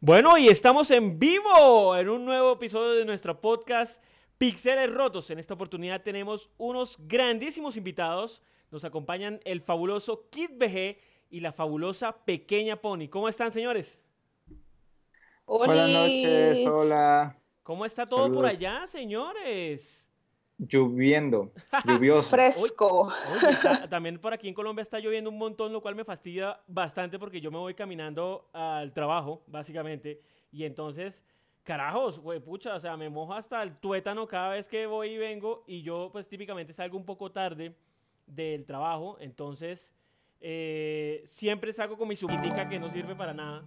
Bueno, y estamos en vivo en un nuevo episodio de nuestro podcast Pixeles Rotos. En esta oportunidad tenemos unos grandísimos invitados. Nos acompañan el fabuloso Kit BG y la fabulosa Pequeña Pony. ¿Cómo están, señores? Buenas noches, hola. ¿Cómo está todo por allá, señores? lloviendo, lluvioso. Fresco. también por aquí en Colombia está lloviendo un montón, lo cual me fastidia bastante porque yo me voy caminando al trabajo, básicamente, y entonces, carajos, güey, pucha, o sea, me mojo hasta el tuétano cada vez que voy y vengo y yo pues típicamente salgo un poco tarde del trabajo, entonces eh, siempre salgo con mi subitica que no sirve para nada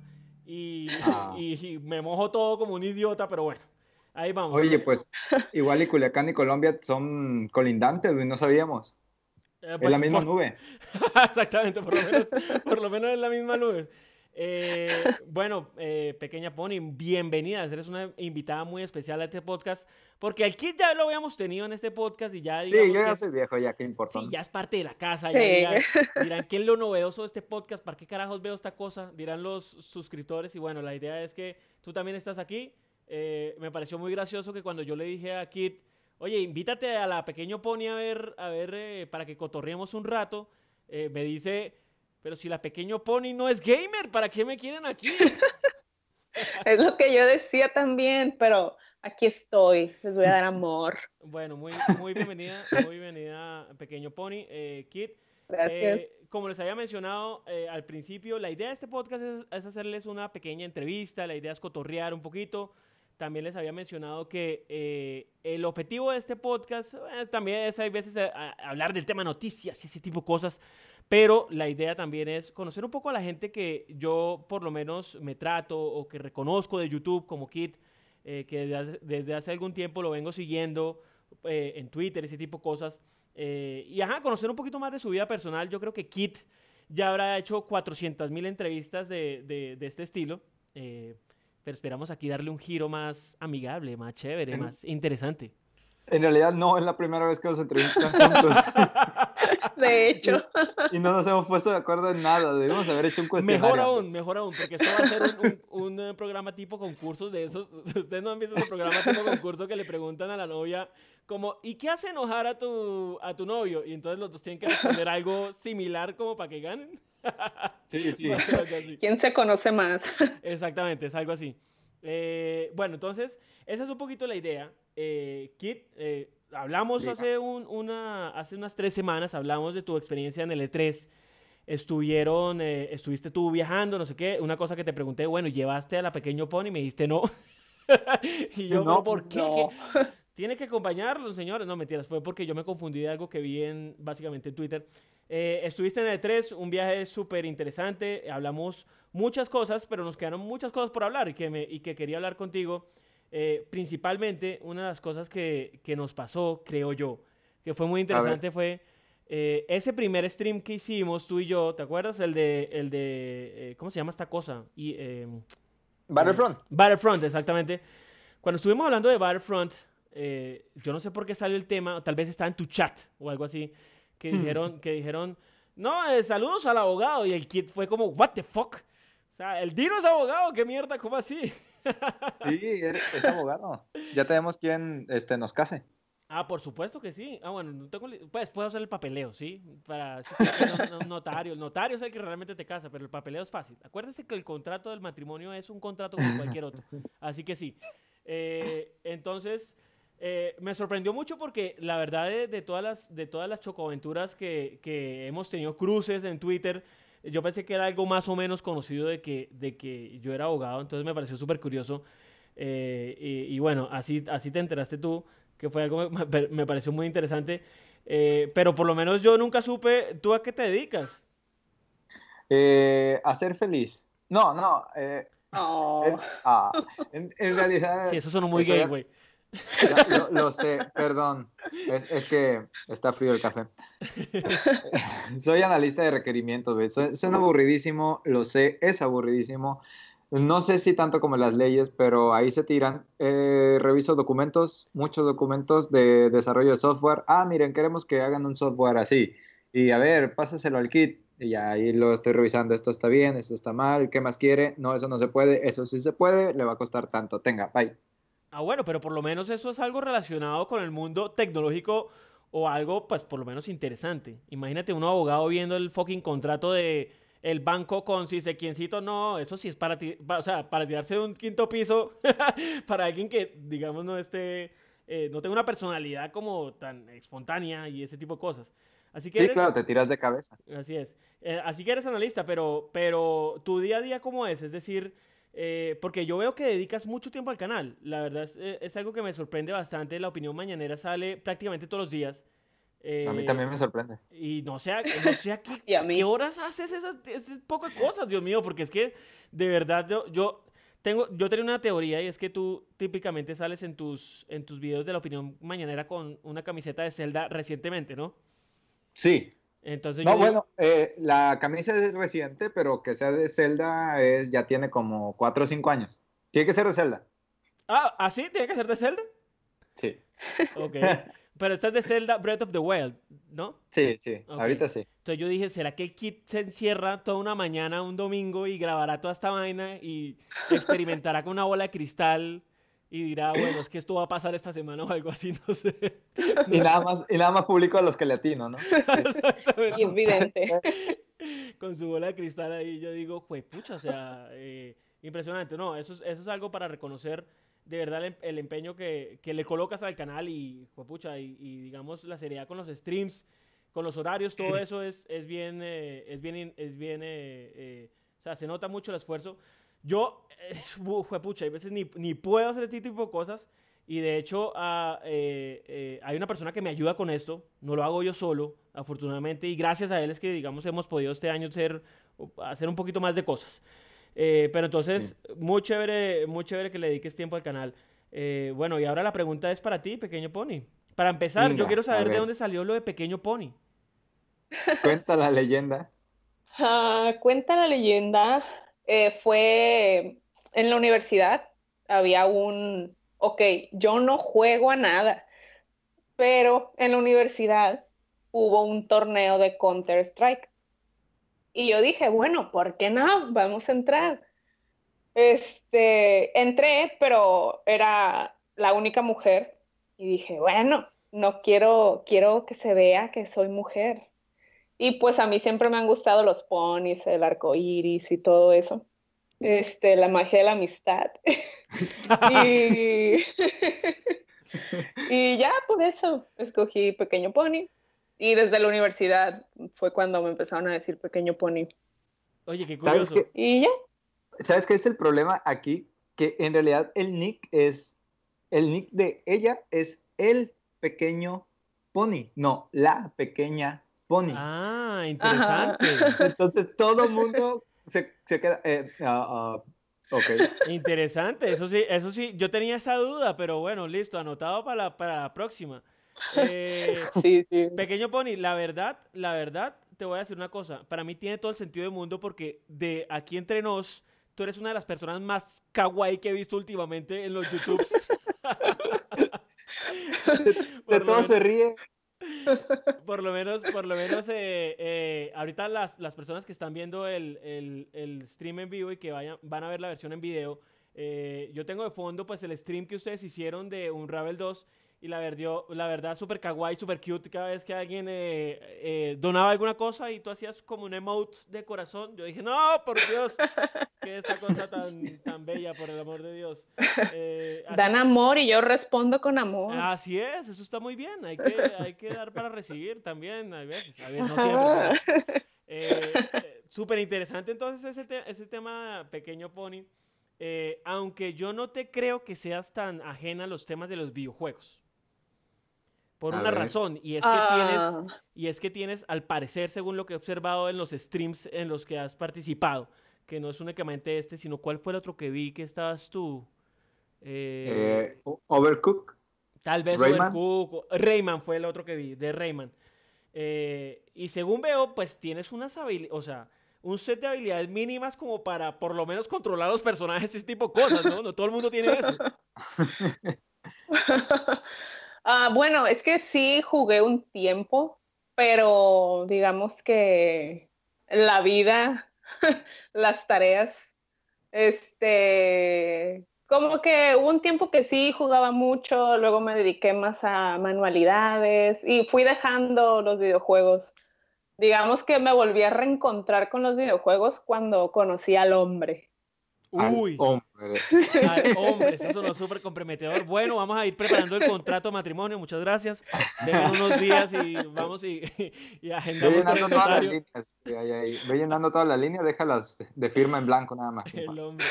ah. y me mojo todo como un idiota, pero bueno. Ahí vamos. Oye, pues igual y Culiacán y Colombia son colindantes, no sabíamos. Eh, es la pues, misma nube. Exactamente, por lo, menos, por lo menos es la misma nube. Eh, bueno, eh, pequeña Pony, bienvenida. Eres una invitada muy especial a este podcast. Porque aquí ya lo habíamos tenido en este podcast y ya. sí, yo ya soy viejo, ya qué importante. ya es parte de la casa. Ya dirán, ¿qué es lo novedoso de este podcast? ¿Para qué carajos veo esta cosa? Dirán los suscriptores. Y bueno, la idea es que tú también estás aquí. Eh, me pareció muy gracioso que cuando yo le dije a Kit, oye, invítate a la pequeño Pony a ver, a ver, eh, para que cotorremos un rato, eh, me dice, pero si la pequeño Pony no es gamer, ¿para qué me quieren aquí? es lo que yo decía también, pero aquí estoy, les voy a dar amor. Bueno, muy, muy bienvenida, muy bienvenida, pequeño Pony, Kit. Gracias. como les había mencionado al principio, la idea de este podcast es, hacerles una pequeña entrevista, la idea es cotorrear un poquito, también les había mencionado que eh, el objetivo de este podcast eh, también es hay veces eh, hablar del tema noticias y ese tipo de cosas, pero la idea también es conocer un poco a la gente que yo por lo menos me trato o que reconozco de YouTube como Kit, que desde hace, algún tiempo lo vengo siguiendo en Twitter, ese tipo de cosas. y conocer un poquito más de su vida personal. Yo creo que Kit ya habrá hecho 400.000 entrevistas de, de, este estilo esperamos aquí darle un giro más amigable, más chévere, más interesante. En realidad no es la primera vez que nos entrevistan juntos. De hecho. Y, no nos hemos puesto de acuerdo en nada, debemos haber hecho un cuestionario. Mejor aún, mejor aún, porque esto va a ser un, eh, programa tipo concursos de esos. Ustedes no han visto ese programa tipo concurso que le preguntan a la novia como, ¿y qué hace enojar a tu, a tu novio? Y entonces los dos tienen que responder algo similar como para que ganen. Sí, sí. ¿Quién se conoce más? Exactamente, es algo así. Eh, bueno, entonces, esa es un poquito la idea. Eh, Kit, eh, hablamos hace, una, hace unas tres semanas, hablamos de tu experiencia en el E3. Estuvieron, estuviste tú viajando, no sé qué. Una cosa que te pregunté, bueno, ¿llevaste a la pequeño pony? me dijiste no. y yo, no, ¿por qué? No. ¿Qué? Tiene que acompañarlos, señores. No, mentiras, fue porque yo me confundí de algo que vi en, básicamente en Twitter. Eh, estuviste en el 3, e un viaje súper interesante. Hablamos muchas cosas, pero nos quedaron muchas cosas por hablar y que, me, y que quería hablar contigo. Eh, principalmente, una de las cosas que, que, nos pasó, creo yo, que fue muy interesante fue eh, ese primer stream que hicimos tú y yo. ¿Te acuerdas? El de. El de ¿Cómo se llama esta cosa? Y, em, Battlefront. Battlefront, exactamente. Cuando estuvimos hablando de Battlefront eh, yo no sé por qué salió el tema, tal vez está en tu chat o algo así, que hmm. dijeron, que dijeron, no, eh, saludos al abogado. Y el kit fue como, what the fuck? O sea, el Dino es abogado, qué mierda, ¿cómo así? Sí, es abogado. Ya tenemos quien este, nos case. Ah, por supuesto que sí. Ah, bueno, pues puedo hacer el papeleo, ¿sí? Para notario. El notario es el que realmente te casa, pero el papeleo es fácil. Acuérdese que el contrato del matrimonio es un contrato como cualquier otro. Así que sí. Eh, entonces, eh, me sorprendió mucho porque la verdad de, todas las de todas las chocoaventuras que, hemos tenido cruces en Twitter, yo pensé que era algo más o menos conocido de que, de que yo era abogado, entonces me pareció súper curioso. Eh, y, bueno, así, así te enteraste tú, que fue algo me, me pareció muy interesante. Eh, pero por lo menos yo nunca supe, ¿tú a qué te dedicas? a ser feliz. No, no. Oh. Ah, en, realidad... Sí, eso sonó muy gay, güey. Lo, sé, perdón. Es, que está frío el café. Soy analista de requerimientos, güey. Suena aburridísimo, lo sé, es aburridísimo. No sé si tanto como las leyes, pero ahí se tiran. Eh, reviso documentos, muchos documentos de desarrollo de software. Ah, miren, queremos que hagan un software así. Y a ver, pásaselo al kit. Y ahí lo estoy revisando. Esto está bien, esto está mal. ¿Qué más quiere? No, eso no se puede. Eso sí se puede. Le va a costar tanto. Tenga, bye. Ah, bueno, pero por lo menos eso es algo relacionado con el mundo tecnológico o algo, pues, por lo menos interesante. Imagínate un abogado viendo el fucking contrato de el banco con si se quiencito, no, eso sí es para, ti, o sea, para tirarse de un quinto piso para alguien que, digamos, no esté, eh, no tenga una personalidad como tan espontánea y ese tipo de cosas. Así que sí, claro, te tiras de cabeza. Así es. Eh, así que eres analista, pero, pero tu día a día, ¿cómo es? Es decir, eh, porque yo veo que dedicas mucho tiempo al canal. La verdad eh, es, algo que me sorprende bastante. La opinión mañanera sale prácticamente todos los días. Eh, a mí también me sorprende. Y no sé, no sé a, qué, horas haces esas, pocas cosas, Dios mío, porque es que de verdad yo, yo tengo, yo tenía una teoría y es que tú típicamente sales en tus, en tus videos de la opinión mañanera con una camiseta de Zelda recientemente, ¿no? Sí, no, bueno, eh, la camisa es reciente, pero que sea de Zelda es, ya tiene como 4 o 5 años. Tiene que ser de Zelda. Ah, ¿así? ¿ah, ¿Tiene que ser de Zelda? Sí. Ok. Pero esta es de Zelda Breath of the Wild, ¿no? Sí, sí, ahorita sí. Entonces yo dije, ¿será que el kit se encierra toda una mañana, un domingo, y grabará toda esta vaina y experimentará con una bola de cristal y dirá, bueno, es que esto va a pasar esta semana o algo así, no sé. Y nada más, y a los que le atino, ¿no? Exactamente. Con su bola de cristal ahí, yo digo, pues pucha, o sea, eh, impresionante. No, eso es, eso es algo para reconocer de verdad el, empeño que, que, le colocas al canal y, pues, pucha, y, digamos la seriedad con los streams, con los horarios, todo eso es, es bien, eh, es bien, es bien, eh, o sea, se nota mucho el esfuerzo. Yo, juepucha, hay veces ni, ni, puedo hacer este tipo de cosas. Y de hecho, ah, eh, eh, hay una persona que me ayuda con esto. No lo hago yo solo, afortunadamente. Y gracias a él es que, digamos, hemos podido este año ser, hacer un poquito más de cosas. Eh, pero entonces, muy, chévere, muy chévere que le dediques tiempo al canal. bueno, y ahora la pregunta es para ti, Pequeño Pony. Para empezar, yo quiero saber de dónde salió lo de Pequeño Pony. Cuenta la leyenda. Ah, cuenta la leyenda eh, fue en la universidad, había un, ok, yo no juego a nada, pero en la universidad hubo un torneo de Counter-Strike. Y yo dije, bueno, ¿por qué no? Vamos a entrar. Este, entré, pero era la única mujer. Y dije, bueno, no quiero, quiero que se vea que soy mujer. Y pues a mí siempre me han gustado los ponis, el arco iris y todo eso. Este, la magia de la amistad. y... ya por eso escogí Pequeño Pony. Y desde la universidad fue cuando me empezaron a decir Pequeño Pony. Oye, qué curioso. y ya. ¿Sabes qué es el problema aquí? Que en realidad el nick es. El nick de ella es el pequeño pony. No, la pequeña Pony. Ah, interesante. Entonces todo mundo se, queda... Eh, ah, ah, Interesante, eso sí, eso sí, yo tenía esa duda, pero bueno, listo, anotado para la, próxima. Eh, sí, sí. Pequeño Pony, la verdad, la verdad, te voy a decir una cosa, para mí tiene todo el sentido del mundo porque de aquí entre nos, tú eres una de las personas más kawaii que he visto últimamente en los YouTubes. de, de todo se ríe, Por lo menos, por lo menos eh, eh, ahorita las, las, personas que están viendo el, stream en vivo y que vayan, van a ver la versión en video, eh, yo tengo de fondo pues el stream que ustedes hicieron de Unravel 2 y la, la verdad, súper kawaii, súper cute. Cada vez que alguien eh, eh, donaba alguna cosa y tú hacías como un emote de corazón, yo dije, no, por Dios, que esta cosa tan, tan bella, por el amor de Dios. Eh, Dan amor y yo respondo con amor. Así es, eso está muy bien. Hay que, hay que dar para recibir también, a veces. A no siempre. súper interesante entonces ese, ese tema, pequeño Pony. aunque yo no te creo que seas tan ajena a los temas de los videojuegos por una razón y es que tienes ah. y es que tienes al parecer según lo que he observado en los streams en los que has participado que no es únicamente este sino cuál fue el otro que vi que estabas tú eh, eh Overcook tal vez Overcook Rayman fue el otro que vi de Rayman eh, y según veo pues tienes unas habilidades o sea un set de habilidades mínimas como para por lo menos controlar los personajes ese tipo de cosas no no todo el mundo tiene eso Ah, bueno, es que sí jugué un tiempo, pero digamos que la vida, las tareas, este, como que hubo un tiempo que sí jugaba mucho, luego me dediqué más a manualidades y fui dejando los videojuegos. Digamos que me volví a reencontrar con los videojuegos cuando conocí al hombre. Uy, hombre. Al hombre, eso súper comprometedor. Bueno, vamos a ir preparando el contrato de matrimonio, muchas gracias. Dejen unos días y vamos y, agendamos. Voy llenando, todas las líneas. Voy llenando todas las líneas, déjalas de firma en blanco nada más. El hombre.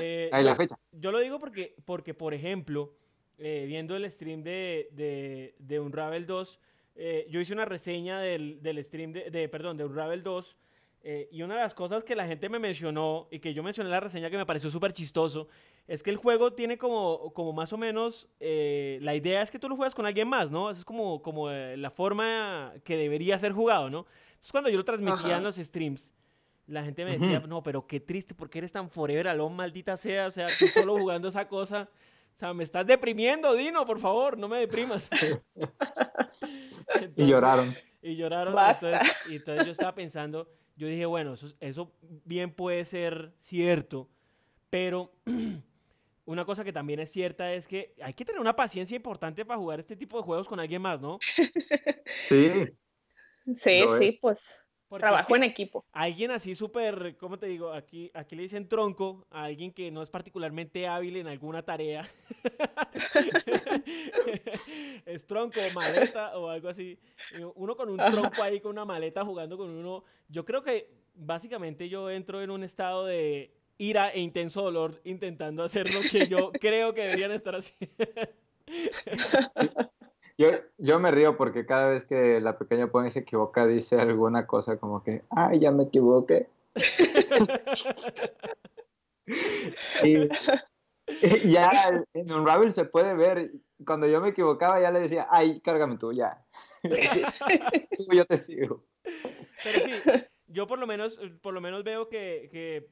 Eh, ahí la fecha. Yo lo digo porque, porque por ejemplo, eh, viendo el stream de, de, de Unravel 2, eh, yo hice una reseña del, stream de, perdón, de Unravel 2 eh, y una de las cosas que la gente me mencionó y que yo mencioné en la reseña que me pareció súper chistoso es que el juego tiene como, como más o menos eh, la idea es que tú lo juegas con alguien más, ¿no? Esa es como, como eh, la forma que debería ser jugado, ¿no? Entonces cuando yo lo transmitía en los streams, la gente me decía, no, pero qué triste, porque eres tan forever alone, maldita sea? O sea, tú solo jugando esa cosa. O sea, me estás deprimiendo, Dino, por favor, no me deprimas. y lloraron. Y lloraron. y entonces yo estaba pensando, yo dije, bueno, eso, eso bien puede ser cierto, pero una cosa que también es cierta es que hay que tener una paciencia importante para jugar este tipo de juegos con alguien más, ¿no? Sí. Sí, sí, pues Trabajo en equipo. Alguien así súper, ¿cómo te digo? Aquí, aquí le dicen tronco a alguien que no es particularmente hábil en alguna tarea. es tronco maleta o algo así. Uno con un tronco ahí, con una maleta jugando con uno. Yo creo que básicamente yo entro en un estado de ira e intenso dolor intentando hacer lo que yo creo que deberían estar así yo me río porque cada vez que la pequeña Pony se equivoca dice alguna cosa como que, ay, ya me equivoqué. y, ya en Unravel se puede ver, cuando yo me equivocaba ya le decía, ay, cárgame tú, ya. yo te sigo. Pero sí, yo por lo menos, por lo menos veo que,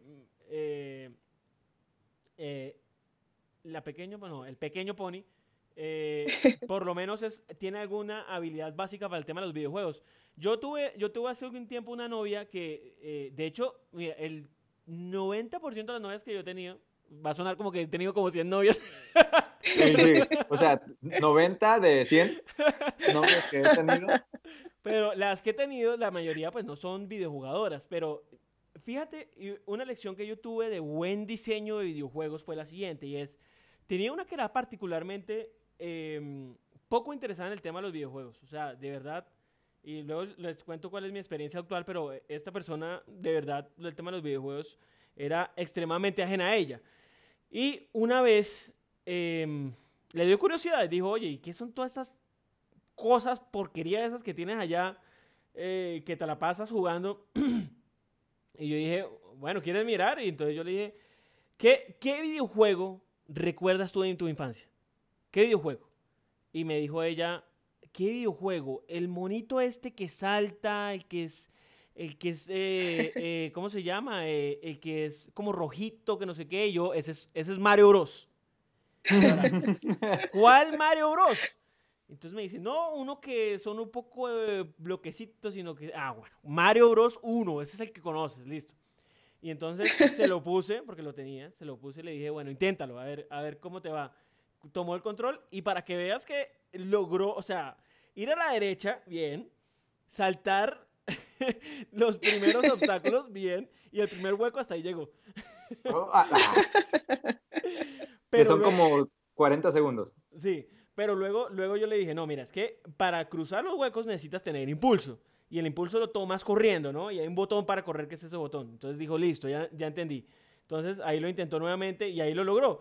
eh, eh, la pequeña el pequeño Pony eh, por lo menos tiene alguna habilidad básica para el tema de los videojuegos. Yo tuve, yo tuve hace algún tiempo una novia que, eh, de hecho, mira, el 90% de las novias que yo he tenido, va a sonar como que he tenido como 100 novias. O sea, 90 de 100 novias que he tenido. Pero las que he tenido, la mayoría pues no son videojugadoras, pero fíjate, una lección que yo tuve de buen diseño de videojuegos fue la siguiente, y es, tenía una que era particularmente Em, poco interesada en el tema de los videojuegos. O sea, de verdad. Y luego les cuento cuál es mi experiencia actual, pero esta persona, de verdad, el tema de los videojuegos era extremadamente ajena a ella. Y una vez em, le dio curiosidad, dijo, oye, ¿y qué son todas estas cosas, porquerías esas que tienes allá, eh, que te la pasas jugando? y yo dije, bueno, ¿quieres mirar? Y entonces yo le dije, ¿qué, qué videojuego recuerdas tú en tu infancia? ¿qué videojuego? Y me dijo ella, ¿qué videojuego? El monito este que salta, el que es, el que es, eh, eh, ¿cómo se llama? Eh, el que es como rojito, que no sé qué. yo, ese es, ese es Mario Bros. ¿Cuál Mario Bros? Entonces me dice, no, uno que son un poco bloquecitos, sino que, ah, bueno, Mario Bros 1, ese es el que conoces, listo. Y entonces se lo puse, porque lo tenía, se lo puse y le dije, bueno, inténtalo, a ver, a ver cómo te va tomó el control y para que veas que logró, o sea, ir a la derecha, bien, saltar los primeros obstáculos, bien, y el primer hueco hasta ahí llegó. Oh, ah, ah. Pero que son como 40 segundos. Sí, pero luego, luego yo le dije, no, mira, es que para cruzar los huecos necesitas tener impulso. Y el impulso lo tomas corriendo, ¿no? Y hay un botón para correr que es ese botón. Entonces dijo, listo, ya, ya entendí. Entonces ahí lo intentó nuevamente y ahí lo logró.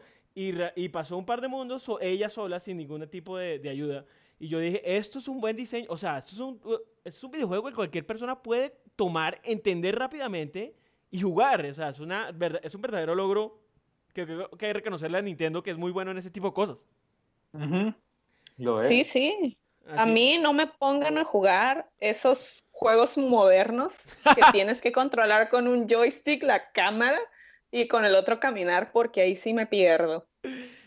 Y, pasó un par de mundos ella sola, sin ningún tipo de, ayuda. Y yo dije, esto es un buen diseño. O sea, esto es un, uh, es un videojuego que cualquier persona puede tomar, entender rápidamente y jugar. O sea, es, una, es un verdadero logro que, hay que reconocerle a Nintendo que es muy bueno en ese tipo de cosas. Sí, sí. A mí no me pongan a jugar esos juegos modernos que tienes que controlar con un joystick la cámara y con el otro caminar porque ahí sí me pierdo.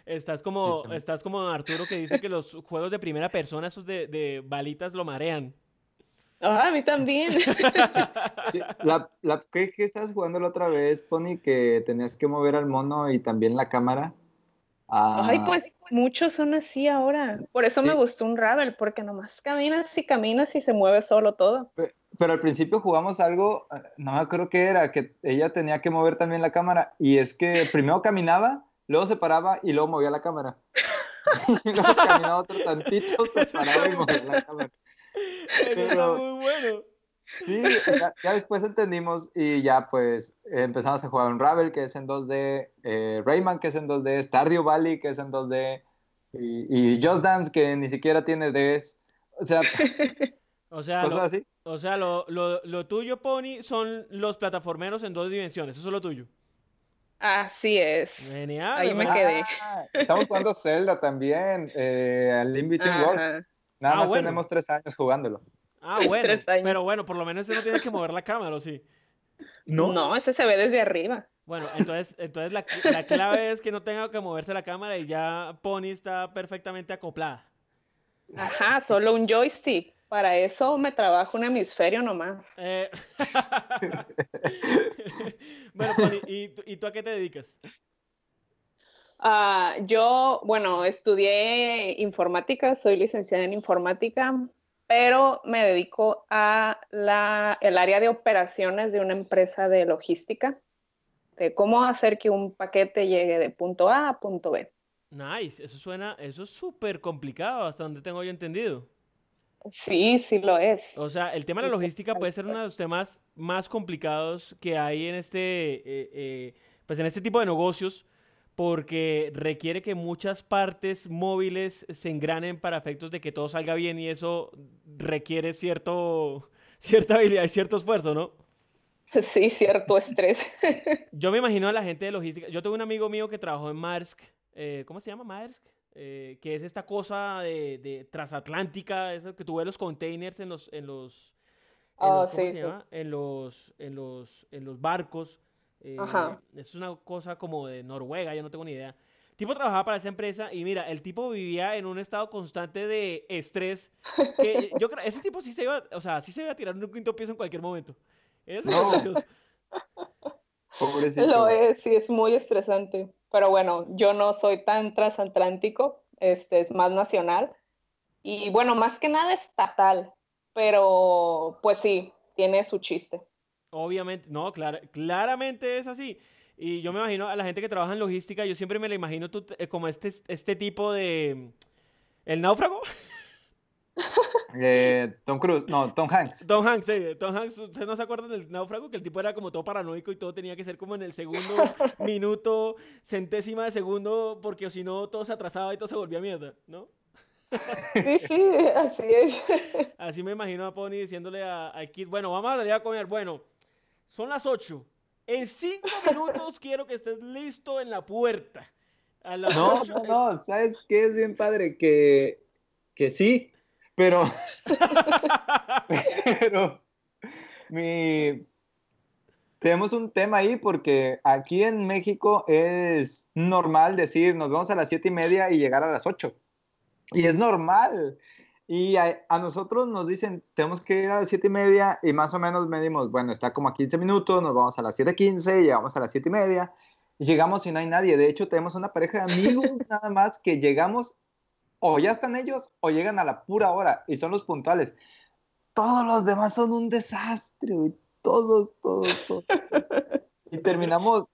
Estás como, estás como Arturo que dice que los juegos de primera persona, esos de, balitas, lo marean. Ah, a mí también. ¿qué, jugando la otra vez, Pony? Que tenías que mover al mono y también la cámara. Ah, Ay, pues muchos son así ahora. Por eso me gustó un Ravel, porque nomás caminas y caminas y se mueve solo todo. Pero, al principio jugamos algo, ah, no me que era, que ella tenía que mover también la cámara. Y es que primero caminaba Luego se paraba y luego movía la cámara. y luego caminaba otro tantito, se paraba y movía la cámara. Eso muy bueno. Sí, ya, después entendimos y ya pues empezamos a jugar Un Ravel que es en 2D, eh, Rayman, que es en 2D, Stardio Valley, que es en 2D, y, Just Dance, que ni siquiera tiene DS. O sea, o sea, así. O sea lo, lo, lo tuyo, Pony, son los plataformeros en dos dimensiones, eso es lo tuyo. Así es. Genial. Ahí me quedé. Ah, estamos jugando Zelda también, eh, Wars, Nada ah, más tenemos tres años jugándolo. Ah, bueno. Pero bueno, por lo menos no tiene que mover la cámara, ¿o sí? No. No, ese se ve desde arriba. Bueno, entonces, entonces la, la clave es que no tenga que moverse la cámara y ya Pony está perfectamente acoplada. Ajá, solo un joystick. Para eso me trabajo un hemisferio nomás. Eh, bueno, ¿y, ¿y, tú a qué te dedicas? Ah, yo, bueno, estudié informática, soy licenciada en informática, pero me dedico a la, el área de operaciones de una empresa de logística, de cómo hacer que un paquete llegue de punto A a punto B. Nice, eso suena, eso es súper complicado, hasta donde tengo yo entendido. Sí, sí lo es. O sea, el tema de la logística puede ser uno de los temas más complicados que hay en este, eh, eh, pues en este tipo de negocios, porque requiere que muchas partes móviles se engranen para efectos de que todo salga bien y eso requiere cierto, cierta habilidad y cierto esfuerzo, ¿no? Sí, cierto estrés. Yo me imagino a la gente de logística. Yo tengo un amigo mío que trabajó en Maersk. Eh, ¿Cómo se llama Maersk? Eh, que es esta cosa de, de transatlántica, eso que tú los containers en los... En los en, en los, barcos eh, es una cosa como de Noruega yo no tengo ni idea el tipo trabajaba para esa empresa y mira el tipo vivía en un estado constante de estrés ese tipo sí se iba o sea sí se iba a tirar un quinto piso en cualquier momento lo sí es muy estresante pero bueno, yo no soy tan transatlántico, este es más nacional y bueno, más que nada estatal, pero pues sí, tiene su chiste. Obviamente, no, claramente es así. Y yo me imagino a la gente que trabaja en logística, yo siempre me la imagino tú, eh, como este, este tipo de... El náufrago. Eh, Tom Cruise, no, Tom Hanks. Tom Hanks, sí, Tom Hanks, ¿ustedes no se acuerdan del náufrago? Que el tipo era como todo paranoico y todo tenía que ser como en el segundo minuto, centésima de segundo, porque si no todo se atrasaba y todo se volvía mierda, ¿no? Sí, sí, así es. Así me imagino a Pony diciéndole a, a Kid, bueno, vamos a salir a comer, bueno, son las 8. En 5 minutos quiero que estés listo en la puerta. A las no, no, no, ¿sabes qué es bien padre? Que, que sí, pero. pero. Mi, tenemos un tema ahí porque aquí en México es normal decir nos vamos a las siete y media y llegar a las 8. Y es normal. Y a, nosotros nos dicen, tenemos que ir a las siete y media y más o menos medimos, bueno, está como a 15 minutos, nos vamos a las 7.15, llegamos a las siete y media, y llegamos y no hay nadie. De hecho, tenemos una pareja de amigos nada más que llegamos o ya están ellos o llegan a la pura hora y son los puntuales. Todos los demás son un desastre, güey. Todos, todos, todos. y terminamos.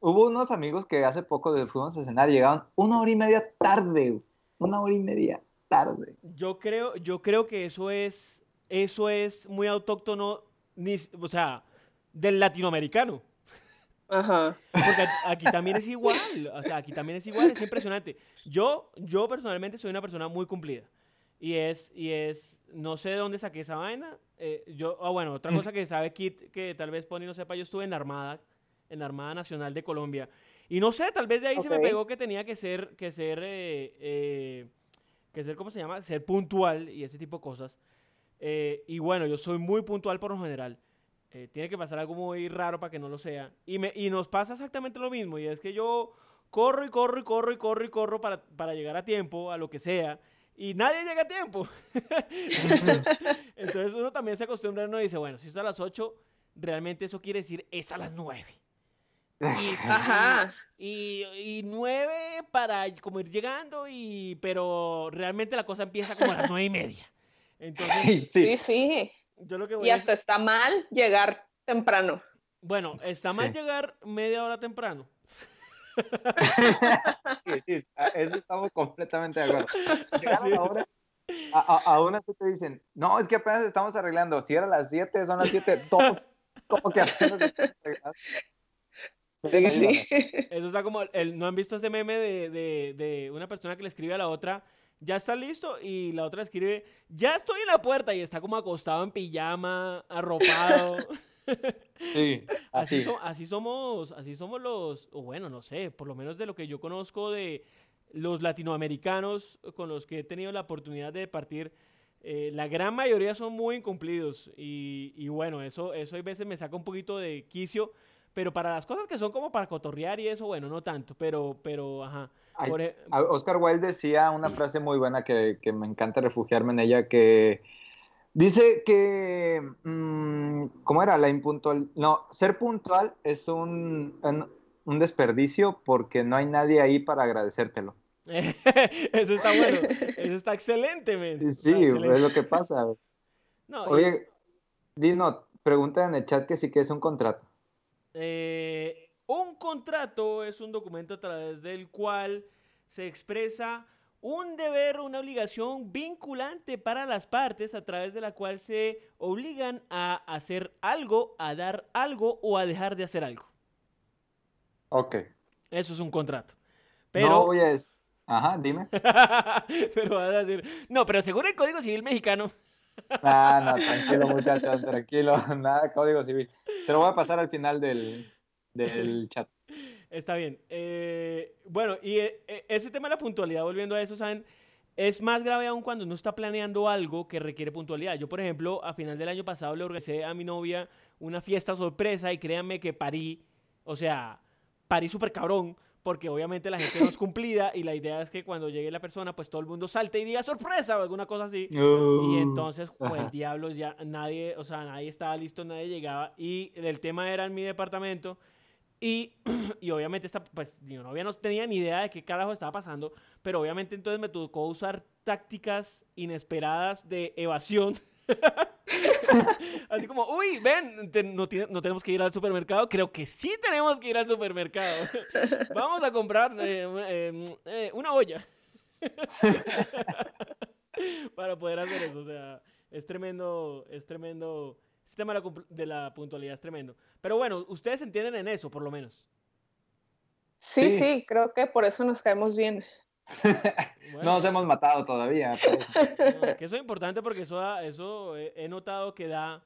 Hubo unos amigos que hace poco fuimos a cenar, llegaron una hora y media tarde, Una hora y media tarde. Yo creo, yo creo que eso es, eso es muy autóctono, ni, o sea, del latinoamericano. Ajá. Porque aquí también es igual, o sea, aquí también es igual, es impresionante. Yo, yo personalmente soy una persona muy cumplida. Y es, y es, no sé de dónde saqué esa vaina. Eh, yo, ah, bueno, otra mm. cosa que sabe Kit, que tal vez Pony no sepa, yo estuve en la Armada, en la Armada Nacional de Colombia. Y no sé, tal vez de ahí se me pegó que tenía que ser, que ser, eh, eh, que ser, ¿cómo se llama? Ser puntual y ese tipo de cosas. y bueno, yo soy muy puntual por lo general. Eh, tiene que pasar algo muy raro para que no lo sea. Y, me, y nos pasa exactamente lo mismo. Y es que yo corro y corro y corro y corro y corro para, para llegar a tiempo, a lo que sea. Y nadie llega a tiempo. Entonces uno también se acostumbra y dice, bueno, si es a las 8, realmente eso quiere decir es a las 9. Y, Ajá. Y, nueve para como ir llegando, y, pero realmente la cosa empieza como a las nueve y media. Entonces, sí. sí y hasta está mal llegar temprano. Bueno, está mal llegar media hora temprano. sí, sí, eso estamos completamente de acuerdo. Llegar a hora aún así te dicen, no, es que apenas estamos arreglando. Si era las 7, son las siete, dos. Como que apenas estamos arreglando. sí. Eso está como, el, ¿no han visto ese meme de, de, de, una persona que le escribe a la otra? ya está listo. Y la otra escribe, ya estoy en la puerta y está como acostado en pijama, arropado. Sí, así. Así, somos, así somos los, o bueno, no sé, por lo menos de lo que yo conozco de los latinoamericanos con los que he tenido la oportunidad de partir. Eh, la gran mayoría son muy incumplidos y, y, bueno, eso, eso a veces me saca un poquito de quicio, pero para las cosas que son como para cotorrear y eso, bueno, no tanto, pero, pero, ajá. E-, Oscar Wilde decía una frase muy buena que, me encanta refugiarme en ella, que dice que, mm, ¿cómo era? La impuntual... No, ser puntual es un, desperdicio porque no hay nadie ahí para agradecértelo. eso está bueno, eso está excelente, Sí, es lo que pasa. Oye, Dino, pregunta en el chat que si quieres un contrato. Eh, un contrato es un documento a través del cual se expresa un deber una obligación vinculante para las partes a través de la cual se obligan a hacer algo, a dar algo o a dejar de hacer algo. Ok. Eso es un contrato. Pero... No voy a... Ajá, dime. pero vas a decir... No, pero según el Código Civil Mexicano... Ah, no, tranquilo muchachos, tranquilo. Nada, Código Civil. Te lo voy a pasar al final del, del chat. Está bien. Eh, bueno, y eh, eh, ese tema de la puntualidad, volviendo a eso, ¿saben? Es más grave aún cuando uno está planeando algo que requiere puntualidad. Yo, por ejemplo, a final del año pasado le organizé a mi novia una fiesta sorpresa y créanme que parí, o sea, parí súper cabrón, porque obviamente la gente no es cumplida y la idea es que cuando llegue la persona, pues todo el mundo salte y diga sorpresa o alguna cosa así. Uh. y entonces, pues el diablo, ya nadie, o sea, nadie estaba listo, nadie llegaba. Y el tema era en mi departamento Y, obviamente, esta, pues yo no, había, no tenía ni idea de qué carajo estaba pasando, pero obviamente entonces me tocó usar tácticas inesperadas de evasión. Así como, uy, ven, no, tenemos que ir al supermercado. Creo que sí tenemos que ir al supermercado. Vamos a comprar eh, em, eh, una olla. Para poder hacer eso. O sea, es tremendo, es tremendo Sistema de la, puntualidad es tremendo. Pero bueno, ustedes entienden en eso, por lo menos. Sí, sí, creo que por eso nos caemos bien. No nos hemos matado todavía. Pues. que eso es importante porque eso, eso he notado que da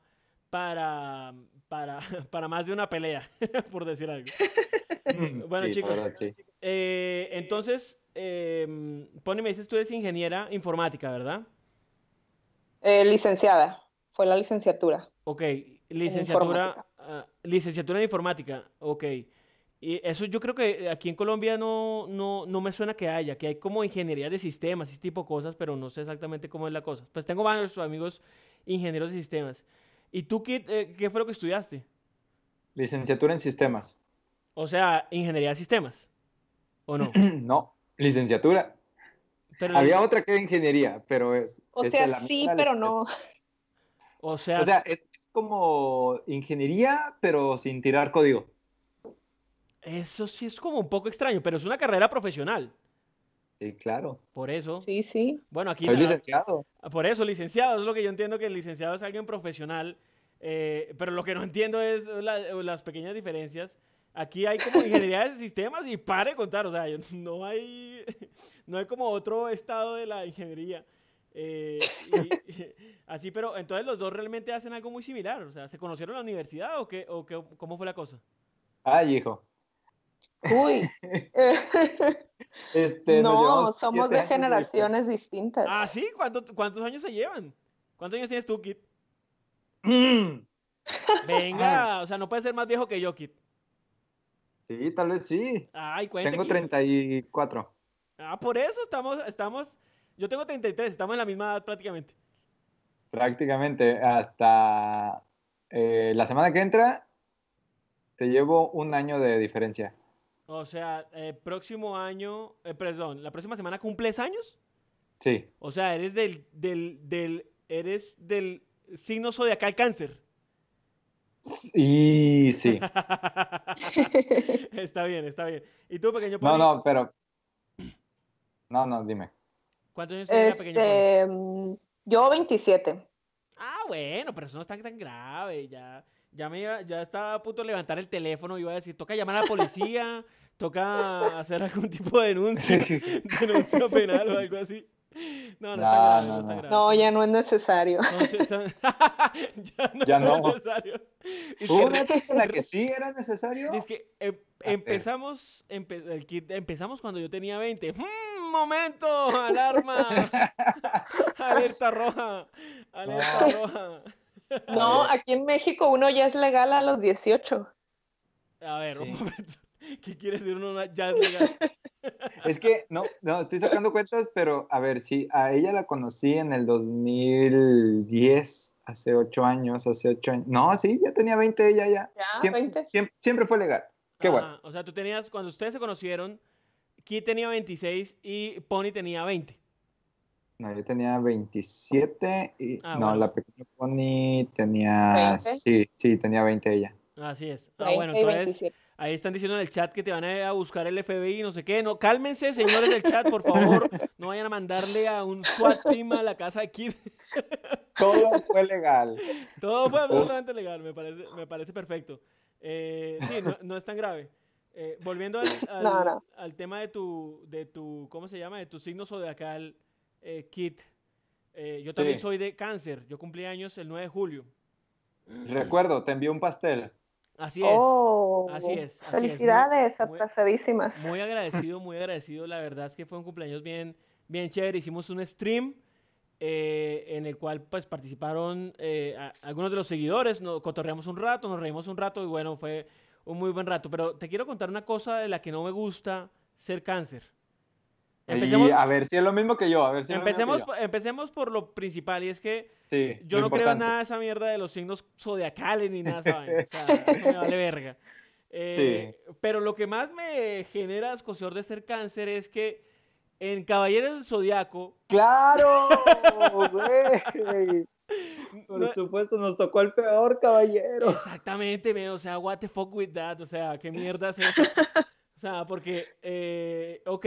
para, para, más de una pelea, por decir algo. Mm, bueno, chicos, eh, entonces, eh, Pony, me dices, tú eres ingeniera informática, ¿verdad? Eh, licenciada fue la licenciatura. Ok, licenciatura en ah, licenciatura en informática, ok. Y eso yo creo que aquí en Colombia no, no, me suena que haya, que hay como ingeniería de sistemas, ese tipo cosas, pero no sé exactamente cómo es la cosa. Pues tengo varios amigos ingenieros de sistemas. ¿Y tú qué, eh, qué fue lo que estudiaste? Licenciatura en sistemas. O sea, ingeniería de sistemas. ¿O no? no, licenciatura. Había otra que era ingeniería, pero es... O sea, sí, pero no. O sea, sea es como ingeniería, pero sin tirar código. Eso sí es como un poco extraño, pero es una carrera profesional. Sí, claro. Por eso. Sí, sí. Bueno, aquí. Soy licenciado. Por eso, licenciado. Es lo que yo entiendo que el licenciado es alguien profesional. Eh, pero lo que no entiendo es las pequeñas diferencias. Aquí hay como ingeniería de sistemas y pare contar. O sea, no hay, no hay como otro estado de la ingeniería. Eh, así, pero entonces los dos realmente hacen algo muy similar. O sea, ¿se conocieron en la universidad o, qué, o qué, cómo fue la cosa? Ay, hijo. Uy. Este, no, somos de generaciones distintas. Ah, sí, ¿cuántos años se llevan? ¿Cuántos años tienes tú, Kit? Venga, o sea, no puede ser más viejo que yo, Kit. Sí, tal vez sí. Ay, Tengo 34. Ah, por eso estamos, estamos yo tengo 33, estamos en la misma edad prácticamente. Prácticamente, hasta eh, la semana que entra te llevo un año de diferencia. O sea, el eh, próximo año, eh, perdón, la próxima semana cumples años. Sí. O sea, eres del, del, eres del signo zodiacal cáncer. Sí, sí. está bien, está bien. ¿Y tú, pequeño? No, no, pero... No, no, dime. ¿Cuántos años tenía pequeño? Este, mm, yo 27. Ah, bueno, pero eso no es tan, tan grave. Ya, ya, me iba, ya estaba a punto de levantar el teléfono, y iba a decir, toca llamar a la policía, toca hacer algún tipo de denuncia, denuncia penal o algo así. No, no, está grave, no, no, está grave. No, ya no es necesario. ya no es necesario. ¿Tú la que sí era necesario? Es que em, ah, eh. empezamos, empezamos cuando yo tenía 20 momento, alarma, alerta roja, alerta roja. No, aquí en México uno ya es legal a los 18. A ver, un momento. ¿Qué quieres decir uno ya es legal? Es que, no, no, estoy sacando cuentas, pero a ver, si a ella la conocí en el 2010, hace 8 años, hace 8 años. No, sí, ya tenía 20 ella ya. ¿Ya? Siempre, Siempre, fue legal. Qué bueno. O sea, tú tenías, cuando ustedes se conocieron, Kid tenía 26 y Pony tenía 20. No, yo tenía 27 y... Ah, no, la pequeña Pony tenía... Sí, sí, tenía 20 ella. Así es. Ah, bueno, entonces... Ahí están diciendo en el chat que te van a buscar el FBI no sé qué. No, cálmense, señores del chat, por favor. No vayan a mandarle a un SWAT a la casa de Kid. Todo fue legal. Todo fue absolutamente legal, me parece, perfecto. Eh, sí, no es tan grave. Eh, volviendo al, tema de tu, de tu, ¿cómo se llama? De tu signo zodiacal, eh, Kit. Eh, yo también soy de cáncer. Yo cumplí años el 9 de julio. Recuerdo, te envié un pastel. Así es. Oh, así es. felicidades, Muy, agradecido, muy agradecido. La verdad es que fue un cumpleaños bien, bien chévere. Hicimos un stream. en el cual pues participaron algunos de los seguidores, nos cotorreamos un rato, nos reímos un rato y bueno, fue, un muy buen rato. Pero te quiero contar una cosa de la que no me gusta ser cáncer. y a ver si es lo mismo que yo. A ver si empecemos, empecemos por lo principal y es que yo no creo en nada de esa mierda de los signos zodiacales ni nada. ¿saben? O sea, me vale verga. Eh, pero lo que más me genera escosor de ser cáncer es que en Caballeros del Zodiaco. ¡Claro! Güey! Por supuesto, nos tocó el peor, caballero. Exactamente, o sea, what the fuck with that, o sea, qué mierda es eso. O sea, porque, eh, ok,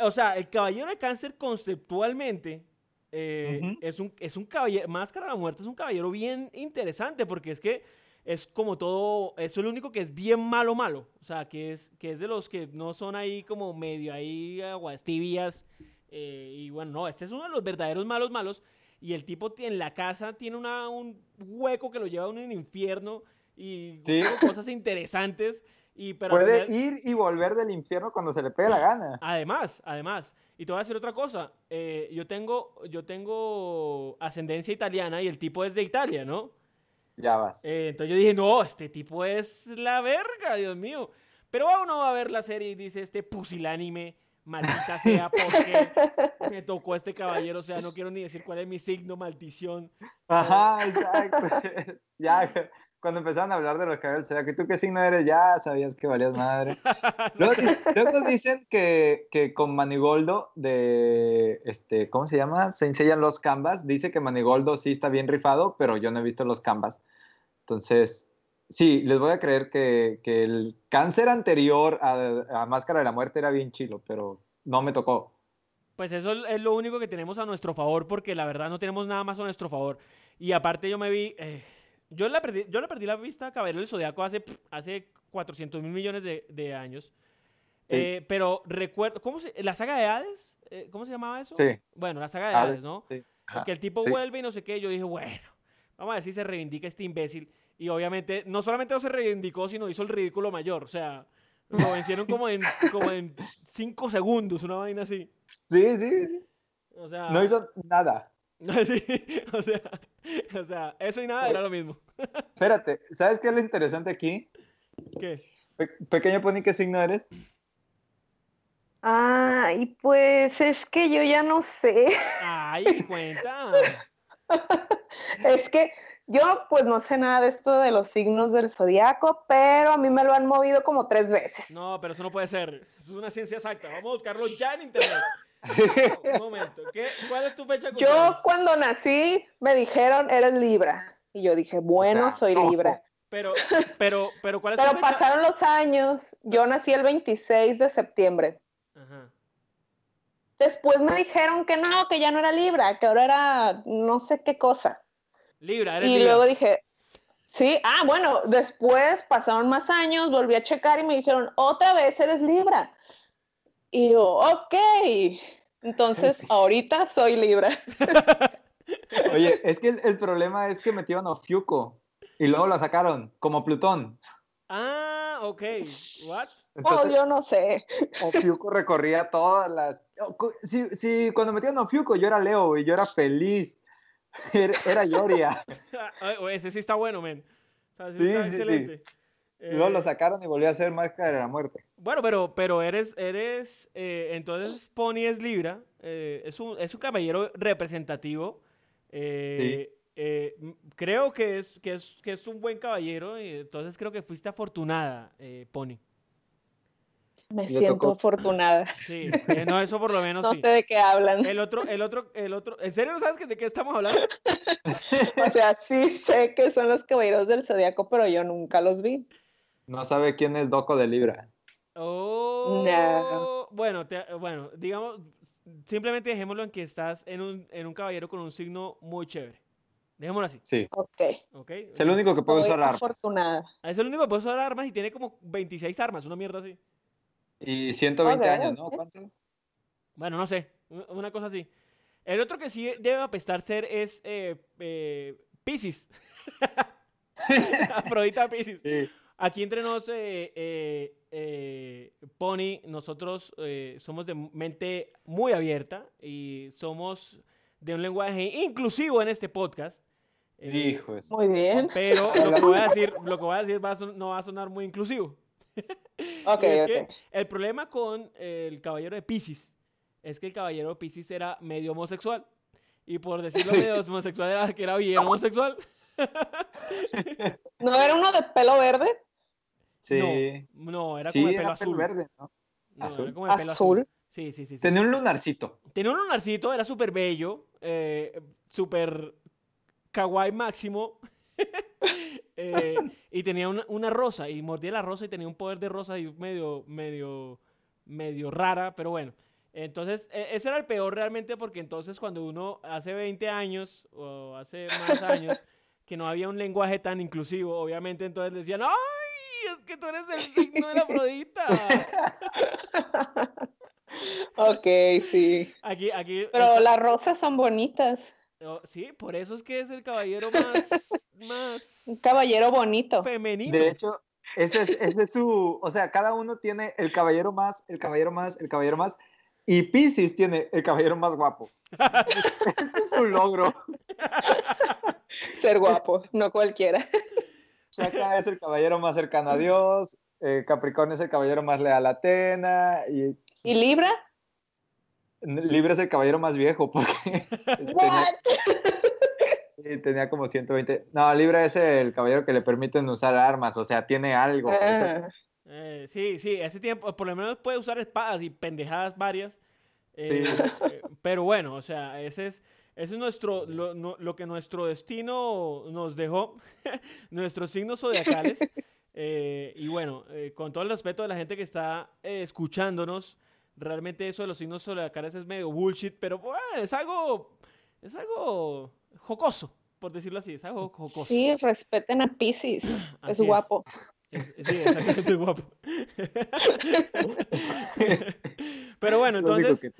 o sea, el caballero de cáncer conceptualmente eh, es, un, es un caballero, Máscara de la Muerte es un caballero bien interesante, porque es que es como todo, es lo único que es bien malo, malo. O sea, que es, que es de los que no son ahí como medio ahí aguas tibias. Eh, y bueno, no, este es uno de los verdaderos malos, malos y el tipo en la casa tiene un hueco que lo lleva a un infierno y cosas interesantes. Y, pero Puede ir y volver del infierno cuando se le pegue la gana. Además, además. Y te voy a decir otra cosa. Eh, yo, tengo, yo tengo ascendencia italiana y el tipo es de Italia, ¿no? Ya vas. Eh, entonces yo dije, no, este tipo es la verga, Dios mío. Pero uno va a ver la serie y dice, este pusilánime maldita sea, porque me tocó este caballero, o sea, no quiero ni decir cuál es mi signo, maldición. Ajá, eh, exacto. ya, cuando empezaron a hablar de los caballeros, o sea, que tú qué signo eres, ya sabías que valías madre. luego, dicen que, que, con Manigoldo de, este, ¿cómo se llama? Se enseñan los canvas, dice que Manigoldo sí está bien rifado, pero yo no he visto los canvas. Entonces, Sí, les voy a creer que, que el cáncer anterior a, a, Máscara de la Muerte era bien chilo, pero no me tocó. Pues eso es lo único que tenemos a nuestro favor, porque la verdad no tenemos nada más a nuestro favor. Y aparte yo me vi... Eh, yo, la yo le perdí la vista a Cabello del Zodíaco hace, hace 400 mil millones de, años. Eh, pero recuerdo... ¿Cómo se, ¿La saga de Hades? Eh, ¿Cómo se llamaba eso? Sí. Bueno, la saga de Hades, ¿no? Sí. que el tipo vuelve y no sé qué. Yo dije, bueno, vamos a ver si se reivindica este imbécil. Y obviamente, no solamente no se reivindicó, sino hizo el ridículo mayor. O sea, lo vencieron como en, como en cinco segundos, una vaina así. Sí, sí, O sea, no hizo nada. Sí, o sea, o sea, eso y nada era lo mismo. Espérate, ¿sabes qué es lo interesante aquí? ¿Qué? pequeño Pony, ¿qué signo eres? Ay, pues es que yo ya no sé. Ay, cuenta. es que yo pues no sé nada de esto de los signos del zodiaco, pero a mí me lo han movido como tres veces. No, pero eso no puede ser. Es una ciencia exacta. Vamos a buscarlo ya en internet. Un momento. ¿Cuál es tu fecha? Yo cuando nací me dijeron eres Libra y yo dije bueno soy Libra. Pero, pero, pero ¿cuál es pero tu fecha? pasaron los años. Yo nací el 26 de septiembre. Después me dijeron que no, que ya no era Libra, que ahora era no sé qué cosa. Libra, eres y luego dije, sí, ah, bueno, después pasaron más años, volví a checar y me dijeron, otra vez eres Libra. Y yo, ok. Entonces, ahorita soy Libra. Oye, es que el, problema es que metieron a Fiuco y luego la sacaron como Plutón. Ah, ok. What? oh, yo no sé. Fiuco recorría todas las. Si, cuando metieron a yo era Leo y yo era feliz. Era Lloria. Ese sí está bueno, men. sí, está excelente. Luego lo eh, sacaron y volvió a ser Máscara de la Muerte. Bueno, pero, pero eres, eres, eh, entonces Pony es Libra, eh, es, un, caballero representativo. creo que es, que, es, que es un buen caballero, y entonces creo que fuiste afortunada, Pony. Me siento afortunada. Sí, eh, no, eso por lo menos. no sé de qué hablan. El otro, el otro, el otro. ¿En serio no sabes de qué estamos hablando? o sea, sí sé que son los caballeros del zodiaco, pero yo nunca los vi. No sabe quién es Doco de Libra. Oh. Bueno, bueno, digamos, simplemente dejémoslo en que estás en un, en un caballero con un signo muy chévere. Dejémoslo así. Sí. Ok. Es el único que puede usar armas. Afortunada. Es el único que puede usar armas y tiene como 26 armas, una mierda así. Y 120 años, ¿no? ¿Cuánto? Bueno, no sé, una cosa así. El otro que sí debe apestar ser es eh, eh Pisces. Afrodita Pisces. Aquí entre nos, eh, eh, Pony, nosotros somos de mente muy abierta y somos de un lenguaje inclusivo en este podcast. Hijo Muy bien. Pero lo que voy a decir, lo que a decir no va a sonar muy inclusivo. Ok. el problema con el caballero de Pisces es que el caballero de Pisces era medio homosexual. Y por decirlo medio homosexual era que era bien homosexual. ¿No era uno de pelo verde? Sí. No, era como de pelo azul. azul. azul. Sí, sí, sí, Tenía un lunarcito. Tenía un lunarcito, era súper bello, eh, súper kawaii máximo. Eh, y tenía una, rosa, y mordía la rosa y tenía un poder de rosa y medio, medio, medio rara, pero bueno. Entonces, e, ese era el peor realmente porque entonces cuando uno hace 20 años o hace más años que no había un lenguaje tan inclusivo, obviamente entonces decían, ¡ay! Es que tú eres el signo de la Afrodita. ok, sí. Aquí, aquí. Pero las rosas son bonitas. Oh, sí, por eso es que es el caballero más, Un caballero bonito. Femenino. De hecho, ese es, ese es su... O sea, cada uno tiene el caballero más, el caballero más, el caballero más. Y Pisces tiene el caballero más guapo. este es un logro. Ser guapo, no cualquiera. Chaca es el caballero más cercano a Dios. Eh, Capricornio es el caballero más leal a Atena. ¿Y Libra? Libra es el caballero más viejo porque tenía, como 120. No, Libra es el caballero que le permiten usar armas, o sea, tiene algo. Ah. Eh, sí, sí, ese tiempo, por lo menos puede usar espadas y pendejadas varias. Eh, eh, pero bueno, o sea, ese es, es nuestro, lo, lo, que nuestro destino nos dejó, nuestros signos zodiacales. y bueno, con todo el respeto de la gente que está escuchándonos, realmente eso de los signos cara es medio bullshit, pero es algo, es algo jocoso, por decirlo así, es algo jocoso. Sí, respeten a Pisces, es, guapo. sí, exactamente es guapo. pero bueno, entonces,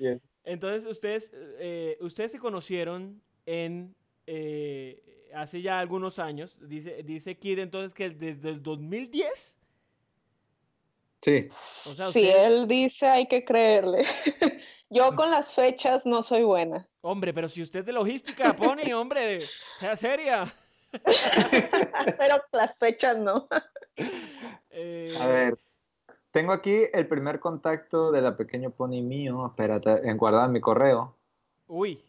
entonces ustedes, eh, ustedes se conocieron en... Eh, hace ya algunos años, dice, dice Kid entonces que desde el 2010 Sí. Si él dice, hay que creerle. Yo con las fechas no soy buena. Hombre, pero si usted es de logística, Pony, hombre, sea seria. pero las fechas no. Eh, A ver, tengo aquí el primer contacto de la pequeña Pony mío, espérate, en guardar mi correo. Uy.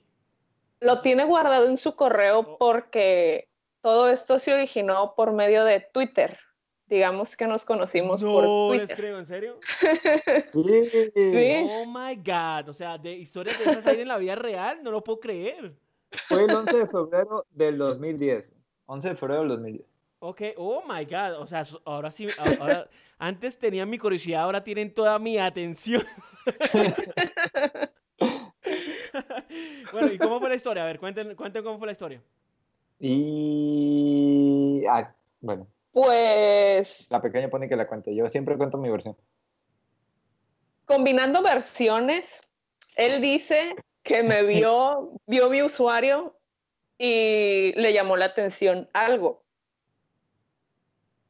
Lo tiene guardado en su correo oh. porque todo esto se originó por medio de Twitter digamos que nos conocimos no, por Twitter. No, les creo, ¿en serio? sí. Oh my God, o sea, de historias de esas hay en la vida real, no lo puedo creer. Fue el 11 de febrero del 2010. 11 de febrero del 2010. Ok, oh my God, o sea, ahora sí, ahora, antes tenían mi curiosidad, ahora tienen toda mi atención. bueno, ¿y cómo fue la historia? A ver, cuenten, cuenten cómo fue la historia. Y... Ah, bueno, pues. La pequeña pone que la cuente. Yo siempre cuento mi versión. Combinando versiones, él dice que me vio, vio mi usuario y le llamó la atención algo.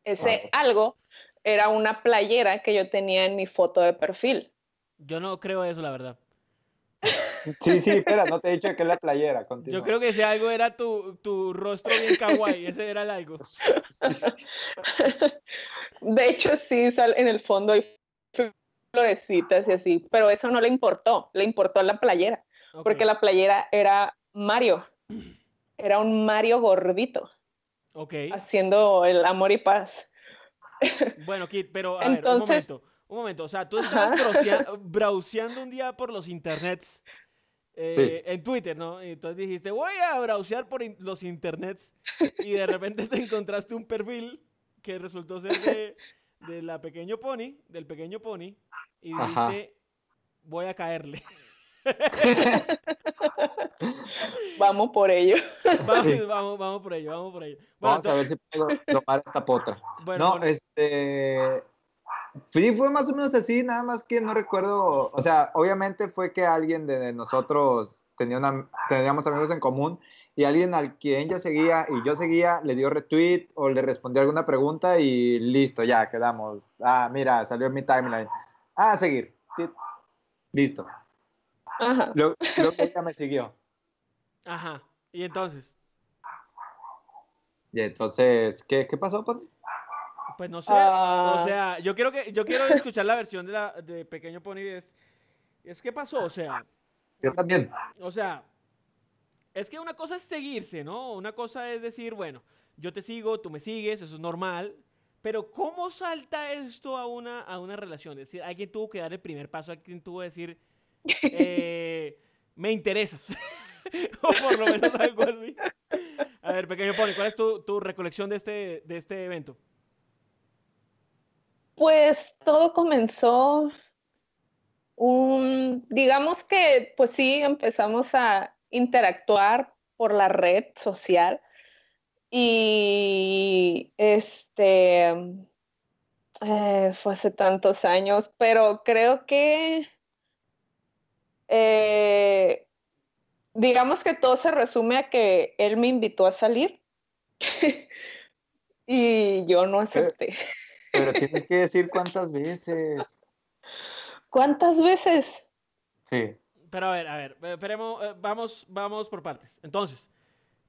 Ese algo era una playera que yo tenía en mi foto de perfil. Yo no creo eso, la verdad. Sí, sí, espera, no te he dicho que es la playera. Yo creo que ese algo era tu, tu rostro bien kawaii, ese era el algo. De hecho, sí, sale en el fondo hay florecitas y así, pero eso no le importó, le importó la playera, porque la playera era Mario, era un Mario gordito, okay. haciendo el amor y paz. Bueno, Kit, pero a Entonces, ver, un momento. Un momento, o sea, tú estabas browseando un día por los internets. Eh, en Twitter, ¿no? Y entonces dijiste, voy a browsear por los internets. Y de repente te encontraste un perfil que resultó ser de, la pequeño pony, del pequeño pony. Y dijiste, voy a caerle. vamos por ello. Vamos, vamos, por ello, vamos por ello. vamos a ver si puedo tomar esta potra. no, este Sí, fue más o menos así, nada más que no recuerdo, o sea, obviamente fue que alguien de nosotros tenía teníamos amigos en común y alguien al quien ella seguía y yo seguía le dio retweet o le respondió alguna pregunta y listo, ya quedamos. Ah, mira, salió en mi timeline. Ah, a seguir. Listo. Ajá. que ella me siguió. Ajá. ¿Y entonces? Y entonces, ¿qué, pasó, pues no sé. O ah. sea, yo quiero que yo quiero escuchar la versión de la Pequeño Pony es es pasó, o sea. Yo también. O sea, es que una cosa es seguirse, ¿no? Una cosa es decir, bueno, yo te sigo, tú me sigues, eso es normal. Pero ¿cómo salta esto a una, a una relación? Es decir, alguien tuvo que dar el primer paso, alguien tuvo que decir, eh, me interesas. o por lo menos algo así. A ver, pequeño Pony, ¿cuál es tu, tu recolección de este, de este evento? Pues todo comenzó, un, digamos que, pues sí, empezamos a interactuar por la red social y este eh, fue hace tantos años, pero creo que eh, digamos que todo se resume a que él me invitó a salir y yo no acepté. Pero tienes que decir cuántas veces. ¿Cuántas veces? Sí. Pero a ver, a ver, esperemos, eh, vamos, vamos por partes. Entonces,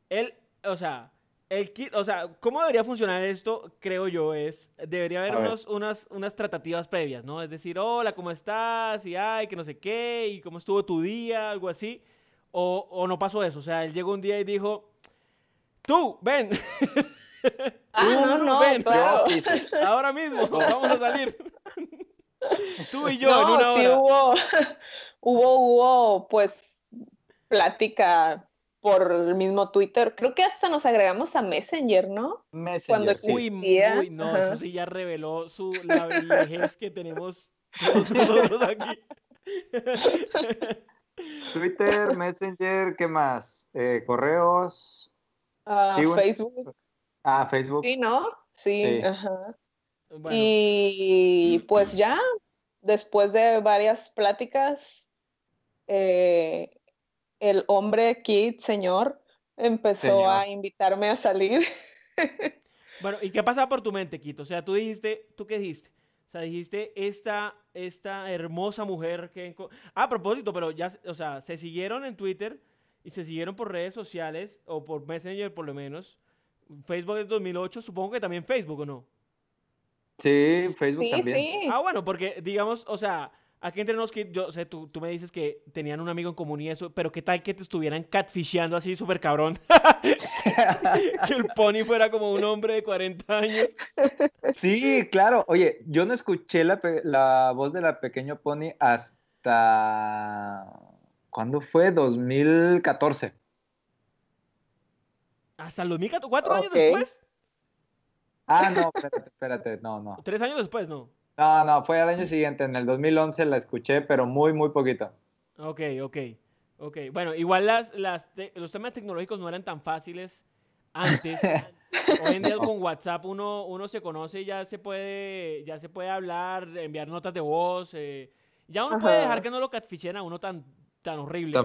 él, o sea, el kit, o sea, ¿cómo debería funcionar esto? Creo yo, es, debería haber unas, unas tratativas previas, ¿no? Es decir, hola, ¿cómo estás? Y ay, que no sé qué, y cómo estuvo tu día, algo así. O, o no pasó eso, o sea, él llegó un día y dijo, tú, ven. Ah, no, no, Ahora mismo, vamos a salir. Tú y yo en una hora. hubo, hubo, hubo, pues, plática por el mismo Twitter. Creo que hasta nos agregamos a Messenger, ¿no? Messenger, Uy, no, eso sí ya reveló su, la virgen que tenemos nosotros aquí. Twitter, Messenger, ¿qué más? Eh, correos. Ah, Facebook. Ah, Facebook. Sí, ¿no? Sí, ajá. Y pues ya, después de varias pláticas, eh, el hombre Kit, señor, empezó a invitarme a salir. bueno, ¿y qué pasa por tu mente, Quito? O sea, tú dijiste, ¿tú qué dijiste? O sea, dijiste esta, esta hermosa mujer que... Ah, a propósito, pero ya, o sea, se siguieron en Twitter y se siguieron por redes sociales o por Messenger por lo menos. Facebook es 2008, supongo que también Facebook, ¿o no? Sí, Facebook también. Ah, bueno, porque digamos, o sea, aquí entre nos que yo sé, tú, me dices que tenían un amigo en común y eso, pero qué tal que te estuvieran catficheando así súper cabrón. que el pony fuera como un hombre de 40 años. Sí, claro. Oye, yo no escuché la, voz de la pequeño pony hasta ¿cuándo fue? 2014. Hasta el 2014, cuatro años después. Ah, no, espérate, espérate, no, no. Tres años después, no. No, no, fue al año siguiente, en el 2011 la escuché, pero muy, muy poquito. Ok, ok, ok. Bueno, igual las, los temas tecnológicos no eran tan fáciles antes. Hoy en día con WhatsApp uno, uno se conoce y ya se puede, ya se puede hablar, enviar notas de voz. Eh, ya uno puede dejar que no lo catfichen a uno tan, tan horrible.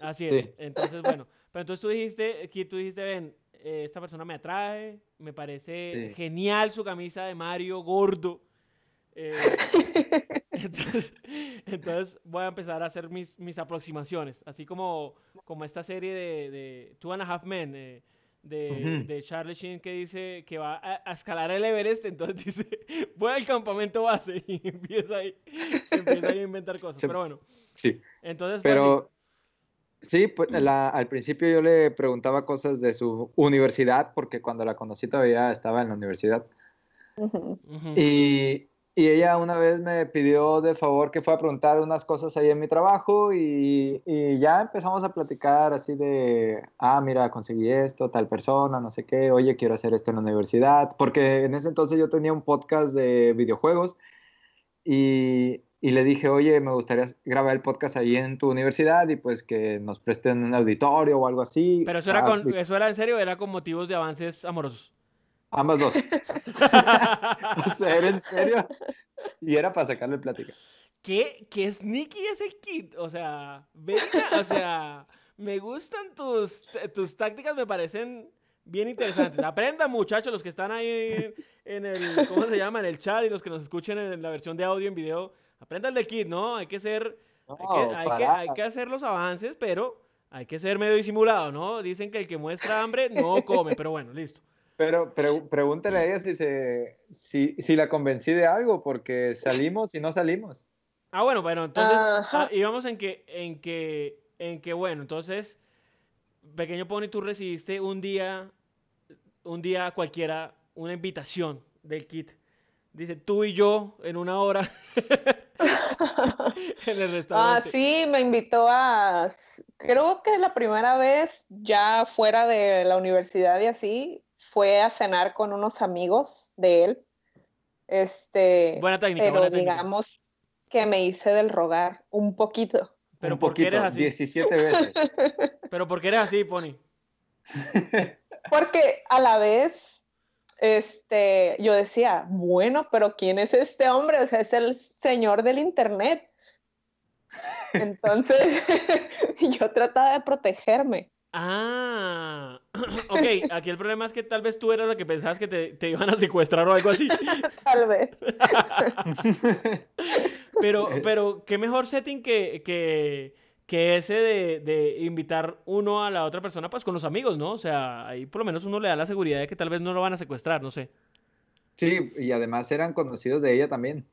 Así es. Entonces, bueno. Pero entonces tú dijiste, aquí tú dijiste, ven, eh, esta persona me atrae, me parece genial su camisa de Mario gordo. Eh, entonces, voy a empezar a hacer mis, mis aproximaciones, así como, como esta serie de, Two and a Half Men. Eh, de, de, Charlie Sheen que dice que va a, escalar el Everest, entonces dice, voy al campamento base y empieza ahí, empieza ahí a inventar cosas. pero bueno. Sí. Entonces, pero Sí, pues mm. la, al principio yo le preguntaba cosas de su universidad, porque cuando la conocí todavía estaba en la universidad. y, y, ella una vez me pidió de favor que fuera a preguntar unas cosas ahí en mi trabajo y, y, ya empezamos a platicar así de, ah, mira, conseguí esto, tal persona, no sé qué, oye, quiero hacer esto en la universidad, porque en ese entonces yo tenía un podcast de videojuegos y, y le dije, oye, me gustaría grabar el podcast ahí en tu universidad y pues que nos presten un auditorio o algo así. Pero eso era, ah, con, eso era en serio, era con motivos de avances amorosos. Ambas dos. o sea, era en serio. Y era para sacarle plática. ¿Qué, qué sneaky ese kit? O sea, o sea, me gustan tus, tus tácticas, me parecen bien interesantes. aprenda muchachos, los que están ahí en el, ¿cómo se llama? En el chat y los que nos escuchen en la versión de audio, en video el de kit, ¿no? Hay que ser. hay, que, hacer los avances, pero hay que ser medio disimulado, ¿no? Dicen que el que muestra hambre no come, pero bueno, listo. Pero pre a ella si, se, si, si la convencí de algo, porque salimos y no salimos. Ah, bueno, bueno, entonces ah, íbamos en que, en que, en que, bueno, entonces, pequeño Pony, tú recibiste un día, un día cualquiera, una invitación del kit. Dice, tú y yo en una hora en el ah, restaurante. Ah, sí, me invitó a, creo que la primera vez ya fuera de la universidad y así, fue a cenar con unos amigos de él. Este, buena técnica, pero digamos que me hice del rogar un poquito. Pero ¿por qué eres así? 17 veces. pero ¿por qué eres así, Pony? Porque a la vez este, yo decía, bueno, pero ¿quién es este hombre? O sea, es el señor del Internet. Entonces, yo trataba de protegerme. Ah, ok, aquí el problema es que tal vez tú eras la que pensabas que te, iban a secuestrar o algo así. tal vez. pero, eh. pero, qué mejor setting que, que que ese de, invitar uno a la otra persona, pues con los amigos, ¿no? O sea, ahí por lo menos uno le da la seguridad de que tal vez no lo van a secuestrar, no sé. Sí, y además eran conocidos de ella también.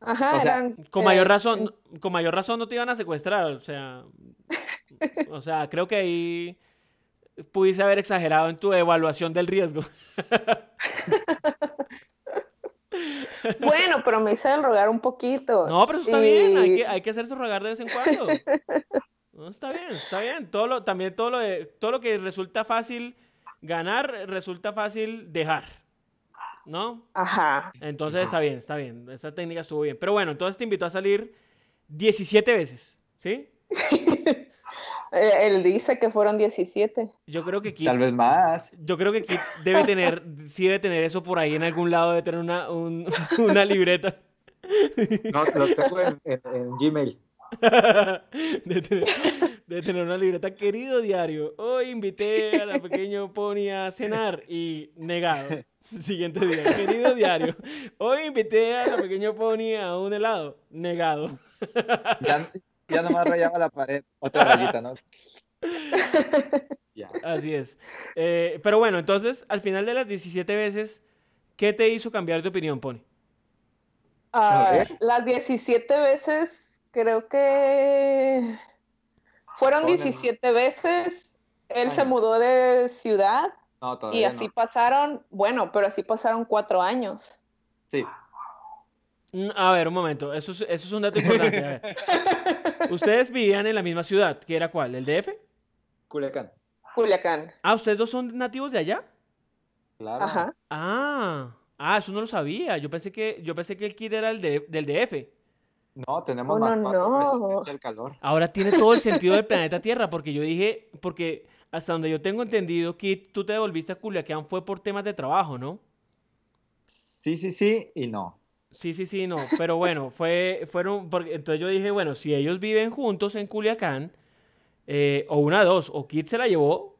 Ajá, o sea, con eh, mayor razón, eh. con mayor razón no te iban a secuestrar, o sea, o sea, creo que ahí pudiste haber exagerado en tu evaluación del riesgo. Bueno, pero me hice el rogar un poquito. No, pero eso está bien, hay que, hay que hacerse rogar de vez en cuando. No, está bien, está bien. Todo también todo lo, todo lo que resulta fácil ganar, resulta fácil dejar. ¿No? Ajá. Entonces está bien, está bien. Esa técnica estuvo bien. Pero bueno, entonces te invitó a salir 17 veces, ¿sí? Eh, él dice que fueron 17. Yo creo que Tal vez más. Yo creo que debe tener, sí debe tener eso por ahí en algún lado, debe tener una, una libreta. No, lo tengo en, Gmail. Debe tener, una libreta. Querido diario, hoy invité a la pequeño pony a cenar y negado. Siguiente día. Querido diario, hoy invité a la pequeño pony a un helado. Negado ya nomás rayaba la pared, otra rayita, ¿no? Así es. Eh, pero bueno, entonces, al final de las 17 veces, ¿qué te hizo cambiar de opinión, Pony? Ah, las 17 veces, creo que fueron 17 veces. Él se mudó de ciudad no, y así pasaron, bueno, pero así pasaron cuatro años. Sí, Mm, a ver, un momento. Eso es, un dato importante. ¿Ustedes vivían en la misma ciudad? ¿Qué era cuál? ¿El DF? Culiacán. Culiacán. Ah, ¿ustedes dos son nativos de allá? Claro. Ajá. Ah, ah eso no lo sabía. Yo pensé que, yo pensé que el kid era el del DF. No, tenemos oh, más no, no. El calor. Ahora tiene todo el sentido del planeta Tierra, porque yo dije, porque hasta donde yo tengo entendido, Kit, tú te devolviste a Culiacán fue por temas de trabajo, ¿no? Sí, sí, sí, y no. Sí, sí, sí, no. Pero bueno, fue, fueron. Porque, entonces yo dije, bueno, si ellos viven juntos en Culiacán, eh, o una, dos, o Kit se la llevó,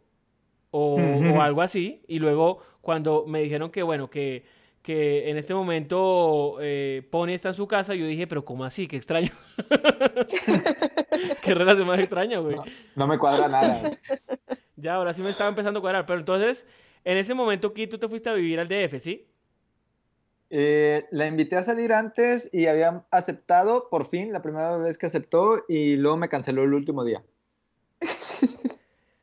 o, algo así. Y luego, cuando me dijeron que, bueno, que, que en este momento eh, Pony está en su casa, yo dije, pero ¿cómo así? Qué extraño. Qué relación más extraña, güey. No, me cuadra nada. ya, ahora sí me estaba empezando a cuadrar. Pero entonces, en ese momento, Kit, tú te fuiste a vivir al DF, ¿sí? Eh, la invité a salir antes y había aceptado, por fin, la primera vez que aceptó y luego me canceló el último día.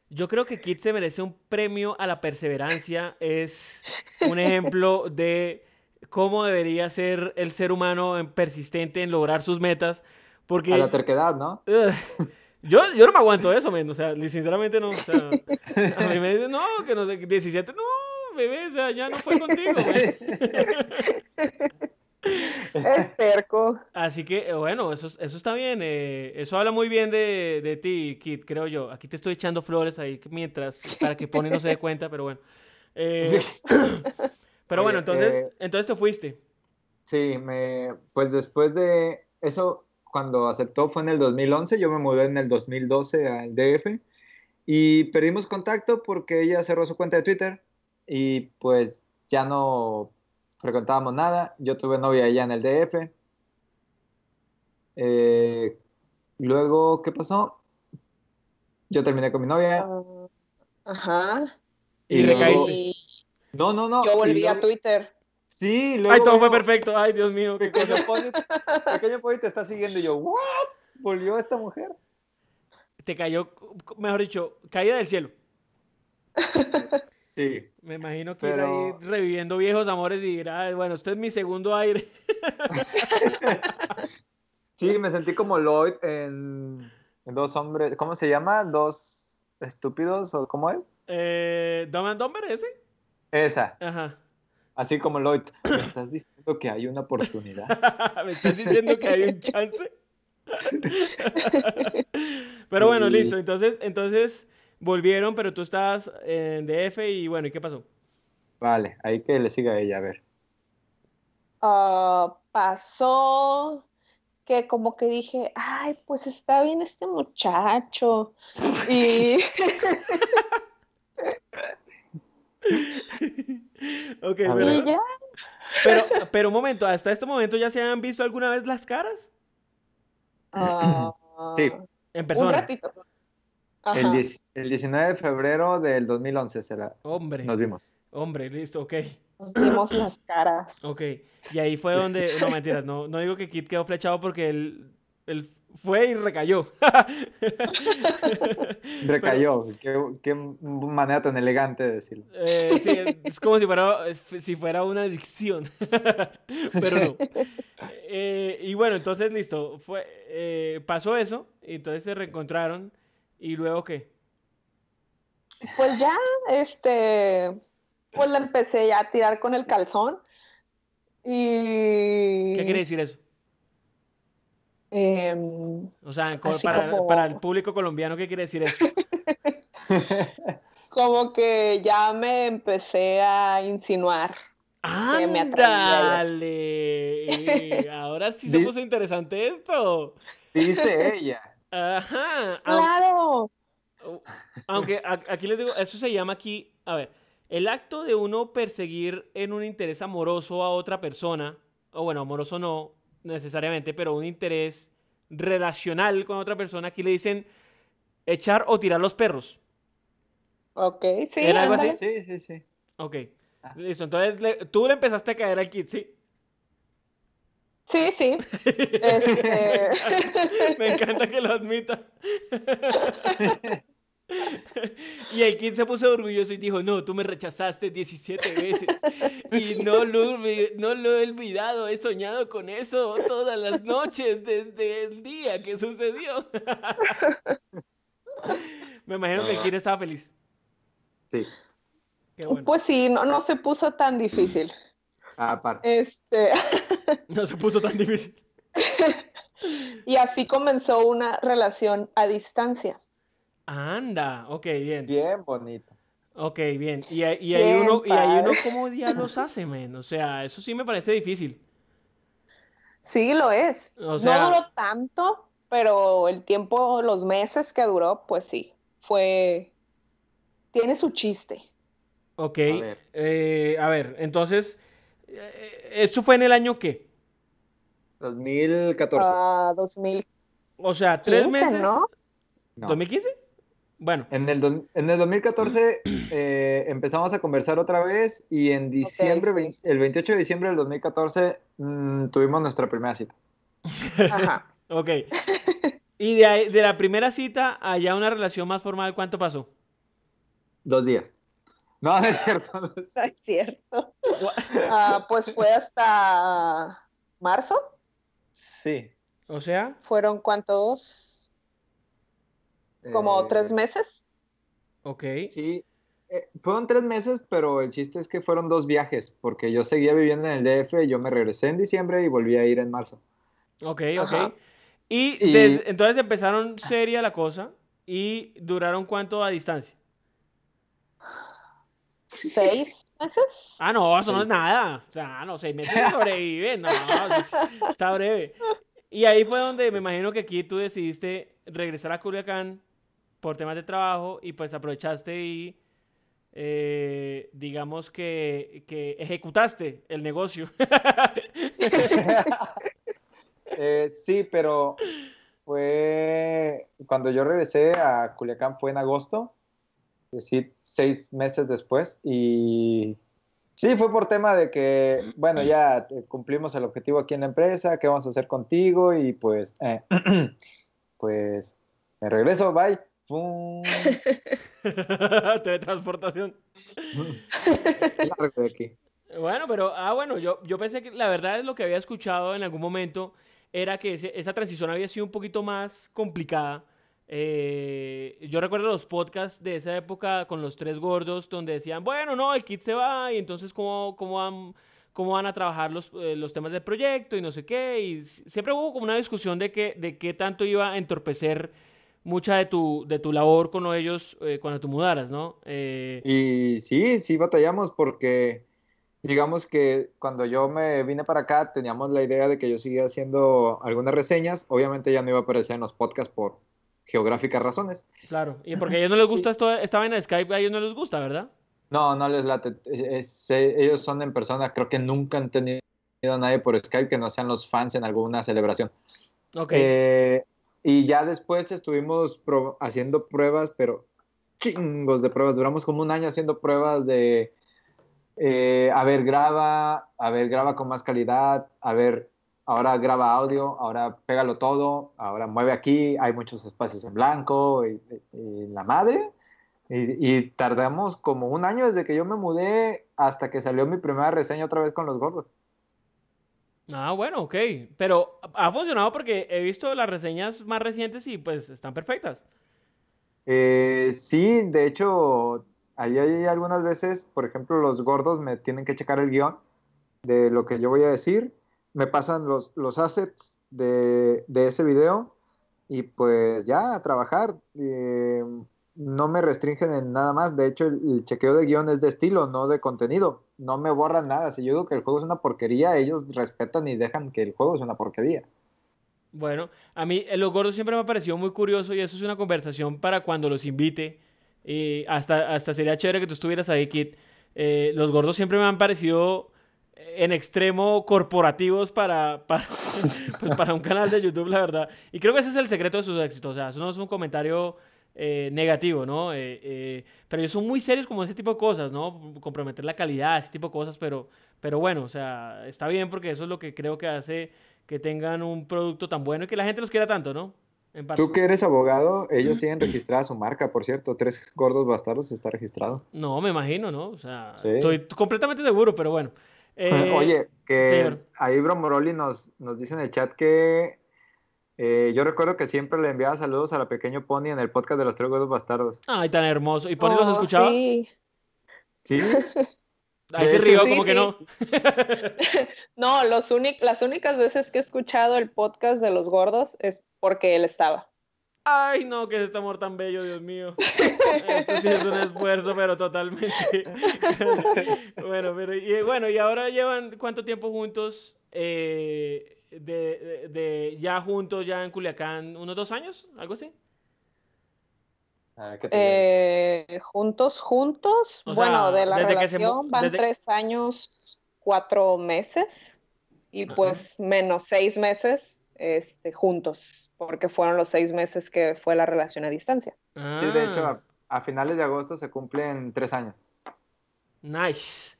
Yo creo que Kit se merece un premio a la perseverancia. Es un ejemplo de cómo debería ser el ser humano persistente en lograr sus metas. Porque... A la terquedad, ¿no? yo, yo no me aguanto eso, O sea, sinceramente no. a mí me dicen, no, que no sé, 17, no, bebé, ya no fue contigo, es perco Así que, eh, bueno, eso, eso está bien. Eh, eso habla muy bien de, ti, Kit, creo yo. Aquí te estoy echando flores ahí mientras, para que Pony no se dé cuenta, pero bueno. Eh, pero bueno, entonces, entonces te fuiste. Sí, me, pues después de eso, cuando aceptó fue en el 2011, yo me mudé en el 2012 al DF y perdimos contacto porque ella cerró su cuenta de Twitter y pues ya no frecuentábamos nada. Yo tuve novia allá en el DF. Eh, luego, ¿qué pasó? Yo terminé con mi novia. Ah, ajá. Y, recaíste. No, no, no. Yo volví a Twitter. Sí, luego. Ay, todo fue perfecto. Ay, Dios mío. Pequeño Poli, Pequeño te está siguiendo. Y yo, ¿what? ¿Volvió esta mujer? Te cayó, mejor dicho, caída del cielo. Sí. Me imagino que ir ahí reviviendo viejos amores y dirá, bueno, este es mi segundo aire. sí, me sentí como Lloyd en, Dos Hombres. ¿Cómo se llama? Dos Estúpidos o cómo es? Eh, and Domber ese. Esa. Ajá. Así como Lloyd, ¿me estás diciendo que hay una oportunidad? ¿Me estás diciendo que hay un chance? pero bueno, listo. Entonces, entonces volvieron, pero tú estás en DF y bueno, ¿y qué pasó? Vale, ahí que le siga ella, a ver. Ah, pasó que como que dije, ay, pues está bien este muchacho. Y... pero... pero, un momento, ¿hasta este momento ya se han visto alguna vez las caras? Ah. sí. En persona. Un ratito. El, 19 de febrero del 2011 será. Hombre. Nos vimos. Hombre, listo, ok. Nos vimos las caras. Ok, y ahí fue donde... No, mentiras, no, no digo que Kit quedó flechado porque él, fue y recayó. recayó, qué, qué, manera tan elegante de decirlo. Eh, es como si fuera, si fuera una adicción, pero no. Eh, y bueno, entonces listo, fue, eh, pasó eso, y entonces se reencontraron ¿Y luego qué? Pues ya, este, pues la empecé ya a tirar con el calzón. Y... ¿Qué quiere decir eso? Em, o sea, para, para, el público colombiano, ¿qué quiere decir eso? como que ya me empecé a insinuar. ¡Ándale! Ahora sí se puso interesante esto. Dice ella. Ajá. Claro. Aunque, aquí les digo, eso se llama aquí, a ver, el acto de uno perseguir en un interés amoroso a otra persona, o bueno, amoroso no necesariamente, pero un interés relacional con otra persona, aquí le dicen echar o tirar los perros. Ok, sí. ¿Era algo así? Sí, sí, sí. Ok. Ah. Listo, entonces tú le empezaste a caer al kit, ¿sí? Sí, sí. Este. Me encanta que lo admita. Y el quien se puso orgulloso y dijo, no, tú me rechazaste 17 veces. Y no lo, no lo he olvidado, he soñado con eso todas las noches desde el día que sucedió. Me imagino que el Kid estaba feliz. Sí. Pues sí, no, no se puso tan difícil. Aparte. Este... No se puso tan difícil. y así comenzó una relación a distancia. Anda, ok, bien. Bien bonito. Ok, bien. Y, y, uno, y hay uno, ¿cómo diablos hace, men? O sea, eso sí me parece difícil. Sí, lo es. No duró tanto, pero el tiempo, los meses que duró, pues sí, fue... Tiene su chiste. Ok, a ver eh, entonces eh, ¿Esto fue en el año qué? 2014. Ah, 2000. O sea, tres meses. ¿no? ¿2015? Bueno. En el, 2014 eh, empezamos a conversar otra vez y en diciembre, el 28 de diciembre del 2014 mm, tuvimos nuestra primera cita. Ajá. ok. Y de, de la primera cita allá una relación más formal, ¿cuánto pasó? Dos días. No, es cierto. es, cierto. Ah, pues fue hasta marzo. Sí. O sea. ¿Fueron cuántos? Como eh, tres meses. Ok. Sí. Eh, fueron tres meses, pero el chiste es que fueron dos viajes, porque yo seguía viviendo en el DF, yo me regresé en diciembre y volví a ir en marzo. Ok, ok. Y, entonces empezaron seria la cosa y duraron cuánto a distancia. ¿Seis meses? Ah, no, eso no es nada. O sea, no, seis meses sobrevive. No, está breve. Y ahí fue donde me imagino que aquí tú decidiste regresar a Culiacán por temas de trabajo y pues aprovechaste y eh, digamos que, ejecutaste el negocio. Eh, sí, pero fue cuando yo regresé a Culiacán fue en agosto decir seis meses después. Y sí, fue por tema de que, bueno, ya cumplimos el objetivo aquí en la empresa, ¿qué vamos a hacer contigo? Y pues, eh, pues, me regreso, bye. Teletransportación. bueno, pero, ah, bueno, yo, yo pensé que la verdad es lo que había escuchado en algún momento era que esa transición había sido un poquito más complicada eh, yo recuerdo los podcasts de esa época con los tres gordos donde decían, bueno, no, el kit se va y entonces cómo, cómo, van, cómo van a trabajar los, eh, los temas del proyecto y no sé qué. Y siempre hubo como una discusión de, que, de qué tanto iba a entorpecer mucha de tu, de tu labor con ellos eh, cuando tú mudaras, ¿no? Y sí, sí batallamos porque digamos que cuando yo me vine para acá teníamos la idea de que yo seguía haciendo algunas reseñas, obviamente ya no iba a aparecer en los podcasts por geográficas razones. Claro, y porque a ellos no les gusta esto, esta vaina de Skype, a ellos no les gusta, ¿verdad? No, no les late. Eh, ellos son en persona, creo que nunca han tenido a nadie por Skype que no sean los fans en alguna celebración. Ok. Eh, y ya después estuvimos haciendo pruebas, pero chingos de pruebas. Duramos como un año haciendo pruebas de, eh, a ver, graba, a ver, graba con más calidad, a ver, ahora graba audio, ahora pégalo todo, ahora mueve aquí, hay muchos espacios en blanco y, la madre. Y, tardamos como un año desde que yo me mudé hasta que salió mi primera reseña otra vez con los gordos. Ah, bueno, ok. Pero ha funcionado porque he visto las reseñas más recientes y pues están perfectas. Eh, sí, de hecho, ahí hay algunas veces, por ejemplo, los gordos me tienen que checar el guión de lo que yo voy a decir me pasan los, los assets de, ese video y pues ya a trabajar. Eh, no me restringen en nada más. De hecho, el, chequeo de guión es de estilo, no de contenido. No me borran nada. Si yo digo que el juego es una porquería, ellos respetan y dejan que el juego es una porquería. Bueno, a mí eh, los gordos siempre me ha parecido muy curioso y eso es una conversación para cuando los invite. Eh, hasta, hasta sería chévere que tú estuvieras ahí, Kit. Eh, los gordos siempre me han parecido en extremo corporativos para, para, pues, para, un canal de YouTube, la verdad. Y creo que ese es el secreto de sus éxitos. O sea, eso no es un comentario eh, negativo, ¿no? Eh, eh, pero ellos son muy serios como ese tipo de cosas, ¿no? Comprometer la calidad, ese tipo de cosas, pero, pero bueno, o sea, está bien porque eso es lo que creo que hace que tengan un producto tan bueno y que la gente los quiera tanto, ¿no? Tú que eres abogado, ellos tienen registrada su marca, por cierto. Tres gordos bastardos está registrado. No, me imagino, ¿no? O sea, estoy completamente seguro, pero bueno. Eh, Oye, que ahí Bromoroli nos, nos dice en el chat que eh, yo recuerdo que siempre le enviaba saludos a la pequeño Pony en el podcast de los tres gordos bastardos. Ay, tan hermoso. ¿Y Pony los oh, escuchaba? Sí. ¿Sí? Ahí se rió, como que no. no, las únicas veces que he escuchado el podcast de los gordos es porque él estaba. Ay, no, que es este amor tan bello, Dios mío. Esto sí es un esfuerzo, pero totalmente. bueno, pero y, bueno, y ahora llevan cuánto tiempo juntos, eh, de, ya juntos, ya en Culiacán, unos dos años, algo así. Ah, eh, juntos, juntos. bueno, de la relación van tres años, cuatro meses y pues menos seis meses este, juntos, porque fueron los seis meses que fue la relación a distancia. Sí, de hecho, ah. a, finales de agosto se cumplen tres años. Nice.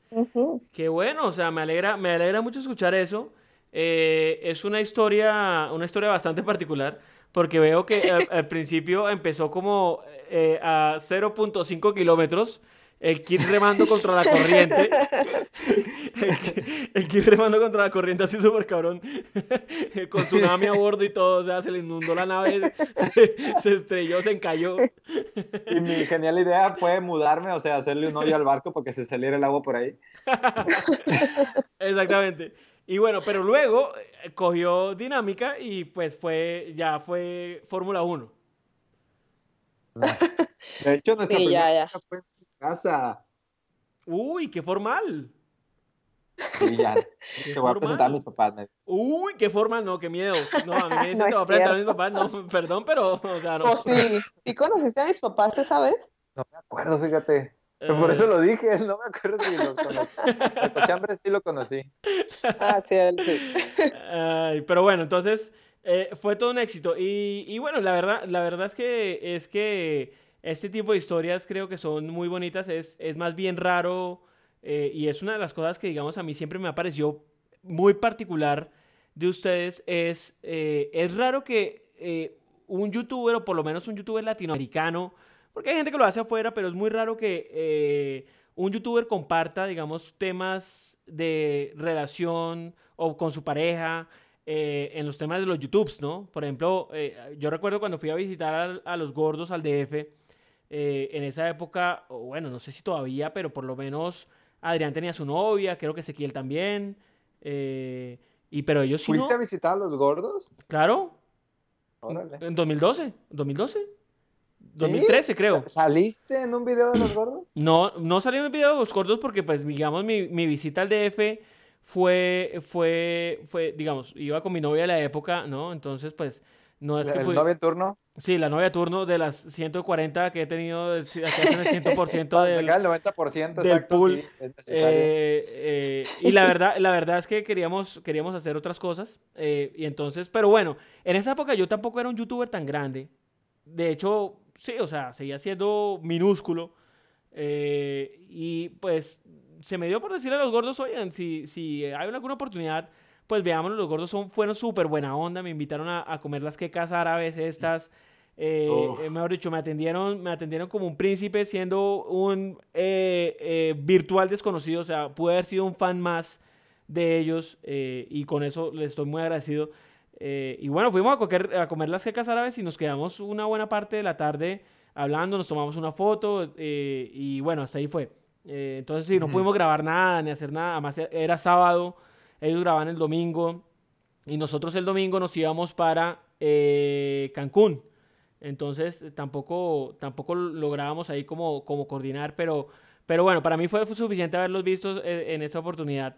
Qué bueno, o sea, me alegra, me alegra mucho escuchar eso. Eh, es una historia, una historia bastante particular, porque veo que al, principio empezó como eh, a 0.5 kilómetros el kit remando contra la corriente. El kit, remando contra la corriente, así súper cabrón. Con tsunami a bordo y todo. O sea, se le inundó la nave, se, estrelló, se encalló. Y mi genial idea fue mudarme, o sea, hacerle un hoyo al barco porque se saliera el agua por ahí. Exactamente. Y bueno, pero luego eh, cogió dinámica y pues fue, ya fue Fórmula 1. De hecho, nuestra sí, ya, casa. Uy, qué formal. Te voy a presentar a mis papás. Uy, qué formal, no, qué miedo. No, a mí me dicen que te voy a presentar a mis papás, no, perdón, pero, o sea, no. sí, conociste a mis papás esa vez? No me acuerdo, fíjate. Por eh. eso lo dije, no me acuerdo si los conocí. El sí lo conocí. Ah, sí, él sí. Ay, pero bueno, entonces eh, fue todo un éxito. Y, y bueno, la verdad, la verdad es que es que este tipo de historias creo que son muy bonitas, es, más bien raro eh, y es una de las cosas que digamos a mí siempre me ha parecido muy particular de ustedes, es, eh, es raro que eh, un youtuber o por lo menos un youtuber latinoamericano, porque hay gente que lo hace afuera, pero es muy raro que un youtuber comparta digamos temas de relación o con su pareja, en los temas de los YouTubes, ¿no? Por ejemplo, yo recuerdo cuando fui a visitar a los gordos al DF, eh, en esa época, bueno, no sé si todavía, pero por lo menos Adrián tenía su novia, creo que Ezequiel también. Eh, y pero ellos sí. ¿Fuiste a visitar a los gordos? Claro. En 2012, 2012. 2013 creo. ¿Saliste en un video de los gordos? No, no salí en un video de los gordos porque pues digamos mi, visita al DF fue, fue, fue, digamos, iba con mi novia de la época, ¿no? Entonces pues no es que... ¿El novio turno? Sí, la novia turno de las 140 que he tenido, acá el 100% pues del, pool. Eh, eh, y la verdad, la verdad es que queríamos, queríamos hacer otras cosas. Eh, y entonces, pero bueno, en esa época yo tampoco era un youtuber tan grande. De hecho, sí, o sea, seguía siendo minúsculo. y pues se me dio por decirle a los gordos, oigan, si, si hay alguna oportunidad pues veámoslo, los gordos son, fueron súper buena onda, me invitaron a, a comer las quecas árabes estas, eh, eh, mejor dicho, me atendieron, me atendieron como un príncipe siendo un eh, eh, virtual desconocido, o sea, pude haber sido un fan más de ellos y con eso les estoy muy agradecido. y bueno, fuimos a, comer las quecas árabes y nos quedamos una buena parte de la tarde hablando, nos tomamos una foto y bueno, hasta ahí fue. entonces sí, no pudimos grabar nada ni hacer nada, además era sábado, ellos grababan el domingo y nosotros el domingo nos íbamos para Cancún. Entonces tampoco, tampoco lográbamos ahí como, como coordinar, pero, pero bueno, para mí fue suficiente haberlos visto eh, en esta oportunidad.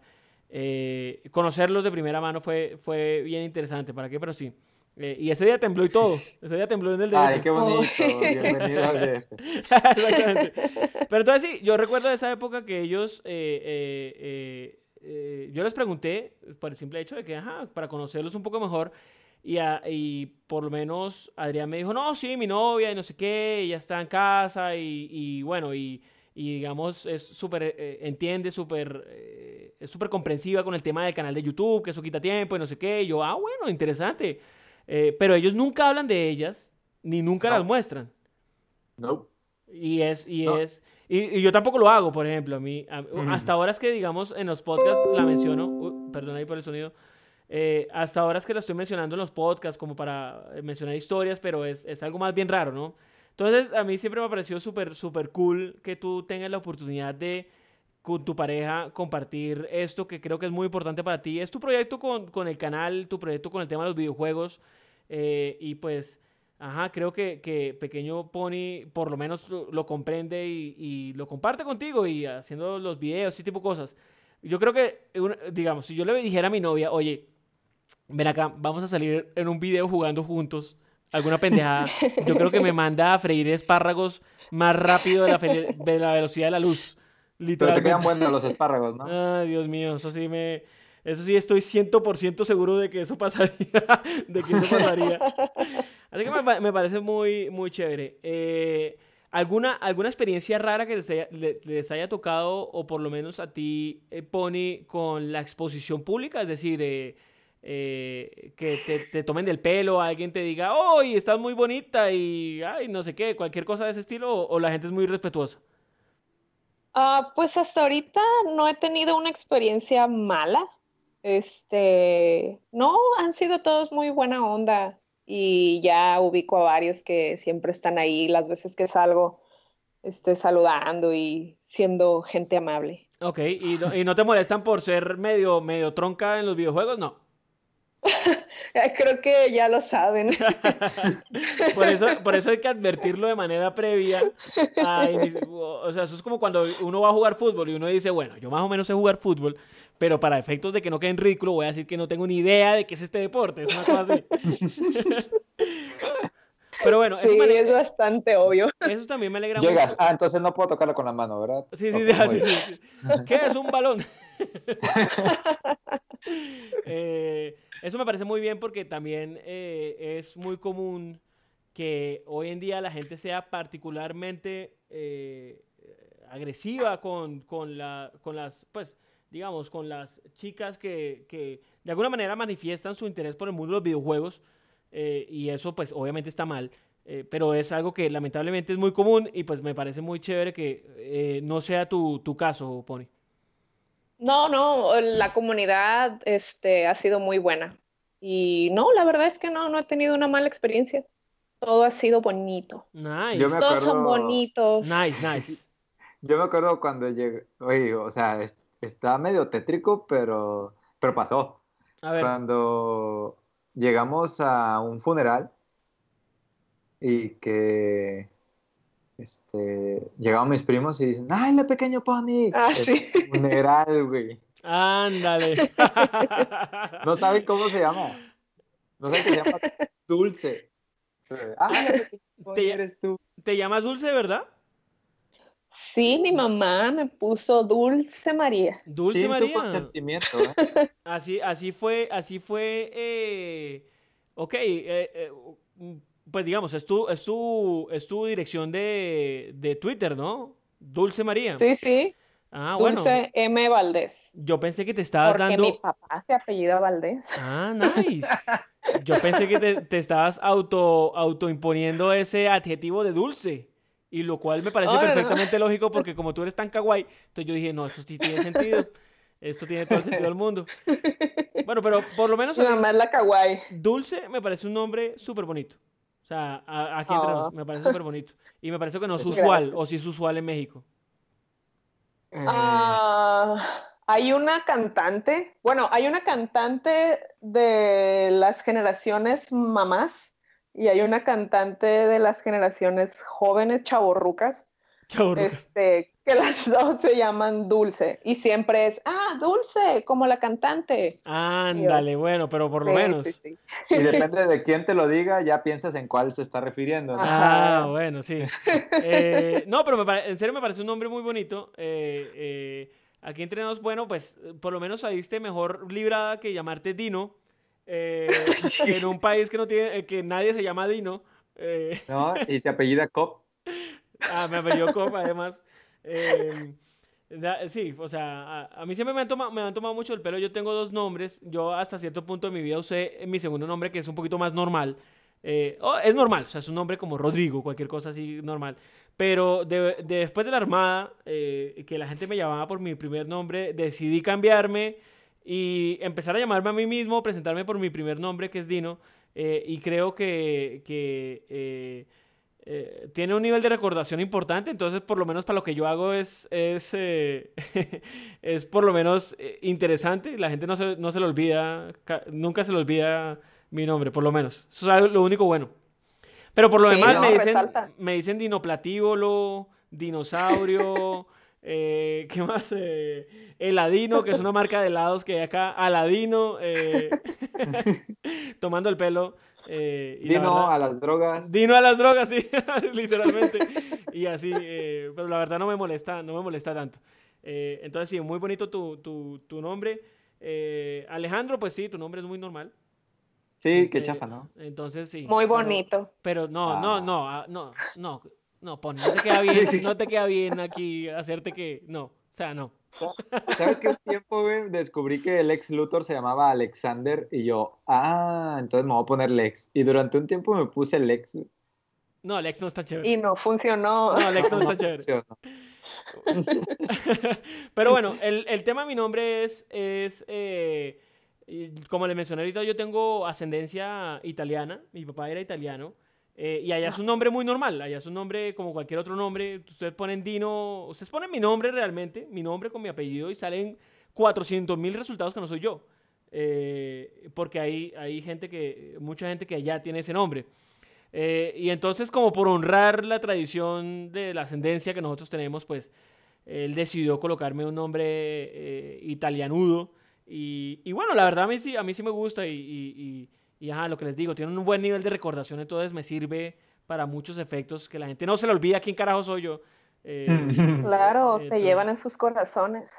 Eh, conocerlos de primera mano fue, fue bien interesante, ¿para qué? Pero sí. Eh, y ese día tembló y todo. Ese día tembló en el de... Ay, qué bonito. Bienvenido Exactamente. Pero entonces sí, yo recuerdo de esa época que ellos, yo les pregunté, por el simple hecho de que, ajá, para conocerlos un poco mejor, y, por lo menos Adrián me dijo, no, sí, mi novia y no sé qué, ella está en casa y, bueno, y, digamos, es súper, eh, eh, entiende, súper, eh, es súper comprensiva con el tema del canal de YouTube, que eso quita tiempo y no sé qué. Y yo, ah, bueno, interesante. pero ellos nunca hablan de ellas, ni nunca las muestran. No. Y es, y es, y, yo tampoco lo hago, por ejemplo, a mí, hasta ahora es que, digamos, en los podcasts la menciono, uh, perdón ahí por el sonido, eh, hasta ahora es que lo estoy mencionando en los podcasts como para eh, mencionar historias, pero es, algo más bien raro, ¿no? Entonces, a mí siempre me ha parecido súper, súper cool que tú tengas la oportunidad de con tu pareja compartir esto que creo que es muy importante para ti. Es tu proyecto con, con el canal, tu proyecto con el tema de los videojuegos. Eh, y pues, ajá, creo que, Pequeño Pony por lo menos lo, comprende y, y, lo comparte contigo y haciendo los videos, y tipo cosas. Yo creo que, digamos, si yo le dijera a mi novia, oye, ven acá, vamos a salir en un video jugando juntos. Alguna pendejada. Yo creo que me manda a freír espárragos más rápido de la, velocidad de la luz. Pero te quedan buenos los espárragos, ¿no? Ay, Dios mío, eso sí me... Eso sí, estoy 100% seguro de que eso pasaría. de que eso pasaría. Así que me, parece muy, muy chévere. Eh, ¿alguna, ¿Alguna experiencia rara que les haya, tocado, o por lo menos a ti, eh, Pony, con la exposición pública? Es decir, eh, eh, que te, tomen del pelo, alguien te diga, ¡oh, estás muy bonita! y no sé qué, cualquier cosa de ese estilo, o, la gente es muy respetuosa? Ah, pues hasta ahorita no he tenido una experiencia mala. Este, no, han sido todos muy buena onda y ya ubico a varios que siempre están ahí las veces que salgo, este, saludando y siendo gente amable. Ok, ¿Y no, ¿y no te molestan por ser medio, medio tronca en los videojuegos? No. Creo que ya lo saben. por, eso, hay que advertirlo de manera previa. o sea, eso es como cuando uno va a jugar fútbol y uno dice, bueno, yo más o menos sé jugar fútbol, pero para efectos de que no queden ridículo, voy a decir que no tengo ni idea de qué es este deporte. Es una cosa así. Pero bueno, es bastante obvio. Eso también me alegra mucho. Ah, entonces no puedo tocarlo con la mano, ¿verdad? Sí, sí, sí, sí, sí. ¿Qué es un balón? eh, eso me parece muy bien porque también eh, es muy común que hoy en día la gente sea particularmente eh, agresiva con, las, pues, digamos, con las chicas que, de alguna manera manifiestan su interés por el mundo de los videojuegos eh, y eso pues obviamente está mal. pero es algo que lamentablemente es muy común y pues me parece muy chévere que no sea tu, tu caso, Pony. No, no, la comunidad este, ha sido muy buena. Y no, la verdad es que no, no he tenido una mala experiencia. Todo ha sido bonito. Nice. Todos son bonitos. Nice, nice. Yo me acuerdo cuando llegué, o sea, está medio tétrico, pero, pero pasó. Cuando llegamos a un funeral y que este, llegaban mis primos y dicen, ¡ay, la pequeño pony! Ah, sí. Funeral, güey. Ándale. no saben cómo se llama, No sé qué se llama Dulce. ¡Ah, la pony te, eres tú! ¿Te llamas Dulce, verdad? Sí, mi mamá me puso Dulce María. Dulce María. Tu consentimiento, ¿eh? así, así fue, así fue, eh, ok, eh, eh pues digamos, es tu, es tu, es tu dirección de, Twitter, ¿no? Dulce María. Sí, sí. Ah, Dulce M. Valdés. Yo pensé que te estabas Porque dando. Mi papá se apellida Valdés. Ah, nice. Yo pensé que te, te estabas auto, autoimponiendo ese adjetivo de dulce. Y lo cual me parece perfectamente lógico porque como tú eres tan kawaii, entonces yo dije, no, esto sí tiene sentido. Esto tiene todo el sentido del mundo. Bueno, pero por lo menos... Nada más la kawaii. Dulce me parece un nombre súper bonito. O sea, aquí entre ah. me parece súper bonito. Y me parece que no es usual, o si es usual en México. Ah, hay una cantante, bueno, hay una cantante de las generaciones mamás y hay una cantante de las generaciones jóvenes chaborrucas. Chaborrucas. Este, que las dos se llaman Dulce y siempre es, ah, Dulce, como la cantante. Ándale, bueno, pero por lo menos. Y depende de quién te lo diga, ya piensas en cuál se está refiriendo. Ah, bueno, sí. Eh, no, pero en serio me parece un nombre muy bonito. Eh, eh, aquí entre bueno, pues por lo menos saliste mejor librada que llamarte Dino. en un país que no tiene, que nadie se llama Dino. No, y se apellida Cop. Ah, me apellido Cop, además. Em, sí, o sea, a, mí siempre me han, tomado, mucho el pelo. Yo tengo dos nombres. Yo hasta cierto punto de mi vida usé mi segundo nombre, que es un poquito más normal. Eh, oh, es normal, o sea, es un nombre como Rodrigo, cualquier cosa así normal. Pero después de la Armada, eh, que la gente me llamaba por mi primer nombre, decidí cambiarme y empezar a llamarme a mí mismo, presentarme por mi primer nombre, que es Dino. Eh, y creo que eh, tiene un nivel de recordación importante, entonces por lo menos para lo que yo hago es, es, eh, por lo menos eh, interesante, la gente no se, no olvida, nunca se le olvida mi nombre, por lo menos, eso es lo único bueno. Pero por lo demás me, dicen, me dinosaurio, Eh, ¿Qué más? Eh, el Eladino, que es una marca de helados que hay acá. Aladino, eh, tomando el pelo. Dino a las drogas. Dino a las drogas, sí, literalmente. Y así, pero la verdad no me molesta, no me molesta tanto. entonces, sí, muy bonito tu, nombre. Alejandro, pues sí, tu nombre es muy normal. Sí, qué chafa, ¿no? Entonces sí. Muy bonito. Pero, no, no, ah. Ah, no, no, no, no, pon, pues, no te queda bien, no te queda bien aquí hacerte que. No, o sea, no. ¿Sabes qué tiempo, Descubrí que el ex Luthor se llamaba Alexander y yo, ah, entonces me voy a poner Lex. Y durante un tiempo me puse Lex. No, Lex no está chévere. Y no funcionó. No, Lex no, está chévere. Pero bueno, el, tema de mi nombre es. es eh, como le mencioné ahorita, yo tengo ascendencia italiana. Mi papá era italiano. Eh, y allá es un nombre muy normal, allá es un nombre como cualquier otro nombre. Ustedes ponen Dino, ustedes ponen mi nombre realmente, mi nombre con mi apellido y salen 400 mil resultados que no soy yo. Eh, porque hay, hay gente que, mucha gente que allá tiene ese nombre. Eh, y entonces como por honrar la tradición de la ascendencia que nosotros tenemos, pues él decidió colocarme un nombre italianudo. Y, y, bueno, la verdad a mí sí, a mí sí me gusta y y ajá, lo que les digo, tienen un buen nivel de recordación, entonces me sirve para muchos efectos que la gente no se le olvida quién carajo soy yo. Eh, claro, te llevan en sus corazones.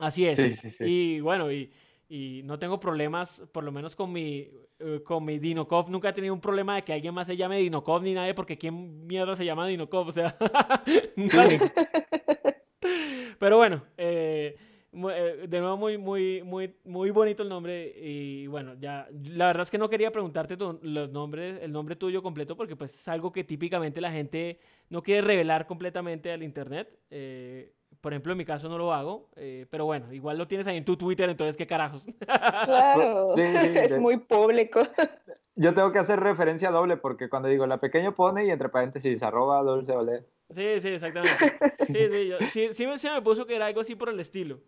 Así es. Sí, sí, sí. Y bueno, y, no tengo problemas, por lo menos con mi, eh, con mi Dinokov, nunca he tenido un problema de que alguien más se llame Dinokov ni nadie, porque ¿quién mierda se llama Dinokov? O sea, Pero bueno, eh, eh, de nuevo muy, muy, muy, muy bonito el nombre y bueno, ya, la verdad es que no quería preguntarte los nombres, el nombre tuyo completo porque pues es algo que típicamente la gente no quiere revelar completamente al internet. Eh, por ejemplo, en mi caso no lo hago, eh, pero bueno, igual lo tienes ahí en tu Twitter, entonces qué carajos. Claro, es muy público. Yo tengo que hacer referencia doble porque cuando digo la pequeño pone y entre paréntesis arroba dulce ole Sí, sí, exactamente. Sí, sí, sí, sí, me, me puso que era algo así por el estilo.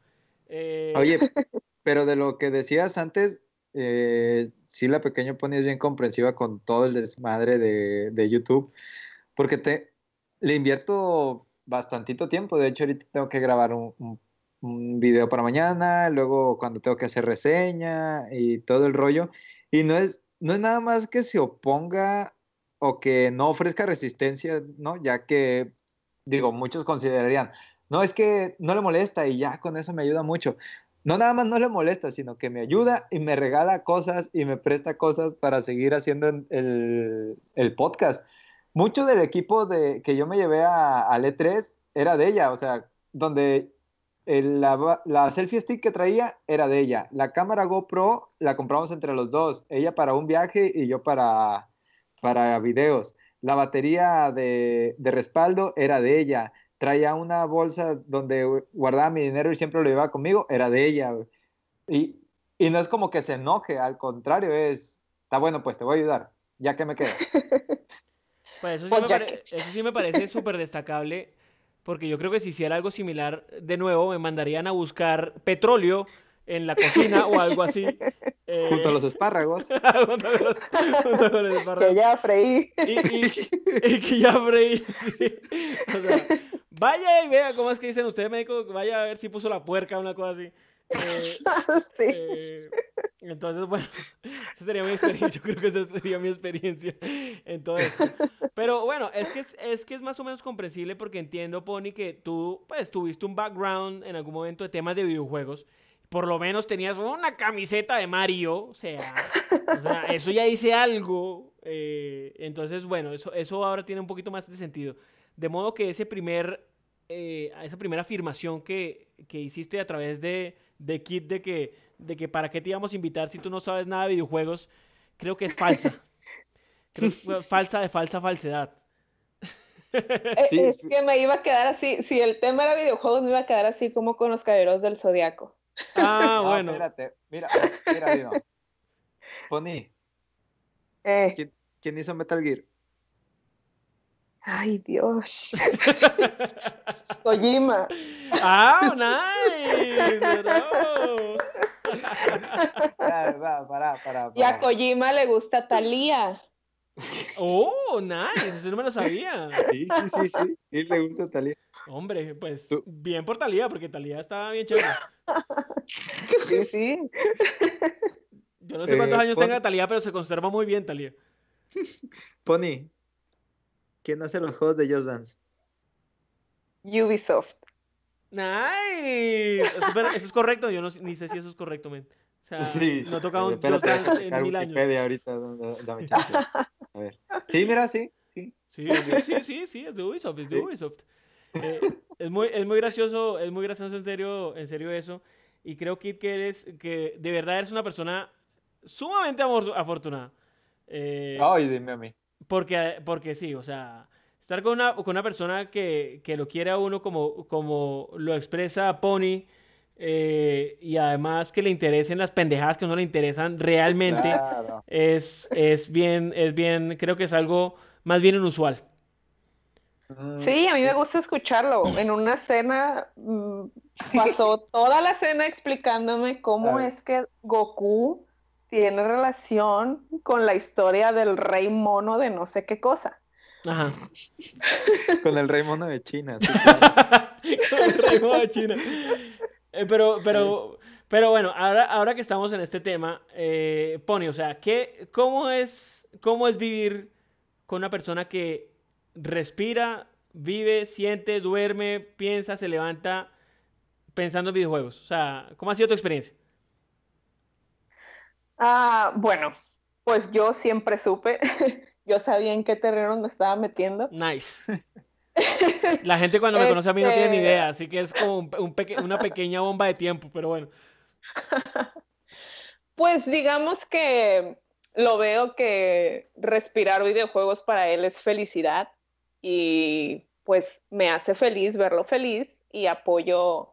Eh, Oye, pero de lo que decías antes, eh, sí la pequeña pone es bien comprensiva con todo el desmadre de, YouTube, porque te le invierto bastantito tiempo. De hecho, ahorita tengo que grabar un, video para mañana, luego cuando tengo que hacer reseña y todo el rollo. Y no es, no es nada más que se oponga o que no ofrezca resistencia, ¿no? Ya que, digo, muchos considerarían, no, es que no le molesta y ya con eso me ayuda mucho. No nada más no le molesta, sino que me ayuda y me regala cosas y me presta cosas para seguir haciendo el, podcast. Mucho del equipo de, que yo me llevé a, al E3 era de ella, o sea, donde la, la, selfie stick que traía era de ella. La cámara GoPro la compramos entre los dos. Ella para un viaje y yo para, para videos. La batería de, de respaldo era de ella traía una bolsa donde guardaba mi dinero y siempre lo llevaba conmigo, era de ella. Y, y no es como que se enoje, al contrario, es, está bueno, pues te voy a ayudar, ya que me quedo. Pues pues eso, sí me parece súper destacable, porque yo creo que si hiciera algo similar de nuevo, me mandarían a buscar petróleo en la cocina o algo así. Eh, junto a los espárragos. junto los, espárragos. Que ya freí. Y, que ya freí, sí. O sea, Vaya y vea cómo es que dicen ustedes, médico, vaya a ver si puso la puerca o una cosa así. sí. Eh, eh, entonces, bueno, esa sería mi experiencia. Yo creo que esa sería mi experiencia en todo esto. Pero bueno, es que es, que es más o menos comprensible porque entiendo, Pony, que tú pues tuviste un background en algún momento de temas de videojuegos. Por lo menos tenías una camiseta de Mario, o sea, o sea eso ya dice algo. Eh, entonces, bueno, eso ahora tiene un poquito más de sentido. De modo que ese primer eh, esa primera afirmación que, hiciste a través de, de, Kit de que, de que para qué te íbamos a invitar si tú no sabes nada de videojuegos, creo que es falsa. falsa de falsa falsedad. Eh, es que me iba a quedar así, si el tema era videojuegos, me iba a quedar así como con los caballeros del zodiaco. Ah, bueno. Espérate, mira, mira, mira. Pony. Eh. ¿Quién hizo Metal Gear? Ay, Dios. Kojima. Ah, nice. Y a Kojima le gusta Talía. Oh, nice. Eso no me lo sabía. Sí, sí, sí, sí. Sí, le gusta Talía. Hombre, pues bien por Talía, porque Talía estaba bien chévere. Sí, sí. Yo no sé cuántos eh, años tenga Talía, pero se conserva muy bien Talía. Pony, ¿Quién hace los juegos de Just Dance? Ubisoft. ¡Ay! eso es correcto. Yo no, ni sé si eso es correcto, men. O sea, no tocado un Just Dance en mil años. dame A ver. Sí, mira, sí. Sí, sí, sí, sí, sí, es de Ubisoft, es de Ubisoft. Eh, es, muy, es muy gracioso, es muy gracioso en serio, en serio eso. Y creo, Kit, que eres, que de verdad eres una persona sumamente afortunada. Eh, Ay, dime a mí. Porque, porque sí, o sea, estar con una, con una persona que, lo quiere a uno como, lo expresa Pony. Eh, y además que le interesen las pendejadas que no le interesan realmente es, bien, es bien, creo que es algo más bien inusual. Mm. Sí, a mí me gusta escucharlo. En una cena mm, pasó toda la cena explicándome cómo es que Goku tiene relación con la historia del rey mono de no sé qué cosa. Ajá. Con el rey mono de China. Con el rey mono de China. Eh, pero, pero, pero bueno, ahora, ahora que estamos en este tema, eh, Pony, o sea, ¿qué, cómo, es, ¿cómo es vivir con una persona que respira, vive, siente, duerme, piensa, se levanta pensando en videojuegos? O sea, ¿cómo ha sido tu experiencia? Ah, bueno, pues yo siempre supe, yo sabía en qué terreno me estaba metiendo. Nice. La gente cuando me conoce a mí no tiene ni este idea, así que es como un, una pequeña bomba de tiempo, pero bueno. Pues digamos que lo veo que respirar videojuegos para él es felicidad y pues me hace feliz verlo feliz y apoyo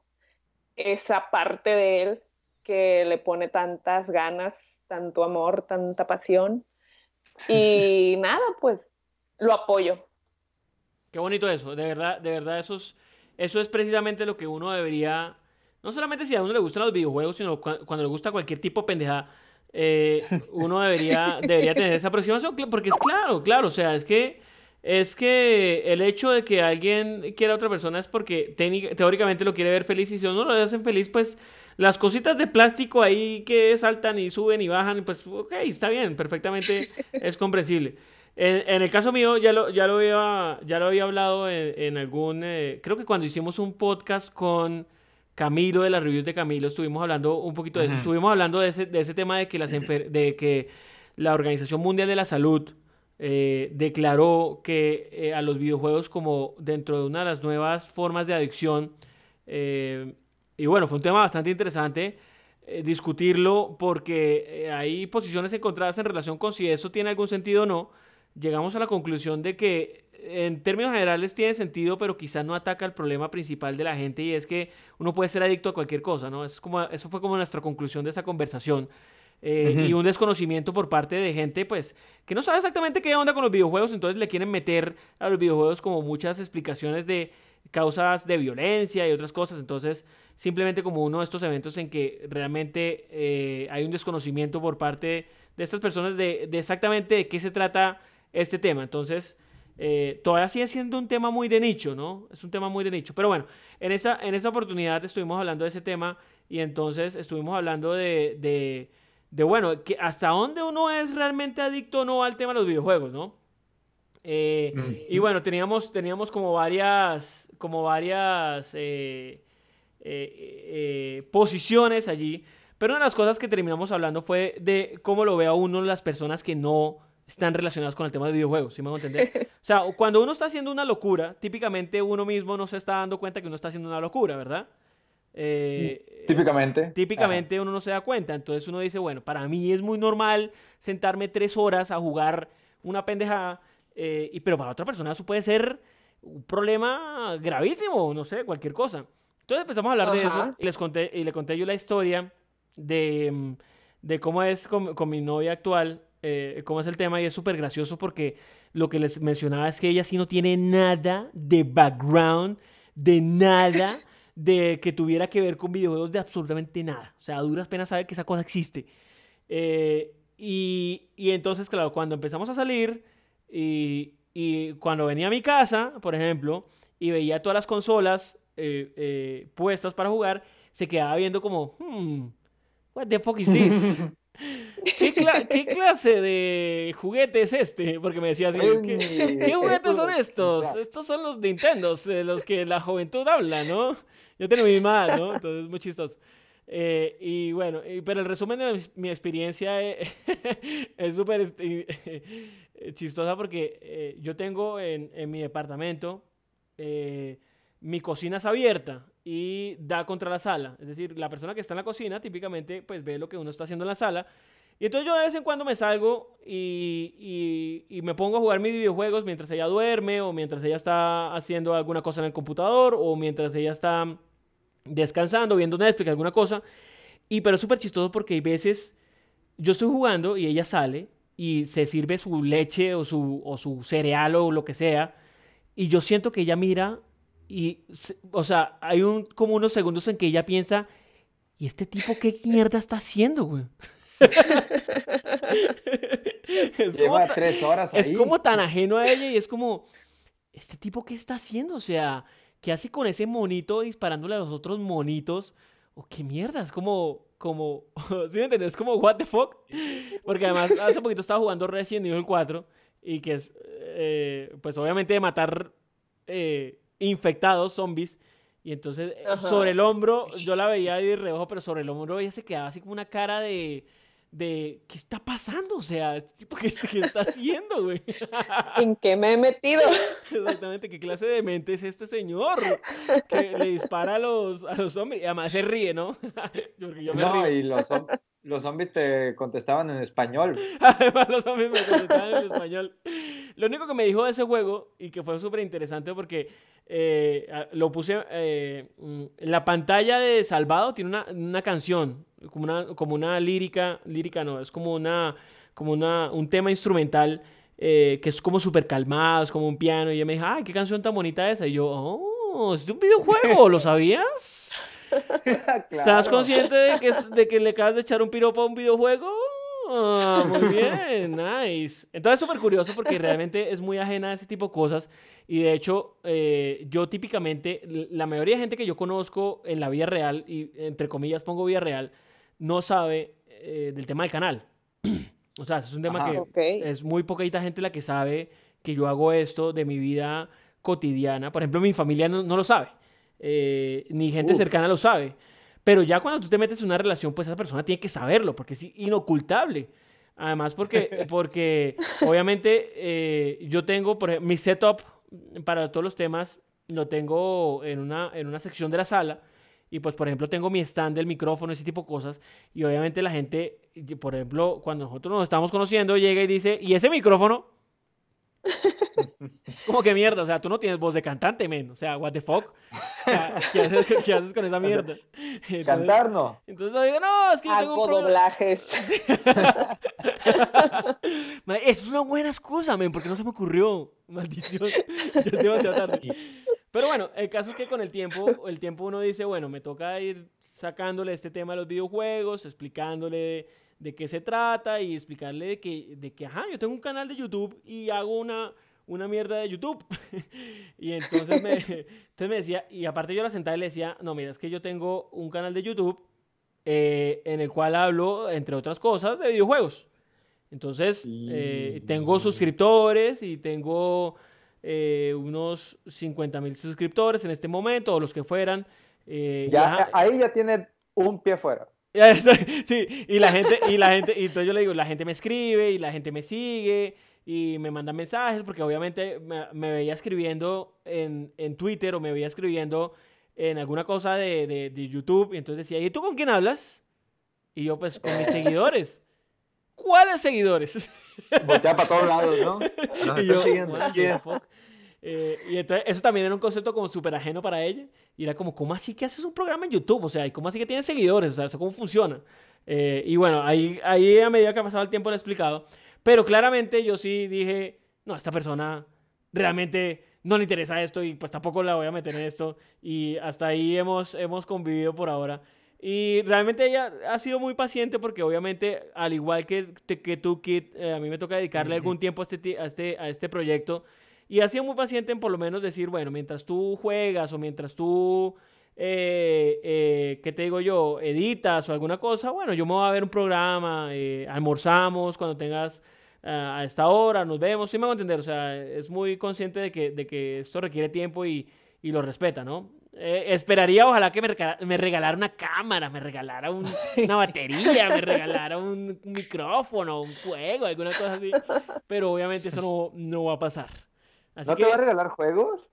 esa parte de él que le pone tantas ganas tanto amor, tanta pasión. Y nada, pues lo apoyo. Qué bonito eso, de verdad, de verdad, eso es, eso es precisamente lo que uno debería, no solamente si a uno le gustan los videojuegos, sino cuando le gusta cualquier tipo de pendejada, eh, uno debería, debería tener esa aproximación, porque es claro, claro, o sea, es que, es que el hecho de que alguien quiera a otra persona es porque teóricamente lo quiere ver feliz y si uno lo hacen feliz, pues las cositas de plástico ahí que saltan y suben y bajan, pues ok, está bien, perfectamente es comprensible. En, el caso mío, ya lo, ya lo, había, ya lo había hablado en, algún, eh, creo que cuando hicimos un podcast con Camilo, de las reviews de Camilo, estuvimos hablando un poquito de eso, estuvimos hablando de ese, de ese tema de que, las de que la Organización Mundial de la Salud eh, declaró que eh, a los videojuegos como dentro de una de las nuevas formas de adicción, eh, y bueno, fue un tema bastante interesante eh, discutirlo porque eh, hay posiciones encontradas en relación con si eso tiene algún sentido o no. Llegamos a la conclusión de que en términos generales tiene sentido, pero quizás no ataca el problema principal de la gente y es que uno puede ser adicto a cualquier cosa, ¿no? es como, eso fue como nuestra conclusión de esa conversación. Eh, y un desconocimiento por parte de gente, pues, que no sabe exactamente qué onda con los videojuegos, entonces le quieren meter a los videojuegos como muchas explicaciones de causas de violencia y otras cosas. Entonces, simplemente como uno de estos eventos en que realmente eh, hay un desconocimiento por parte de estas personas de, exactamente de qué se trata este tema. Entonces, eh, todavía sigue siendo un tema muy de nicho, ¿no? Es un tema muy de nicho. Pero bueno, en esa, en esa oportunidad estuvimos hablando de ese tema y entonces estuvimos hablando de, de, bueno, que hasta dónde uno es realmente adicto o no al tema de los videojuegos, ¿no? Eh, mm. Y bueno, teníamos, teníamos como varias, como varias eh, eh, posiciones allí, pero una de las cosas que terminamos hablando fue de cómo lo ve a uno las personas que no están relacionadas con el tema de videojuegos, Si me van a entender? O sea, cuando uno está haciendo una locura, típicamente uno mismo no se está dando cuenta que uno está haciendo una locura, ¿verdad? típicamente. Típicamente uno no se da cuenta. Entonces uno dice, bueno, para mí es muy normal sentarme tres horas a jugar una pendejada eh, pero para otra persona eso puede ser un problema gravísimo, no sé, cualquier cosa. Entonces empezamos pues, a hablar de eso y les conté, y le conté yo la historia de, de cómo es con, mi novia actual, eh, cómo es el tema y es súper gracioso porque lo que les mencionaba es que ella sí no tiene nada de background, de nada, de que tuviera que ver con videojuegos, de absolutamente nada. O sea, a duras penas sabe que esa cosa existe. Eh, y, y entonces, claro, cuando empezamos a salir... Y, y cuando venía a mi casa, por ejemplo, y veía todas las consolas eh, eh, puestas para jugar, se quedaba viendo como, hmm, what the fuck is this? ¿Qué, ¿Qué, clase de juguete es este? Porque me decía así, ¿qué, juguetes son estos? Estos son los Nintendo, de los que la juventud habla, ¿no? Yo tengo mi mamá, ¿no? Entonces muy chistoso. Eh, y bueno, pero el resumen de mi experiencia e-, es súper este, eh, chistosa porque eh, yo tengo en, mi departamento eh, mi cocina es abierta y da contra la sala. Es decir, la persona que está en la cocina típicamente pues ve lo que uno está haciendo en la sala. Y entonces yo de vez en cuando me salgo y, me pongo a jugar mis videojuegos mientras ella duerme o mientras ella está haciendo alguna cosa en el computador o mientras ella está descansando, viendo Netflix, alguna cosa. Y pero es súper chistoso porque hay veces yo estoy jugando y ella sale y se sirve su leche o su, o su cereal o lo que sea. Y yo siento que ella mira y, o sea, hay un, como unos segundos en que ella piensa, ¿y este tipo qué mierda está haciendo, güey? es Lleva tres horas ahí. Es como tan ajeno a ella y es como, ¿este tipo qué está haciendo? O sea, ¿qué hace con ese monito disparándole a los otros monitos? ¿O qué mierda? Es como, como, ¿sí me Es Como, what the fuck? Porque además hace poquito estaba jugando Resident Evil 4 y que es, eh, pues obviamente de matar eh, infectados, zombies. Y entonces eh, sobre el hombro, yo la veía ahí de reojo, pero sobre el hombro ella se quedaba así como una cara de de qué está pasando, o sea, este qué, está haciendo, güey. ¿En qué me he metido? Exactamente, qué clase de mente es este señor que le dispara a los, a los zombies y además se ríe, ¿no? no, y los, los zombies te contestaban en español. Además, los zombies me contestaban en español. Lo único que me dijo de ese juego y que fue súper interesante porque eh, lo puse eh, mm, la pantalla de Salvado tiene una, una canción como una, como una lírica, lírica no, es como, una, como una, un tema instrumental eh, que es como súper calmado, es como un piano. Y ella me dijo, ay, qué canción tan bonita esa. Y yo, oh, es de un videojuego, ¿lo sabías? ¿Estás consciente de que, de que le acabas de echar un piropo a un videojuego? Ah, muy bien, nice. Entonces, súper curioso porque realmente es muy ajena a ese tipo de cosas. Y de hecho, eh, yo típicamente, la mayoría de gente que yo conozco en la vida real, y entre comillas pongo vida real, no sabe eh, del tema del canal. o sea, es un tema que es muy poquita gente la que sabe que yo hago esto de mi vida cotidiana. Por ejemplo, mi familia no, lo sabe, eh, ni gente uh. cercana lo sabe. Pero ya cuando tú te metes en una relación, pues esa persona tiene que saberlo, porque es inocultable. Además, porque, porque obviamente eh, yo tengo, por ejemplo, mi setup para todos los temas lo tengo en una, en una sección de la sala y pues, por ejemplo, tengo mi stand del micrófono, ese tipo de cosas. Y obviamente la gente, por ejemplo, cuando nosotros nos estamos conociendo, llega y dice, ¿y ese micrófono? Como que mierda, o sea, tú no tienes voz de cantante, men. O sea, what the fuck. ¿qué, haces, con esa mierda? Cantar no. Entonces digo, no, es que yo tengo un doblajes. es una buena excusa, men, porque no se me ocurrió. Maldición. es pero bueno, el caso es que con el tiempo, el tiempo uno dice, bueno, me toca ir sacándole este tema a los videojuegos, explicándole de qué se trata y explicarle de que, de que ajá, yo tengo un canal de YouTube y hago una, una mierda de YouTube. y entonces me, me decía, y aparte yo la sentaba y le decía, no, mira, es que yo tengo un canal de YouTube eh, en el cual hablo, entre otras cosas, de videojuegos. Entonces, eh, tengo suscriptores y tengo eh, unos 50 mil suscriptores en este momento, o los que fueran. Eh, ya, eh, ahí ya tiene un pie fuera. sí, y la gente, y la gente, y entonces yo le digo, la gente me escribe, y la gente me sigue, y me manda mensajes, porque obviamente me, veía escribiendo en, Twitter o me veía escribiendo en alguna cosa de, de YouTube, y entonces decía, ¿y tú con quién hablas? Y yo pues con mis seguidores. ¿Cuáles seguidores? Voltea para todos lados, ¿no? y, eh, y entonces eso también era un concepto como súper ajeno para ella. Y era como, ¿cómo así que haces un programa en YouTube? O sea, ¿y cómo así que tienes seguidores? O sea, ¿eso cómo funciona? Eh, y bueno, ahí, ahí a medida que ha pasado el tiempo lo he explicado. Pero claramente yo sí dije, no, esta persona realmente no le interesa esto y pues tampoco la voy a meter en esto. Y hasta ahí hemos, hemos convivido por ahora. Y realmente ella ha sido muy paciente porque obviamente, al igual que, que tú, Kit, eh, a mí me toca dedicarle algún tiempo a este, a este, a este proyecto. Y ha sido muy paciente en por lo menos decir, bueno, mientras tú juegas o mientras tú, eh, eh, ¿qué te digo yo?, editas o alguna cosa, bueno, yo me voy a ver un programa, almorzamos cuando tengas a esta hora, nos vemos, sí me voy a entender, o sea, es muy consciente de que, de que esto requiere tiempo y, y lo respeta, ¿no? Eh, esperaría, ojalá que me, regalara una cámara, me regalara una batería, me regalara un micrófono, un juego, alguna cosa así. Pero obviamente eso no, va a pasar. ¿No te va a regalar juegos?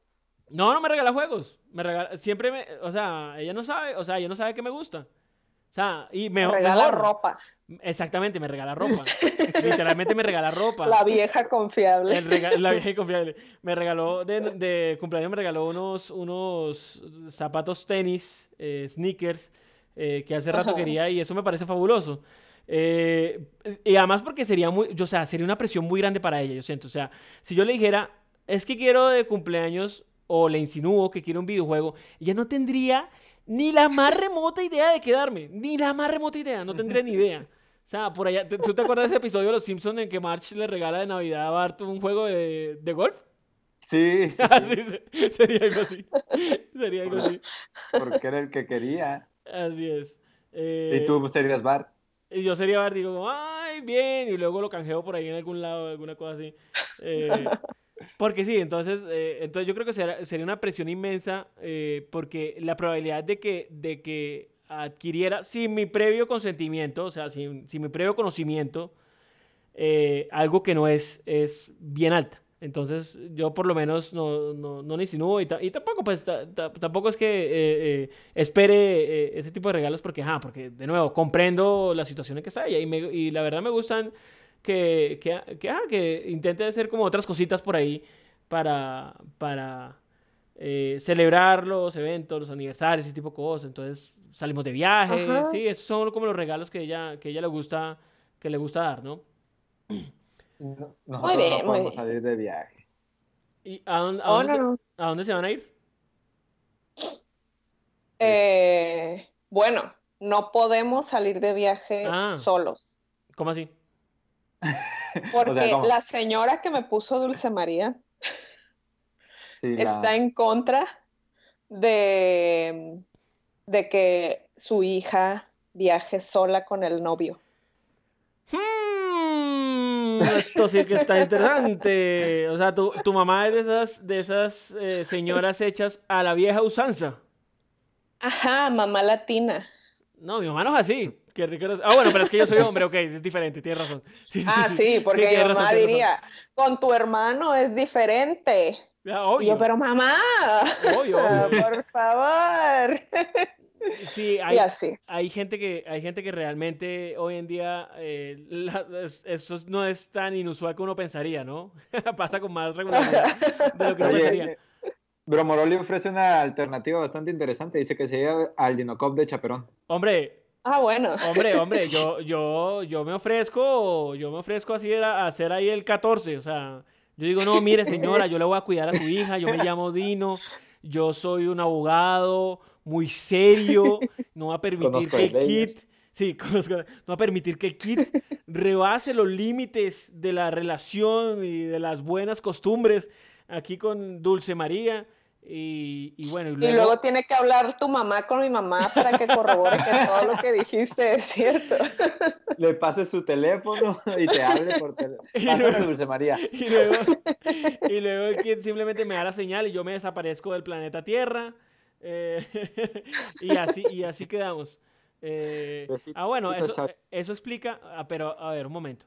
No, no me regala juegos. Me regala... Siempre me... O sea, ella no sabe, o sea, ella no sabe qué me gusta sea, y me, regala ropa. Exactamente, me regala ropa. Literalmente me regala ropa. La vieja confiable. la vieja confiable. Me regaló, de, cumpleaños me regaló unos, unos zapatos tenis, eh, sneakers, eh, que hace rato quería y eso me parece fabuloso. Eh, y además porque sería muy, yo, o sea, sería una presión muy grande para ella, yo siento. O sea, si yo le dijera, es que quiero de cumpleaños o le insinúo que quiero un videojuego, ella no tendría ni la más remota idea de quedarme. Ni la más remota idea. No tendría ni idea. O sea, por allá. ¿Tú te acuerdas de ese episodio de Los Simpsons en que March le regala de Navidad a Bart un juego de, golf? Ah, sí, Sería algo así. Sería algo así. Porque era el que quería. Así es. y tú eh, serías Bart. Y yo sería Bart, digo, ay, bien. Y luego lo canjeo por ahí en algún lado, alguna cosa así. Eh, porque sí, entonces, eh, entonces yo creo que sería una presión inmensa eh, porque la probabilidad de que, de que adquiriera, sin mi previo consentimiento, o sea, sin, sin mi previo conocimiento, eh, algo que no es, es bien alta. Entonces yo por lo menos no, no, insinúo y, tampoco, pues, tampoco es que espere ese tipo de regalos porque, porque de nuevo, comprendo la situación en que está ella y, me, y la verdad me gustan que, que, ah, que, ah, hacer como otras cositas por ahí para, para eh, celebrar los eventos, los aniversarios, ese tipo de cosas. Entonces salimos de viaje, sí, esos son como los regalos que ella, que ella le gusta, que le gusta dar, ¿no? muy bien, no podemos salir de viaje. ¿Y a, dónde, oh, se, van a ir? Eh, bueno, no podemos salir de viaje ah. solos. ¿Cómo así? Porque la señora que me puso Dulce María está en contra de, de que su hija viaje sola con el novio. Hmm, esto sí que está interesante. O sea, tu, mamá es de esas, de esas eh, señoras hechas a la vieja usanza. Ajá, mamá latina. No, mi mamá no es así. Que Ah, bueno, pero es que yo soy hombre, ok, es diferente, tienes razón. ah, sí, porque mi mamá diría, con tu hermano es diferente. Ah, obvio. yo, pero mamá, por favor. Sí, hay, gente que, hay gente que realmente hoy en día eh, eso no es tan inusual que uno pensaría, ¿no? Pasa con más regularidad de lo que uno pensaría. Bromoroli ofrece una alternativa bastante interesante. Dice que se lleva al Dinocop de Chaperón. Hombre, Ah, bueno. Hombre, hombre, yo, yo, yo me ofrezco, yo me ofrezco así a hacer ahí el 14, o sea, yo digo, no, mire señora, yo le voy a cuidar a tu hija, yo me llamo Dino, yo soy un abogado muy serio, no va a permitir que Kit, sí, no va a permitir que Kit rebase los límites de la relación y de las buenas costumbres aquí con Dulce María. Y, bueno, y luego... tiene que hablar tu mamá con mi mamá para que corrobore que todo lo que dijiste es cierto. Le pases su teléfono y te hable por teléfono. María. Y luego, simplemente me da la señal y yo me desaparezco del planeta Tierra. Eh, y, así, y así quedamos. Eh, ah, bueno, eso, explica. Ah, pero a ver, un momento.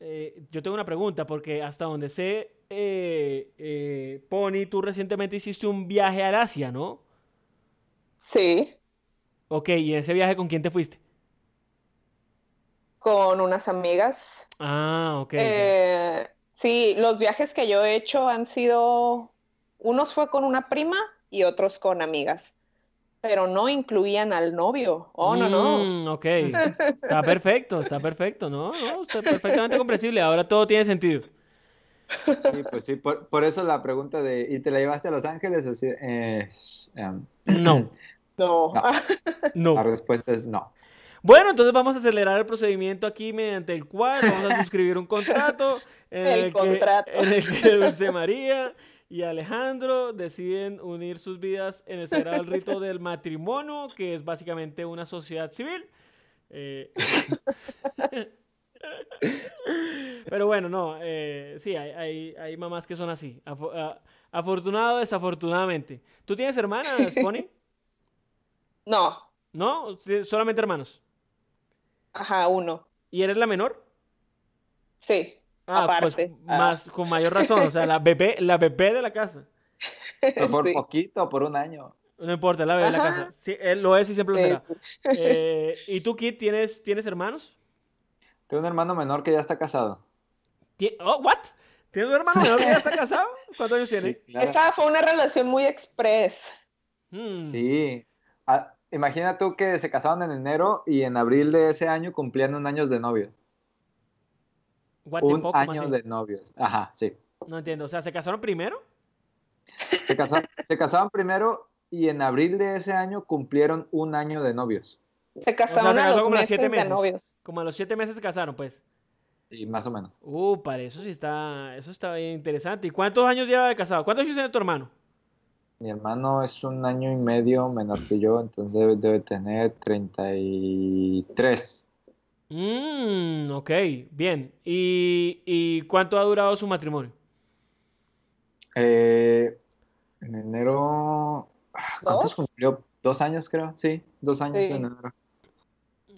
Eh, yo tengo una pregunta porque hasta donde sé, eh, eh, Pony, tú recientemente hiciste un viaje al Asia, ¿no? Sí. Ok, ¿y ese viaje con quién te fuiste? Con unas amigas. Ah, ok. Eh, sí, los viajes que yo he hecho han sido, unos fue con una prima y otros con amigas, pero no incluían al novio. Oh, no, no. Mm, ok, está perfecto, está perfecto, ¿no? no está perfectamente comprensible, ahora todo tiene sentido. Sí, pues sí, por, por, eso la pregunta de, ¿y te la llevaste a Los Ángeles? Eh, em, no. No. La respuesta es no. Bueno, entonces vamos a acelerar el procedimiento aquí mediante el cual vamos a suscribir un contrato en el, Que, Dulce María y Alejandro deciden unir sus vidas en el sagrado rito del matrimonio, que es básicamente una sociedad civil. Eh... Pero bueno, no, eh, sí, hay, mamás que son así. afortunado desafortunadamente. ¿Tú tienes hermanas, Pony? No. ¿No? ¿Solamente hermanos? Ajá, uno. ¿Y eres la menor? Sí. Ah, pues, aparte. con mayor razón, o sea, la bebé, la bebé de la casa. Pero por poquito, por un año. No importa, la bebé de la casa. él lo es y siempre lo será. Eh, ¿Y tú, Kit, tienes, tienes hermanos? Tengo un hermano menor que ya está casado. Oh, what? un hermano menor que ya está casado? ¿Cuántos años tiene? Esta fue una relación muy express. Hmm. Sí. Ah, imagina tú que se casaron en enero y en abril de ese año cumplían un año de novio. un año de novios. Ajá, sí. No entiendo. O sea, ¿se casaron primero? Se se casaron primero y en abril de ese año cumplieron un año de novios. Se casaron a los como meses, siete meses. Como a los siete meses se casaron, pues. y más o menos. Uh, para eso sí está, eso está bien interesante. ¿Y cuántos años lleva de casado? ¿Cuántos años tiene tu hermano? Mi hermano es un año y medio menor que yo, entonces debe, tener 33. Mmm, ok, bien. ¿Y, cuánto ha durado su matrimonio? Eh, en enero... Ah, ¿Cuántos cumplió? dos años creo, sí, dos años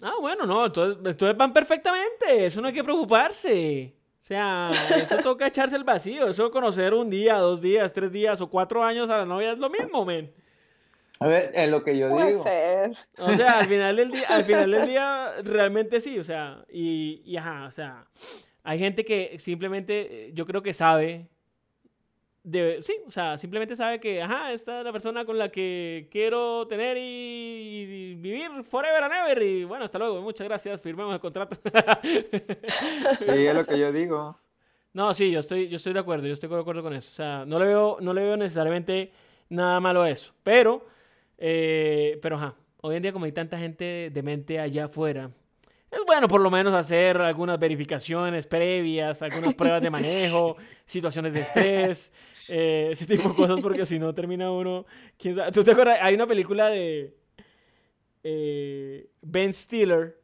Ah, bueno, no, entonces van perfectamente, eso no hay que preocuparse. O sea, eso toca echarse el vacío, eso conocer un día, dos días, tres días o cuatro años a la novia es lo mismo, men. A ver, es lo que yo digo. O sea, al final del día, al final del día, realmente sí, o sea, y, y ajá, o sea, hay gente que simplemente, eh, yo creo que sabe sí, o sea, simplemente sabe que, ajá, esta es la persona con la que quiero tener y, vivir forever and ever. Y bueno, hasta luego, muchas gracias, firmemos el contrato. sí, es lo que yo digo. No, sí, yo estoy, yo estoy de acuerdo, yo estoy de acuerdo con eso. O sea, no le veo, no le veo necesariamente nada malo a eso. Pero, eh, pero ajá, hoy en día como hay tanta gente demente allá afuera, es bueno por lo menos hacer algunas verificaciones previas, algunas pruebas de manejo, situaciones de estrés. Eh, ese tipo de cosas, porque si no termina uno, quién sabe. ¿Tú te acuerdas? Hay una película de eh, Ben Stiller,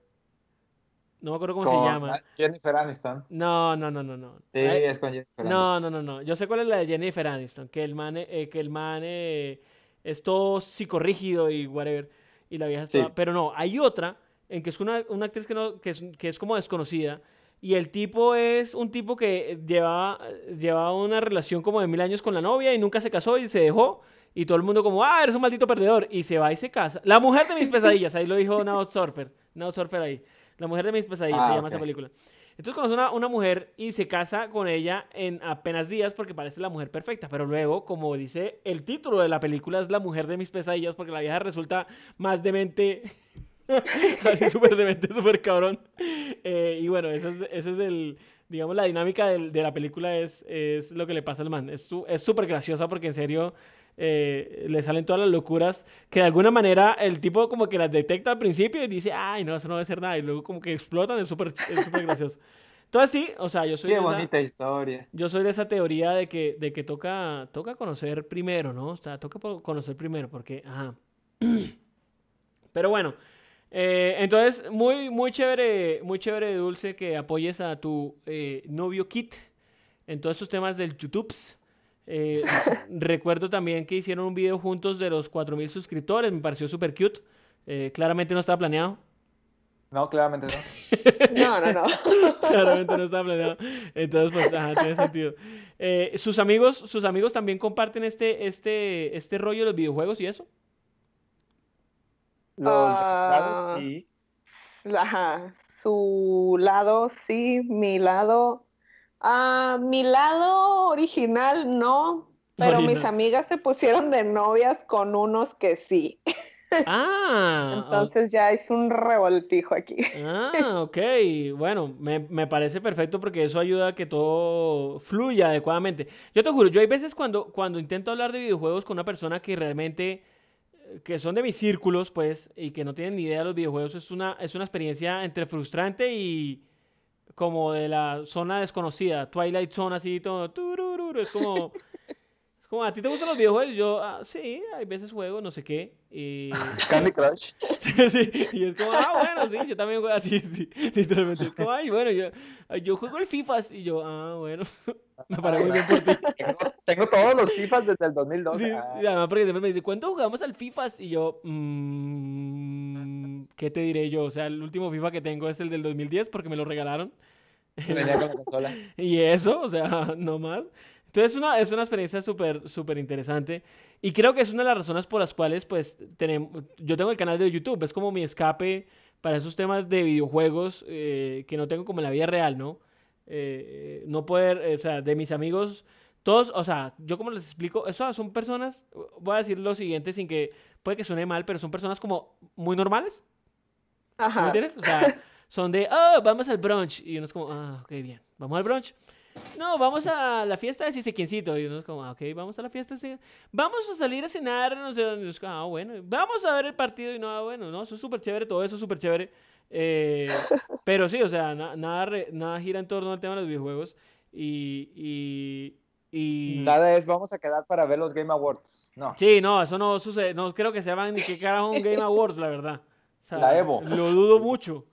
no me acuerdo cómo se llama. Jennifer Aniston. No, no, no, no, no. Sí, es con Jennifer No, no, no, no. Yo sé cuál es la de Jennifer Aniston, que el man, eh, que el man es todo psicorrígido y whatever. Y la vieja Pero no, hay otra en que es una, una actriz que, no, que, es, que es como desconocida, y el tipo es un tipo que llevaba, eh, llevaba eh, una relación como de mil años con la novia y nunca se casó y se dejó. Y todo el mundo como, ah, eres un maldito perdedor. Y se va y se casa. La mujer de mis pesadillas, ahí lo dijo Now Surfer. Now Surfer ahí. La mujer de mis pesadillas ah, se llama esa película. Entonces conoce a una, una, mujer y se casa con ella en apenas días porque parece la mujer perfecta. Pero luego, como dice el título de la película, es la mujer de mis pesadillas porque la vieja resulta más demente Así súper demente, súper cabrón. Eh, y bueno, ese es, ese es el, digamos, la dinámica de la película es, es lo que le pasa al man. Es súper graciosa porque en serio eh, le salen todas las locuras que de alguna manera el tipo como que las detecta al principio y dice, ay, no, eso no debe ser nada. Y luego como que explotan, es súper super gracioso. todo así o sea, yo soy... Qué de bonita esa, historia. Yo soy de esa teoría de que, de que toca, toca conocer primero, ¿no? O sea, toca conocer primero porque, ajá. Pero bueno, eh, entonces, muy, muy chévere, muy chévere, Dulce, que apoyes a tu eh, novio Kit en todos estos temas del YouTube. Eh, recuerdo también que hicieron un video juntos de los 4.000 suscriptores, me pareció súper cute. claramente no estaba planeado. No, claramente no. no, no, no. claramente no estaba planeado. Entonces, pues, tiene sentido. sus amigos, sus amigos también comparten este, este, este rollo de los videojuegos y eso. Los ah, sí. su lado sí, mi lado. ah mi lado original no, pero mis amigas se pusieron de novias con unos que sí. Ah. Entonces ya es un revoltijo aquí. Ah, ok. Bueno, me, me, parece perfecto porque eso ayuda a que todo fluya adecuadamente. Yo te juro, yo hay veces cuando, cuando intento hablar de videojuegos con una persona que realmente que son de mis círculos, pues, y que no tienen ni idea de los videojuegos, es una, es una experiencia entre frustrante y como de la zona desconocida, Twilight Zone, así todo, es como, es como, ¿a ti te gustan los videojuegos? yo, ah, sí, hay veces juego, no sé qué. Y... Candy Crush. sí, sí, y es como, ah, bueno, sí, yo también juego así, sí, literalmente, es como, ay, bueno, yo, yo juego el FIFA, y yo, ah, bueno. Tengo, todos los FIFAs desde el 2012. Sí, ah. además porque siempre me dice, ¿cuándo jugamos al FIFAs? Y yo, mm, ¿qué te diré yo? O sea, el último FIFA que tengo es el del 2010 porque me lo regalaron. y eso, o sea, no más. Entonces es una, es una experiencia súper, súper interesante. Y creo que es una de las razones por las cuales, pues, tenemos, yo tengo el canal de YouTube. Es como mi escape para esos temas de videojuegos eh, que no tengo como en la vida real, ¿no? Eh, no poder, eh, o sea, de mis amigos, todos, o sea, yo como les explico, eso son personas, voy a decir lo siguiente sin que, puede que suene mal, pero son personas como muy normales. Ajá. ¿Me entiendes? O sea, son de, oh, vamos al brunch. Y uno es como, ah, ok, bien, vamos al brunch. No, vamos a la fiesta de Sisequiencito. Y uno es como, ah, ok, vamos a la fiesta. vamos a salir a cenar, no sé ah, bueno, vamos a ver el partido. Y no, ah, bueno, no, eso es súper chévere, todo eso es súper chévere. Eh, pero sí, o sea, nada, nada gira en torno al tema de los videojuegos y, Nada es, vamos a quedar para ver los Game Awards. No. Sí, no, eso no sucede. No creo que se van ni qué carajo un Game Awards, la verdad. la Evo. Lo dudo mucho.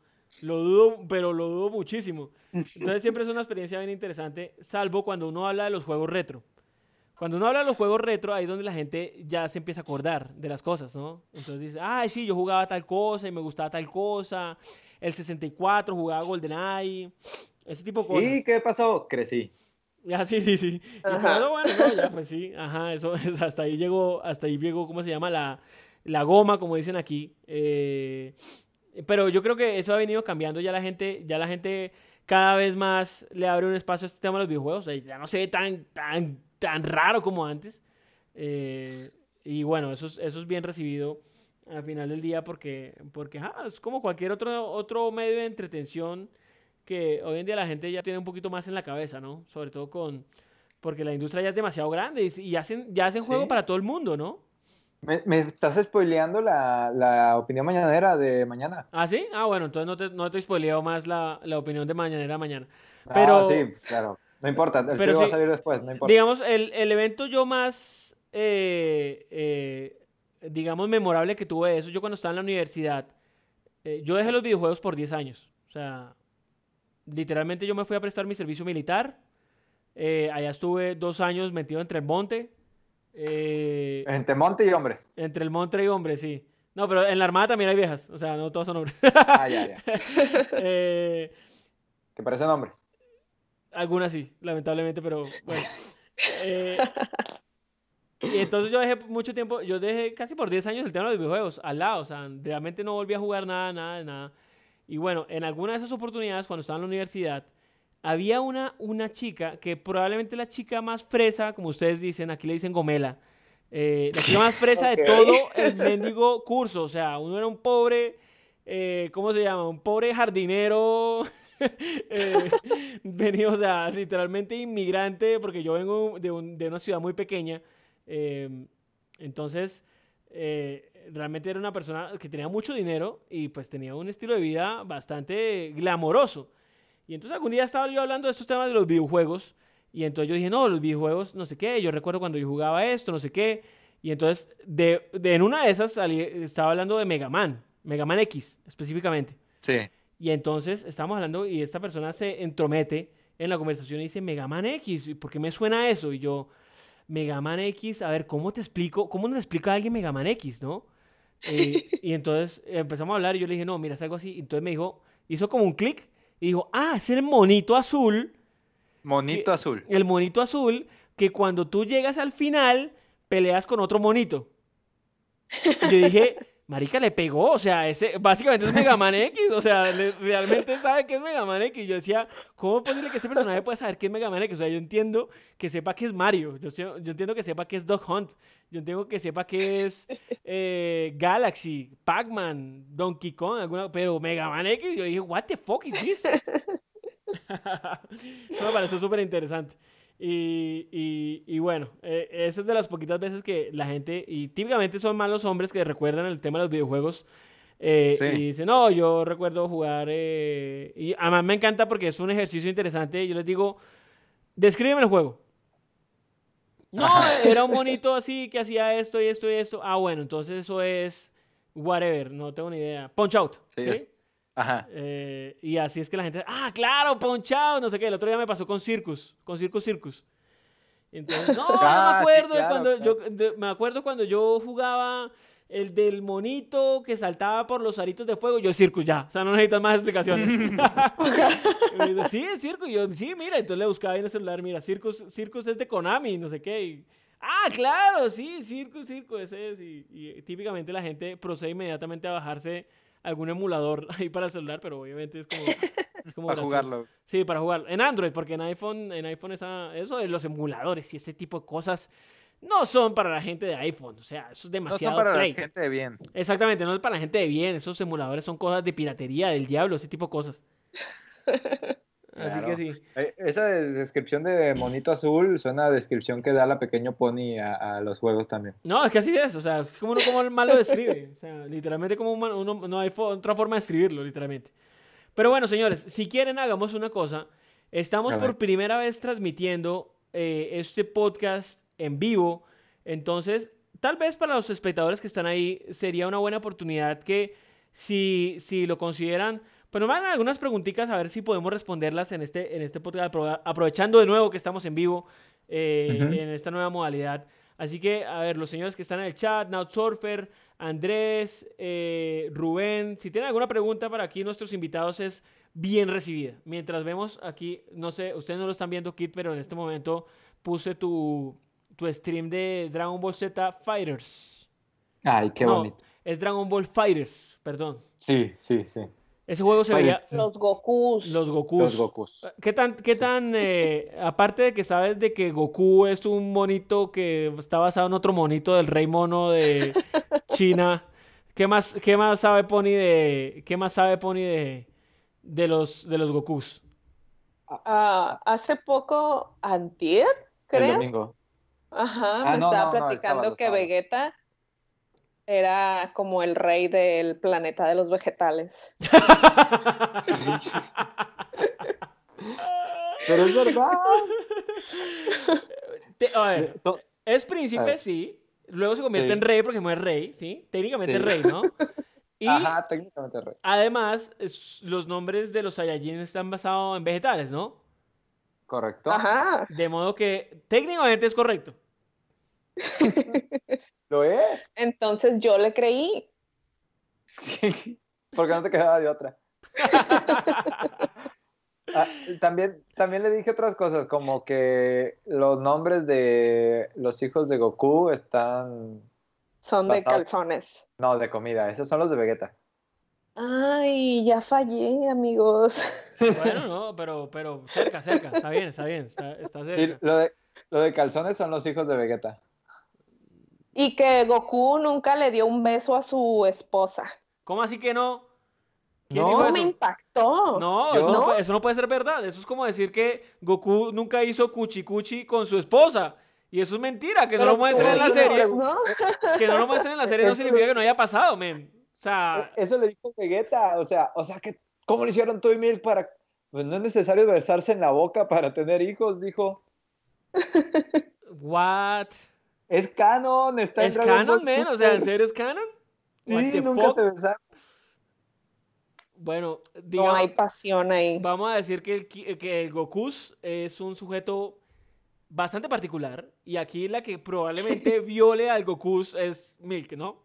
Lo dudo, pero lo dudo muchísimo. Entonces siempre es una experiencia bien interesante, salvo cuando uno habla de los juegos retro. Cuando uno habla de los juegos retro, ahí es donde la gente ya se empieza a acordar de las cosas, ¿no? Entonces dice, ay, sí, yo jugaba tal cosa y me gustaba tal cosa. El 64 jugaba GoldenEye. Ese tipo de cosas. ¿Y qué pasó? Crecí. Ya, ah, sí, sí, sí. Y bueno, ya, pues sí. Ajá, eso, hasta ahí llegó, hasta ahí llegó, ¿cómo se llama? La, goma, como dicen aquí. Eh, pero yo creo que eso ha venido cambiando ya la gente, ya la gente cada vez más le abre un espacio a este tema de los videojuegos. ya no se tan, tan tan raro como antes. Eh, y bueno, eso es, eso es bien recibido al final del día porque, porque es como cualquier otro, otro medio de entretención que hoy en día la gente ya tiene un poquito más en la cabeza, ¿no? Sobre todo con... Porque la industria ya es demasiado grande y, hacen, ya hacen juego para todo el mundo, ¿no? Me, estás spoileando la, opinión mañanera de mañana. ¿Ah, sí? Ah, bueno, entonces no te, no te spoileo más la, la opinión de mañanera mañana. Ah, Pero, sí, claro. No importa, el Pero va a salir después, no importa. Digamos, el, evento yo más, eh, eh, digamos, memorable que tuve eso, yo cuando estaba en la universidad, eh, yo dejé los videojuegos por 10 años. O sea, literalmente yo me fui a prestar mi servicio militar. allá estuve dos años metido entre el monte. entre monte y hombres. Entre el monte y hombres, sí. No, pero en la Armada también hay viejas. O sea, no todos son hombres. ah, ya, ya. parecen hombres. Algunas sí, lamentablemente, pero bueno. Eh, y entonces yo dejé mucho tiempo, yo dejé casi por 10 años el tema de los videojuegos al lado, o sea, realmente no volví a jugar nada, nada, nada. Y bueno, en alguna de esas oportunidades, cuando estaba en la universidad, había una, una chica que probablemente la chica más fresa, como ustedes dicen, aquí le dicen gomela, eh, la chica más fresa de todo el mendigo curso, o sea, uno era un pobre, eh, ¿cómo se llama? Un pobre jardinero eh, venido, o sea, literalmente inmigrante, porque yo vengo de, de una ciudad muy pequeña. Eh, entonces, eh, realmente era una persona que tenía mucho dinero y pues tenía un estilo de vida bastante glamoroso. Y entonces algún día estaba yo hablando de estos temas de los videojuegos y entonces yo dije, no, los videojuegos, no sé qué, yo recuerdo cuando yo jugaba esto, no sé qué. Y entonces, de, en una de esas estaba hablando de Mega Man, Mega Man X específicamente. Sí. Y entonces estamos hablando y esta persona se entromete en la conversación y dice, Megaman X, ¿por qué me suena eso? Y yo, Megaman X, a ver, ¿cómo te explico? ¿Cómo nos explica a alguien Megaman X, no? Eh, y entonces empezamos a hablar y yo le dije, no, mira, es algo así. Entonces me dijo, hizo como un clic y dijo, ah, es el monito azul. Monito azul. El monito azul que cuando tú llegas al final peleas con otro monito. yo dije, Marica le pegó, o sea, ese básicamente es Mega Man X, o sea, realmente sabe que es Mega Man X. Yo decía, ¿cómo es posible que este personaje pueda saber que es Mega Man X? O sea, yo entiendo que sepa que es Mario, yo, entiendo que sepa que es Dog Hunt, yo entiendo que sepa que es eh, Galaxy, Pac-Man, Donkey Kong, alguna, pero Mega Man X, yo dije, ¿What the fuck is this? Eso me pareció súper interesante. Y, bueno, eh, eso es de las poquitas veces que la gente, y típicamente son malos hombres que recuerdan el tema de los videojuegos. Eh, y dicen, no, yo recuerdo jugar. Eh", y además me encanta porque es un ejercicio interesante. Yo les digo, descríbeme el juego. No, eh, era un bonito así que hacía esto y esto y esto. Ah, bueno, entonces eso es whatever, no tengo ni idea. Punch out. Sí, Ajá. Eh, y así es que la gente, ah, claro, ponchado, no sé qué. El otro día me pasó con Circus, con Circus Circus. Entonces, no, no me ah, acuerdo. cuando Yo, me acuerdo cuando yo jugaba el del monito que saltaba por los aritos de fuego. Yo, Circus, ya. O sea, no necesitas más explicaciones. sí, es Circus. Yo, sí, mira. Entonces le buscaba en el celular, mira, Circus, Circus es de Konami, no sé qué. Y, ah, claro, sí, Circus, Circus, ese Y, y típicamente la gente procede inmediatamente a bajarse algún emulador ahí para el celular, pero obviamente es como... para jugarlo. Sí, para jugarlo. En Android, porque en iPhone, en iPhone esa, eso de los emuladores y ese tipo de cosas no son para la gente de iPhone. O sea, eso es demasiado. No son para la gente de bien. Exactamente, no es para la gente de bien. Esos emuladores son cosas de piratería, del diablo, ese tipo de cosas. Así que sí. Eh, esa descripción de monito azul suena a descripción que da la pequeño pony a, los juegos también. No, es que así es. O sea, como uno como el malo describe. O sea, literalmente como uno, no hay otra forma de escribirlo, literalmente. Pero bueno, señores, si quieren hagamos una cosa. Estamos por primera vez transmitiendo eh, este podcast en vivo. Entonces, tal vez para los espectadores que están ahí sería una buena oportunidad que si, si lo consideran nos van algunas preguntitas a ver si podemos responderlas en este, en este podcast, aprovechando de nuevo que estamos en vivo eh, en esta nueva modalidad. Así que, a ver, los señores que están en el chat, Nautsurfer, Andrés, eh, Rubén, si tienen alguna pregunta para aquí nuestros invitados es bien recibida. Mientras vemos aquí, no sé, ustedes no lo están viendo, Kit, pero en este momento puse tu, tu stream de Dragon Ball Z Fighters. Ay, qué bonito. Es Dragon Ball Fighters, perdón. Sí, sí, sí. Ese juego se veía. Los Gokus. Los Gokus. Los Gokus. ¿Qué tan, qué tan eh, aparte de que sabes de que Goku es un monito que está basado en otro monito del rey mono de China, ¿qué más, qué más sabe Pony de. ¿Qué más sabe Pony de, de los de los Gokus? Ah, hace poco, Antier, creo. El domingo. Ajá, ah, estaba platicando que Vegeta era como el rey del planeta de los vegetales. Pero es verdad. a ver, es príncipe, sí. Luego se convierte en rey porque muere rey, ¿sí? Técnicamente rey, ¿no? Ajá, técnicamente rey. Además, los nombres de los Saiyajin están basados en vegetales, ¿no? Correcto. Ajá. De modo que técnicamente es correcto. Lo es. Entonces yo le creí. Porque no te quedaba de otra. Ah, también, también le dije otras cosas, como que los nombres de los hijos de Goku están. Son de calzones. No, de comida. Esos son los de Vegeta. Ay, ya fallé, amigos. Bueno, no, pero, pero cerca, cerca. Está bien, está bien. lo, de, lo de calzones son los hijos de Vegeta. Y que Goku nunca le dio un beso a su esposa. ¿Cómo así que no? no, eso? me impactó. No eso, no puede ser verdad. Eso es como decir que Goku nunca hizo cuchi cuchi con su esposa. Y eso es mentira, que no lo muestren en la serie. Que no lo muestren en la serie no significa que no haya pasado, men. O sea... E, eso le dijo Vegeta, o sea, o sea que, ¿cómo le hicieron tú y para...? Pues no es necesario besarse en la boca para tener hijos, dijo. What? Es canon, está ¿Es en Dragon canon, Es Canon, O sea, ¿en serio es canon? Sí, nunca se besaron. Bueno, digamos, no hay pasión ahí. Vamos a decir que el, que el Goku es un sujeto bastante particular. Y aquí la que probablemente viole al Goku es Milk, ¿no?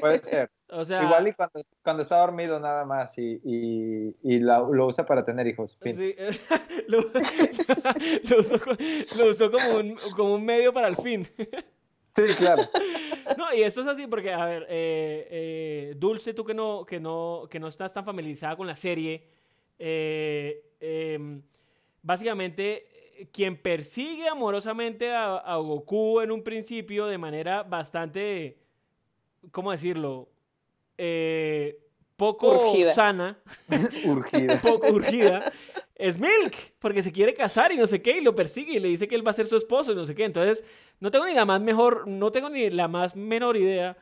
Puede ser. Igual y cuando, está dormido nada más y, lo usa para tener hijos. Sí, lo, usó, como un, como un medio para el fin. Sí, claro. No, y esto es así porque, a ver, eh, eh, Dulce, tú que no, que, no, que no estás tan familiarizada con la serie, eh, em, básicamente quien persigue amorosamente a, Goku en un principio de manera bastante, ¿cómo decirlo? Eh, poco sana, urgida. poco urgida, es Milk, porque se quiere casar y no sé qué, y lo persigue y le dice que él va a ser su esposo y no sé qué. Entonces, no tengo ni la más mejor, no tengo ni la más menor idea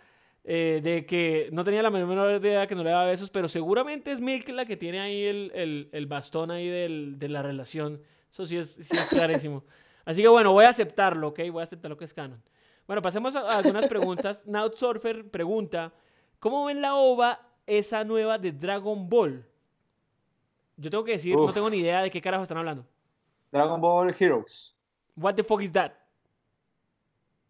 eh, de que, no tenía la menor idea que no le daba besos, pero seguramente es Milk la que tiene ahí el, el, el bastón ahí del, de la relación eso sí es, clarísimo. Así que bueno, voy a aceptarlo, ¿ok? Voy a aceptar lo que es canon. Bueno, pasemos a algunas preguntas. Nautsurfer pregunta, ¿cómo ven la OVA esa nueva de Dragon Ball? Yo tengo que decir, no tengo ni idea de qué carajo están hablando. Dragon Ball Heroes. What the fuck is that?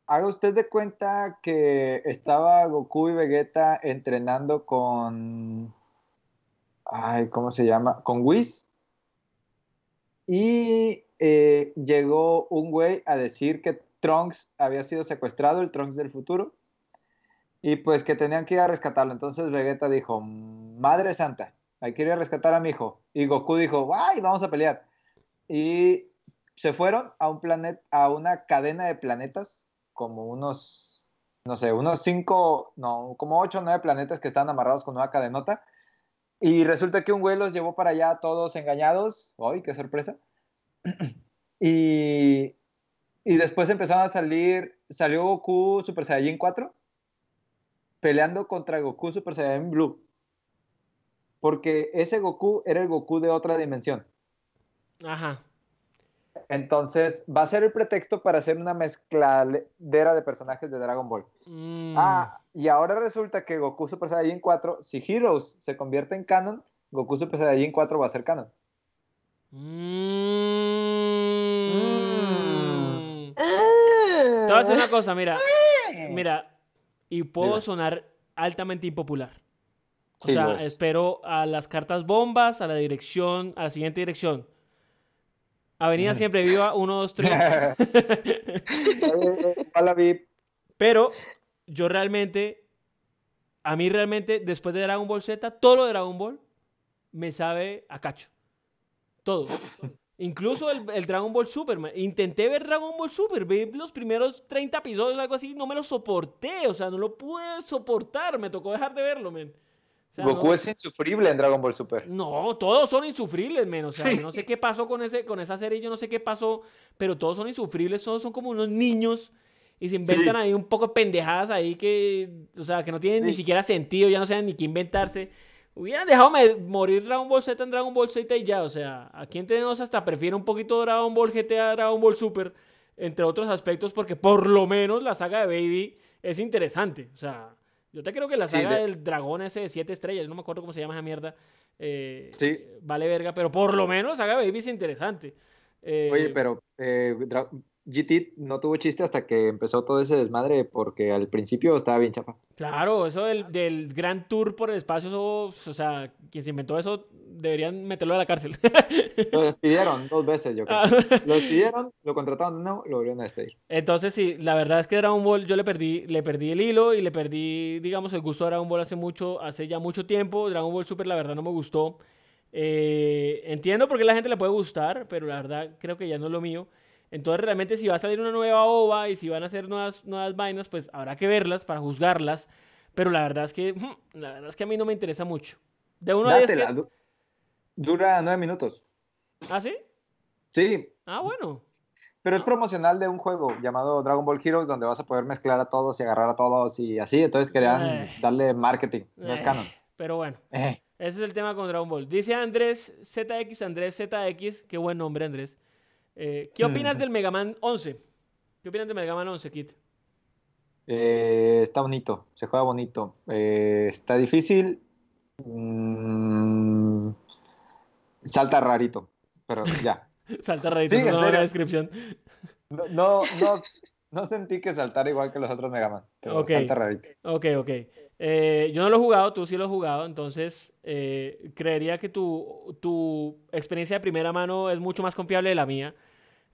Haga usted de cuenta que estaba Goku y Vegeta entrenando con... Ay, ¿cómo se llama? Con Whis y eh, llegó un güey a decir que Trunks había sido secuestrado, el Trunks del futuro, y pues que tenían que ir a rescatarlo. Entonces Vegeta dijo, Madre Santa, hay que ir a rescatar a mi hijo. Y Goku dijo, ¡ay, vamos a pelear! Y se fueron a un planeta, a una cadena de planetas, como unos, no sé, unos cinco, no, como ocho o nueve planetas que están amarrados con una cadenota. Y resulta que un güey los llevó para allá todos engañados. ¡Ay, qué sorpresa! Y, después empezaron a salir, salió Goku Super Saiyajin 4 peleando contra Goku Super Saiyan Blue. Porque ese Goku era el Goku de otra dimensión. Ajá. Entonces, va a ser el pretexto para hacer una mezcladera de personajes de Dragon Ball. Mm. Ah, y ahora resulta que Goku Super Saiyan 4, si Heroes se convierte en canon, Goku Super Saiyan 4 va a ser canon. Mm. Ah. Te voy a decir una cosa, mira. Ah. Mira, y puedo sonar altamente impopular. O sea, espero a las cartas bombas, a la dirección, a la siguiente dirección. Avenida mm. Siempre Viva 1, eh, eh, eh, vip Pero yo realmente, a mí realmente, después de Dragon Ball Z, todo lo de Dragon Ball me sabe a cacho. Todo. Incluso el, Dragon Ball Super. Intenté ver Dragon Ball Super. Vi los primeros 30 episodios, algo así. No me lo soporté. O sea, no lo pude soportar. Me tocó dejar de verlo, men. Goku es insufrible en Dragon Ball Super. No, todos son insufribles, men. O sea, no sé qué pasó con, ese, con esa serie. Yo no sé qué pasó. Pero todos son insufribles. Todos son como unos niños y se inventan ahí un poco pendejadas ahí que, o sea, que no tienen ni siquiera sentido, ya no saben ni qué inventarse. Hubieran dejado morir Dragon Ball Z en Dragon Ball Z y ya, o sea, aquí en Tenemos hasta prefiero un poquito Dragon Ball GTA, Dragon Ball Super, entre otros aspectos, porque por lo menos la saga de Baby es interesante, o sea, yo te creo que la saga del dragón ese de siete estrellas, no me acuerdo cómo se llama esa mierda, eh, vale verga, pero por lo menos la saga de Baby es interesante. Eh, Oye, pero eh, GT no tuvo chiste hasta que empezó todo ese desmadre, porque al principio estaba bien chapa. Claro, eso del, gran tour por el espacio, o sea, quien se inventó eso deberían meterlo a la cárcel. Lo despidieron dos veces, yo creo. Ah. Lo despidieron, lo contrataron no, lo volvieron a despedir. Entonces, sí, la verdad es que Dragon Ball, yo le perdí, le perdí el hilo y le perdí, digamos, el gusto de Dragon Ball hace mucho, hace ya mucho tiempo. Dragon Ball Super, la verdad, no me gustó. Eh, entiendo por qué la gente le puede gustar, pero la verdad creo que ya no es lo mío. Entonces realmente si va a salir una nueva ova y si van a hacer nuevas, nuevas vainas, pues habrá que verlas para juzgarlas. Pero la verdad es que, mm, la verdad es que a mí no me interesa mucho. De uno Dura nueve minutos. ¿Ah, sí? Sí. Ah, bueno. Pero es ah. promocional de un juego llamado Dragon Ball Heroes donde vas a poder mezclar a todos y agarrar a todos y así. Entonces querían eh. darle marketing. No es eh. canon. Pero bueno. Eh. Ese es el tema con Dragon Ball. Dice Andrés ZX, Andrés ZX. Qué buen nombre, Andrés. Eh, mm. ¿Qué opinas del Mega Man 11? ¿Qué opinas del Mega Man 11, Kit? Eh, está bonito, se juega bonito. Eh, está difícil. Mm, salta rarito, pero ya. salta rarito, sí, no la descripción. No, no, no, sentí que saltara igual que los otros Mega Man, pero salta rarito. Ok, ok. Eh, yo no lo he jugado, tú sí lo has jugado, entonces eh, creería que tu, tu, experiencia de primera mano es mucho más confiable de la mía.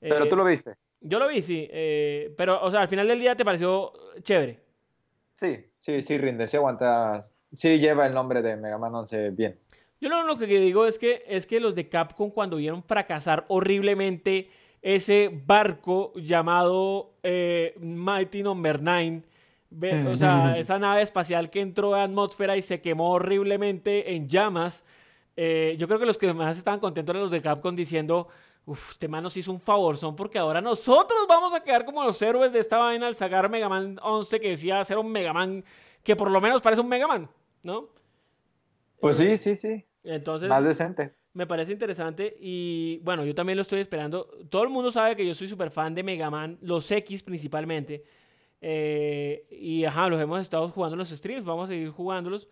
pero tú lo eh, viste. Yo lo vi, sí. pero, o sea, al final del día te pareció chévere. Sí, sí, sí, rinde, sí aguanta. Sí lleva el nombre de Mega Man 11 bien. Yo lo que digo es que, es que los de Capcom cuando vieron fracasar horriblemente ese barco llamado Mighty Number no. 9 o sea, esa nave espacial que entró a atmósfera y se quemó horriblemente en llamas. Eh, yo creo que los que más estaban contentos eran los de Capcom diciendo, uff, este man nos hizo un favor, son porque ahora nosotros vamos a quedar como los héroes de esta vaina al sacar Mega Man 11 que decía ser un Megaman que por lo menos parece un Mega Man, ¿no? Pues sí, sí, sí. Entonces, más decente. Me parece interesante y bueno, yo también lo estoy esperando. Todo el mundo sabe que yo soy súper fan de Mega Man, los X principalmente. Eh, y ajá, los hemos estado jugando en los streams, vamos a seguir jugándolos.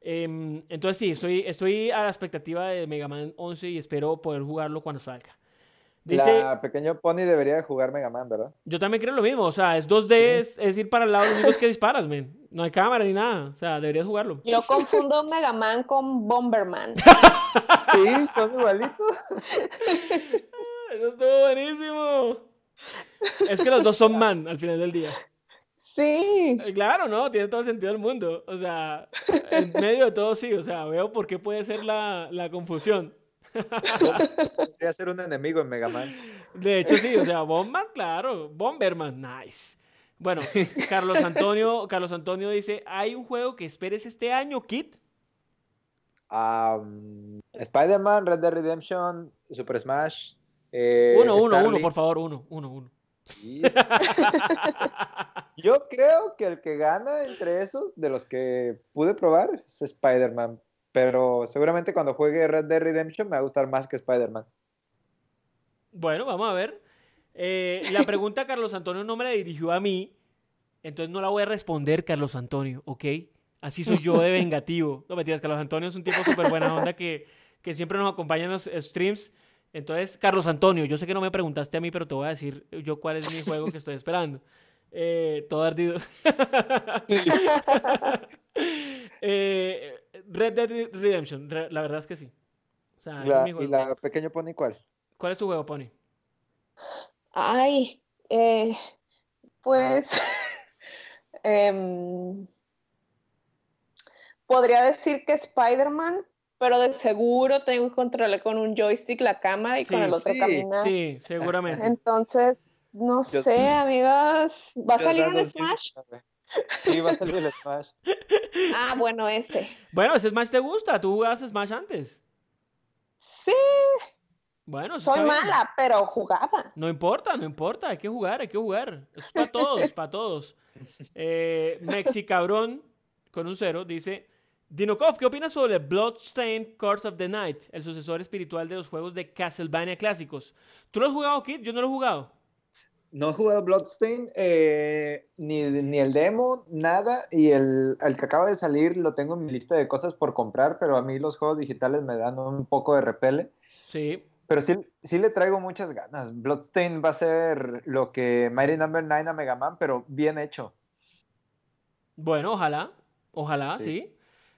Em, entonces sí, estoy, estoy a la expectativa de Mega Man 11 y espero poder jugarlo cuando salga. Dice, la pequeño pony debería jugar Mega Man, ¿verdad? Yo también creo lo mismo, o sea, es 2D, es, ir para el lado de los mismos que disparas, men. No hay cámara ni nada, o sea, deberías jugarlo. Yo confundo Mega Man con Bomberman. sí, son igualitos. Eso estuvo buenísimo. Es que los dos son man al final del día. Sí. Eh, claro, no, tiene todo el sentido del mundo. O sea, en medio de todo sí, o sea, veo por qué puede ser la, confusión. Podría ser un enemigo en Mega Man. De hecho, sí, o sea, Bomberman, claro. Bomberman, nice. Bueno, Carlos Antonio, Carlos Antonio dice: ¿Hay un juego que esperes este año, Kit? Spider-Man, Red Dead Redemption, Super Smash. Eh, uno, uno, uno, por favor, uno, uno, uno. Sí. Yo creo que el que gana entre esos, de los que pude probar, es Spider-Man. Pero seguramente cuando juegue Red Dead Redemption me va a gustar más que Spider-Man. Bueno, vamos a ver. Eh, la pregunta Carlos Antonio no me la dirigió a mí, entonces no la voy a responder, Carlos Antonio, ¿ok? Así soy yo de vengativo. No digas, Carlos Antonio es un tipo súper buena onda que, que siempre nos acompaña en los streams. Entonces, Carlos Antonio, yo sé que no me preguntaste a mí, pero te voy a decir yo cuál es mi juego que estoy esperando. Eh, todo ardido. Eh, Red Dead Redemption, la verdad es que sí. O sea, ¿Y la pequeño Pony cuál? ¿Cuál es tu juego, Pony? Ay, eh, pues ah. em, podría decir que Spider-Man, pero de seguro tengo que controlar con un joystick la cama y con el otro sí, Sí, seguramente. Entonces, no sé, amigas. ¿Va a salir un Smash? Sí, va a salir el Smash. ah, bueno, ese. Bueno, ese Smash te gusta. ¿Tú jugabas Smash antes? Sí. Bueno, soy mala, pero jugaba. No importa, no importa, hay que jugar, hay que jugar. es para todos, para todos. Eh, Mexicabrón con un cero dice: Dinokov, ¿qué opinas sobre Bloodstained Course of the Night, el sucesor espiritual de los juegos de Castlevania clásicos? ¿Tú lo has jugado, Kid? Yo no lo he jugado. No he jugado Bloodstain, eh, ni, el demo, nada. Y el, que acaba de salir lo tengo en mi lista de cosas por comprar, pero a mí los juegos digitales me dan un poco de repele. Sí. Pero sí, le traigo muchas ganas. Bloodstain va a ser lo que Mighty Number no. 9 a Mega Man, pero bien hecho. Bueno, ojalá. Ojalá, sí.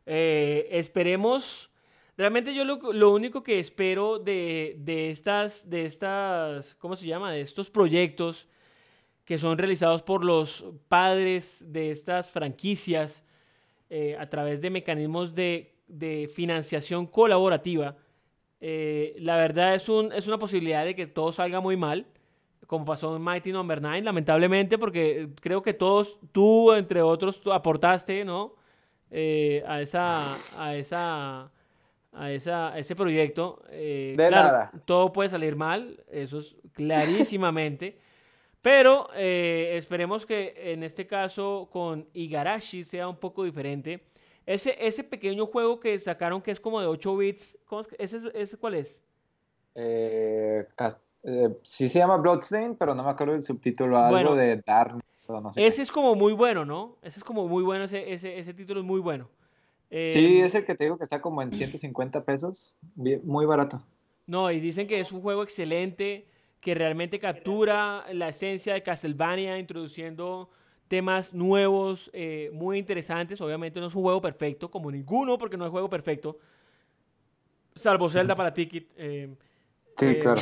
Eh, esperemos Realmente yo lo, único que espero de, estas, de estas, ¿cómo se llama? De estos proyectos que son realizados por los padres de estas franquicias eh, a través de mecanismos de, financiación colaborativa. Eh, la verdad es, es una posibilidad de que todo salga muy mal, como pasó en Mighty Number no. 9, lamentablemente, porque creo que todos, tú entre otros, aportaste, ¿no? Eh, a esa... A esa a, ese proyecto. Eh, de claro, nada. Todo puede salir mal, eso es clarísimamente. pero eh, esperemos que en este caso con Igarashi sea un poco diferente. Ese, ese pequeño juego que sacaron que es como de 8 bits, ese, ese, cuál es? Eh, eh sí se llama Bloodstained pero no me acuerdo del subtítulo, algo de Darkness Ese es como muy bueno, ¿no? Ese es como muy bueno, ese, ese título es muy bueno sí, em, es el que te digo que está como en 150 pesos, muy barato. No, y dicen que es un juego excelente, que realmente captura la esencia de Castlevania, introduciendo temas nuevos, eh, muy interesantes. Obviamente no es un juego perfecto, como ninguno, porque no es juego perfecto. Salvo Zelda para Ticket. Em, sí, em, claro.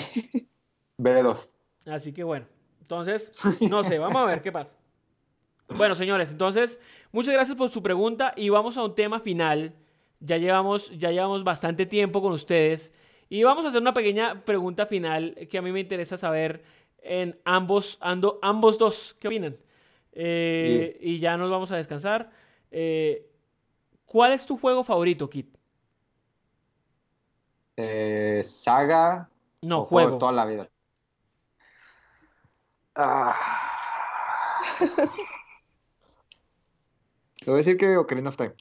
B2. Así que bueno, entonces, no sé, vamos a ver qué pasa. Bueno, señores, entonces, muchas gracias por su pregunta y vamos a un tema final. Ya llevamos, ya llevamos bastante tiempo con ustedes y vamos a hacer una pequeña pregunta final que a mí me interesa saber en ambos, ando, ambos dos, ¿qué opinan? Eh, y ya nos vamos a descansar. Eh, ¿Cuál es tu juego favorito, Kit? Eh, saga. No, juego. Toda la vida. Ah. Te voy a decir que Ocarina of Time.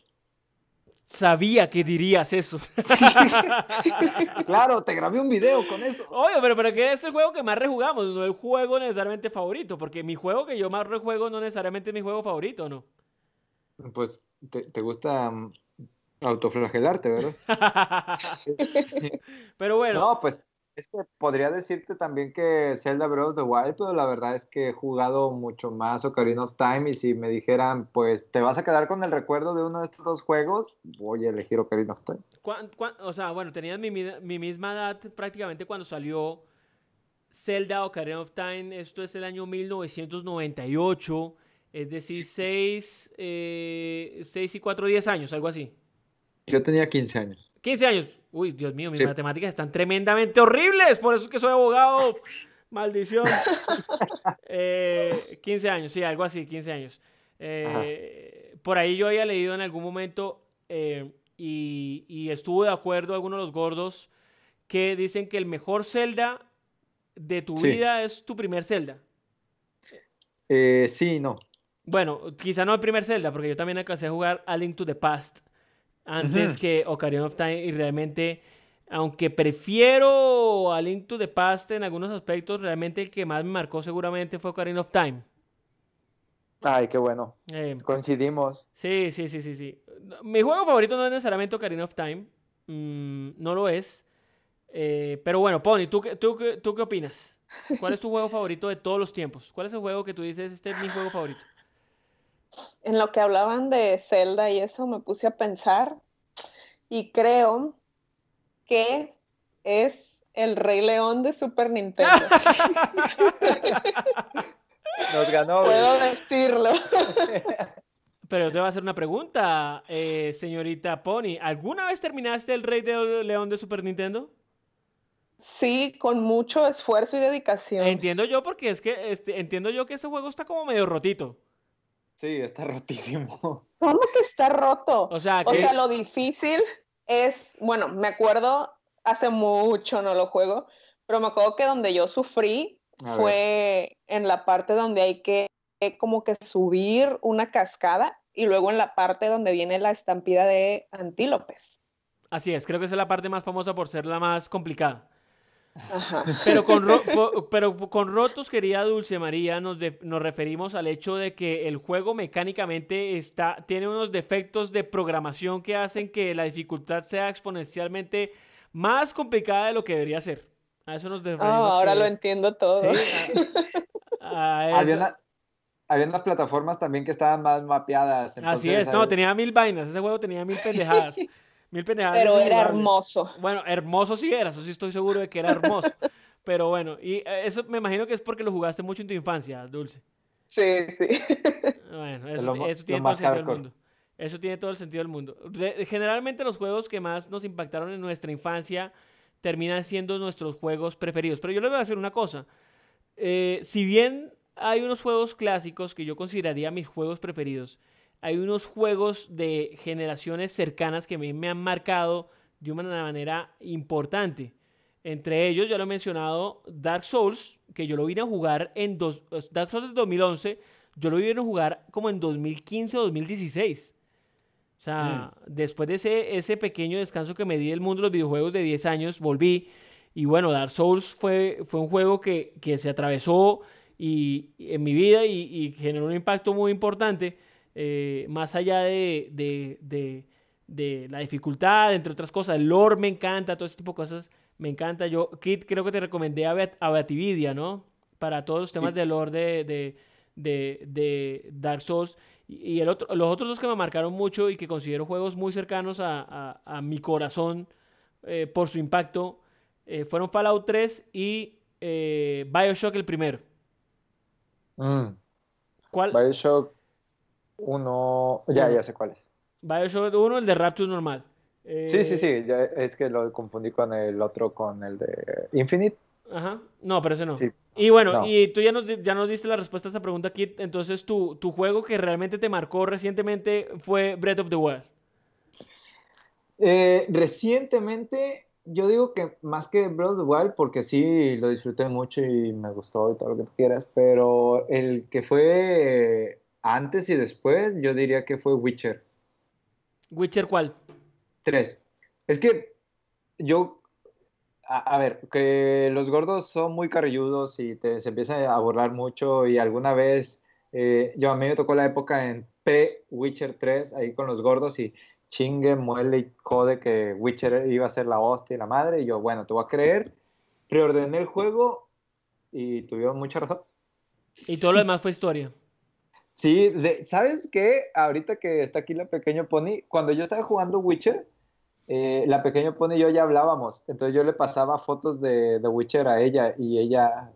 Sabía que dirías eso. claro, te grabé un video con eso. Obvio, pero, pero que es el juego que más rejugamos, no el juego necesariamente favorito, porque mi juego que yo más rejuego no necesariamente es mi juego favorito, ¿no? Pues te, gusta mm, autoflagelarte, ¿verdad? pero bueno. No, pues es que podría decirte también que Zelda Breath of the Wild, pero pues, la verdad es que he jugado mucho más Ocarina of Time y si me dijeran, pues, ¿te vas a quedar con el recuerdo de uno de estos dos juegos? Voy a elegir Ocarina of Time. o sea, bueno, tenías mi, misma edad prácticamente cuando salió Zelda Ocarina of Time. Esto es el año 1998, es decir, 6, eh, y 4, 10 años, algo así. Yo tenía 15 años. 15 años. Uy, Dios mío, mis matemáticas están tremendamente horribles. Por eso es que soy abogado. Maldición. 15 eh, años, sí, algo así, 15 años. Eh, por ahí yo había leído en algún momento eh, y, estuvo de acuerdo algunos de los gordos que dicen que el mejor celda de tu vida es tu primer celda. sí, no. Bueno, quizá no el primer celda, porque yo también alcancé a jugar A Link to the Past antes que Ocarina of Time y realmente, aunque prefiero a Link to the Past en algunos aspectos, realmente el que más me marcó seguramente fue Ocarina of Time. Ay, qué bueno. Eh, Coincidimos. Sí, sí, sí, sí, sí. Mi juego favorito no es necesariamente Ocarina of Time. Mm, no lo es. Eh, pero bueno, Pony, ¿tú, ¿tú, tú qué opinas? ¿Cuál es tu juego favorito de todos los tiempos? ¿Cuál es el juego que tú dices, este es mi juego favorito? en lo que hablaban de Zelda y eso me puse a pensar y creo que es el Rey León de Super Nintendo. Nos ganó. Puedo decirlo. Pero te voy a hacer una pregunta, eh, señorita Pony. ¿Alguna vez terminaste el Rey León de Super Nintendo? Sí, con mucho esfuerzo y dedicación. Entiendo yo porque es que este, entiendo yo que ese juego está como medio rotito. Sí, está rotísimo. ¿Cómo que está roto? O sea, lo difícil es, bueno, me acuerdo, hace mucho no lo juego, pero me acuerdo que donde yo sufrí fue en la parte donde hay que eh, como que subir una cascada y luego en la parte donde viene la estampida de antílopes. Así es, creo que es la parte más famosa por ser la más complicada. Pero, con rotos, querida Dulce María, nos, referimos al hecho de que el juego mecánicamente está, tiene unos defectos de programación que hacen que la dificultad sea exponencialmente más complicada de lo que debería ser. A eso nos ah, referimos. ahora lo entiendo todo. había, unas plataformas también que estaban más mapeadas. Así es, no, tenía mil vainas, ese juego tenía mil pendejadas. Mil Pero era hermoso. Bueno, hermoso sí era, eso sí estoy seguro de que era hermoso. Pero bueno, y eh, eso me imagino que es porque lo jugaste mucho en tu infancia, Dulce. Sí, sí. Bueno, eso, tiene todo el sentido del mundo. Eso tiene todo el sentido del mundo. Generalmente los juegos que más nos impactaron en nuestra infancia terminan siendo nuestros juegos preferidos. Pero yo les voy a decir una cosa. Eh, si bien hay unos juegos clásicos que yo consideraría mis juegos preferidos, hay unos juegos de generaciones cercanas que me, me han marcado de una manera importante. Entre ellos, ya lo he mencionado, Dark Souls, que yo lo vine a jugar en dos, pues, Dark Souls de 2011, yo lo vine a jugar como en 2015 o 2016. O sea, mm. después de ese, pequeño descanso que me di del mundo de los videojuegos de 10 años, volví. Y bueno, Dark Souls fue, fue un juego que, se atravesó en mi vida y, y generó un impacto muy importante. Eh, más allá de, de, la dificultad, entre otras cosas, el lore me encanta, todo ese tipo de cosas me encanta. Yo, Kit, creo que te recomendé a, Beatividia, ¿no? Para todos los temas de lore de, de, Dark Souls. Y, el otro, los otros dos que me marcaron mucho y que considero juegos muy cercanos a, mi corazón eh, por su impacto eh, fueron Fallout 3 y Bioshock el primero. Mm. ¿Cuál? Bioshock uno... Ya, ya sé cuál es. Bioshock 1, el de Rapture normal. Sí, sí, sí. Eh, es que lo confundí con el otro, con el de Infinite. Ajá. No, pero ese no. Y bueno, y tú ya nos, ya nos diste la respuesta a esta pregunta, Kit. Entonces, tu, juego que realmente te marcó recientemente fue Breath of the Wild. Eh, recientemente, yo digo que más que Breath of the Wild, porque sí lo disfruté mucho y me gustó y todo lo que tú quieras, pero el que fue antes y después, yo diría que fue Witcher. ¿Witcher cuál? Tres. Es que yo, a, ver, que los gordos son muy carrilludos y te, se empiezan a burlar mucho y alguna vez, eh, yo a mí me tocó la época en P witcher 3, ahí con los gordos y chingue, muele y jode que Witcher iba a ser la hostia y la madre. Y yo, bueno, te voy a creer. Preordené el juego y tuvieron mucha razón. Y todo lo demás fue historia. Sí, ¿sabes qué? Ahorita que está aquí la pequeño Pony, cuando yo estaba jugando Witcher, eh, la pequeña Pony y yo ya hablábamos, entonces yo le pasaba fotos de, Witcher a ella y ella,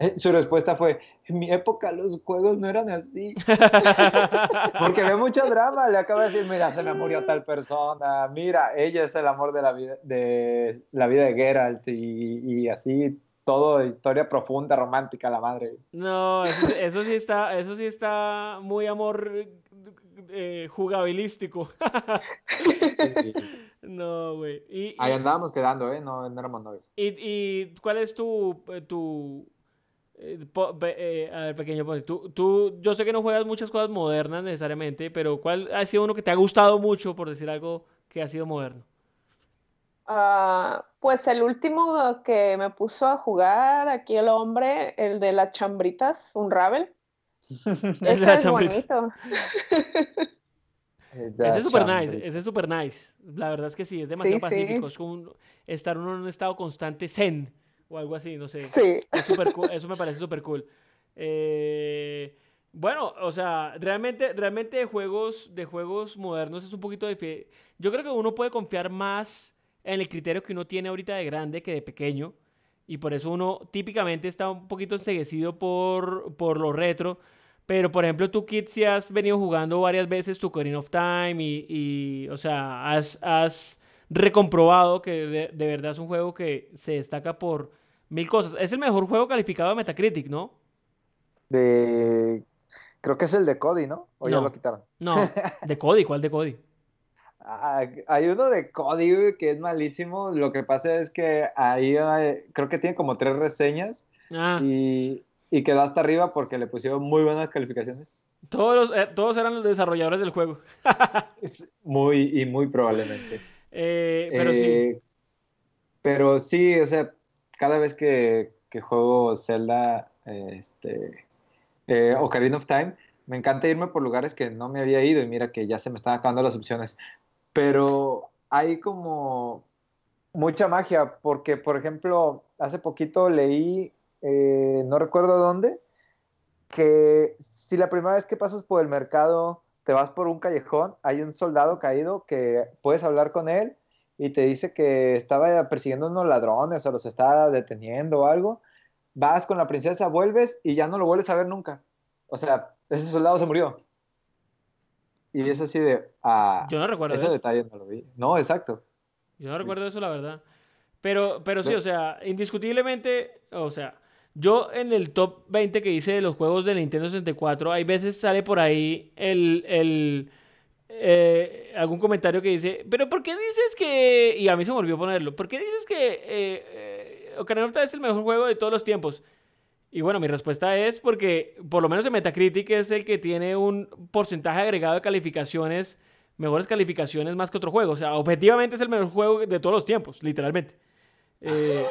su respuesta fue, en mi época los juegos no eran así, porque ve mucho drama, le acaba de decir, mira, se me murió tal persona, mira, ella es el amor de la vida de, la vida de Geralt y así, todo de historia profunda, romántica, la madre. No, eso, sí está, eso sí está muy amor eh, jugabilístico. No, güey. Ahí andábamos quedando, ¿eh? No, éramos novios. ¿Y, cuál es tu... Eh, tu eh, a ver, pequeño, tú, tú, yo sé que no juegas muchas cosas modernas necesariamente, pero ¿cuál ha sido uno que te ha gustado mucho, por decir algo, que ha sido moderno? Ah, pues el último que me puso a jugar aquí el hombre, el de las chambritas, un Ravel. ese es bonito. ese es super nice, ese es super nice. La verdad es que sí, es demasiado pacífico. Es como estar uno en un estado constante zen o algo así, no sé. Sí. eso me parece súper cool. Eh, bueno, o sea, realmente, realmente de juegos, de juegos modernos es un poquito difícil. Yo creo que uno puede confiar más en el criterio que uno tiene ahorita de grande que de pequeño. Y por eso uno típicamente está un poquito enseguecido por, por lo retro. Pero, por ejemplo, tú, Kit, si has venido jugando varias veces tu Corinne of Time y, o sea, has, recomprobado que de, verdad es un juego que se destaca por mil cosas. Es el mejor juego calificado de Metacritic, ¿no? De... Creo que es el de Cody, ¿no? ¿O ya lo quitaron? No, de Cody, ¿cuál de Cody? Ah, hay uno de Cody, que es malísimo. Lo que pasa es que ahí creo que tiene como tres reseñas ah. y, y, quedó hasta arriba porque le pusieron muy buenas calificaciones. Todos, eh, todos eran los desarrolladores del juego. muy y muy probablemente. Eh, pero sí. Eh, pero sí, o sea, cada vez que, juego Zelda, o este, Ocarina of Time, me encanta irme por lugares que no me había ido y mira que ya se me están acabando las opciones pero hay como mucha magia, porque, por ejemplo, hace poquito leí, eh, no recuerdo dónde, que si la primera vez que pasas por el mercado te vas por un callejón, hay un soldado caído que puedes hablar con él y te dice que estaba persiguiendo unos ladrones o los estaba deteniendo o algo. Vas con la princesa, vuelves y ya no lo vuelves a ver nunca. O sea, ese soldado se murió. Y es así de. Ah, yo no recuerdo ese detalle no lo vi. No, exacto. Yo no recuerdo eso, la verdad. Pero, pero sí, o sea, indiscutiblemente, o sea, yo en el top 20 que hice de los juegos de Nintendo 64, hay veces sale por ahí el, eh, algún comentario que dice, pero ¿por qué dices que, y a mí se me a ponerlo, ¿por qué dices que eh, eh, Ocarina of Time es el mejor juego de todos los tiempos? Y bueno, mi respuesta es porque por lo menos en Metacritic es el que tiene un porcentaje agregado de calificaciones, mejores calificaciones más que otro juego. O sea, objetivamente es el mejor juego de todos los tiempos, literalmente. Eh,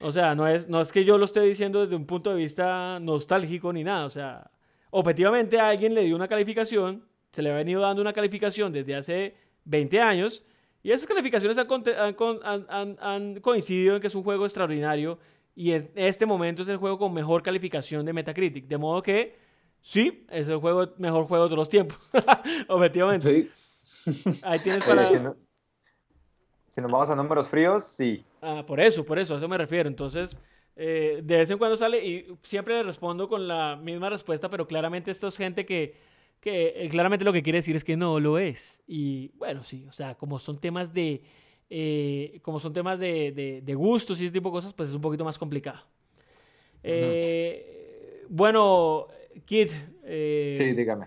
o sea, no es, no es que yo lo esté diciendo desde un punto de vista nostálgico ni nada. O sea, objetivamente a alguien le dio una calificación, se le ha venido dando una calificación desde hace 20 años. Y esas calificaciones han coincidido en que es un juego extraordinario y en este momento es el juego con mejor calificación de Metacritic. De modo que, sí, es el juego, mejor juego de todos los tiempos. Objetivamente. Sí. Ahí tienes para. si, nos vamos a números fríos, sí. Ah, por eso, por eso, a eso me refiero. Entonces, eh, de vez en cuando sale y siempre le respondo con la misma respuesta, pero claramente esto es gente que, eh, claramente lo que quiere decir es que no lo es. Y bueno, sí, o sea, como son temas de eh, como son temas de, gustos y ese tipo de cosas, pues es un poquito más complicado. Eh, bueno, Kit. Eh, sí, dígame.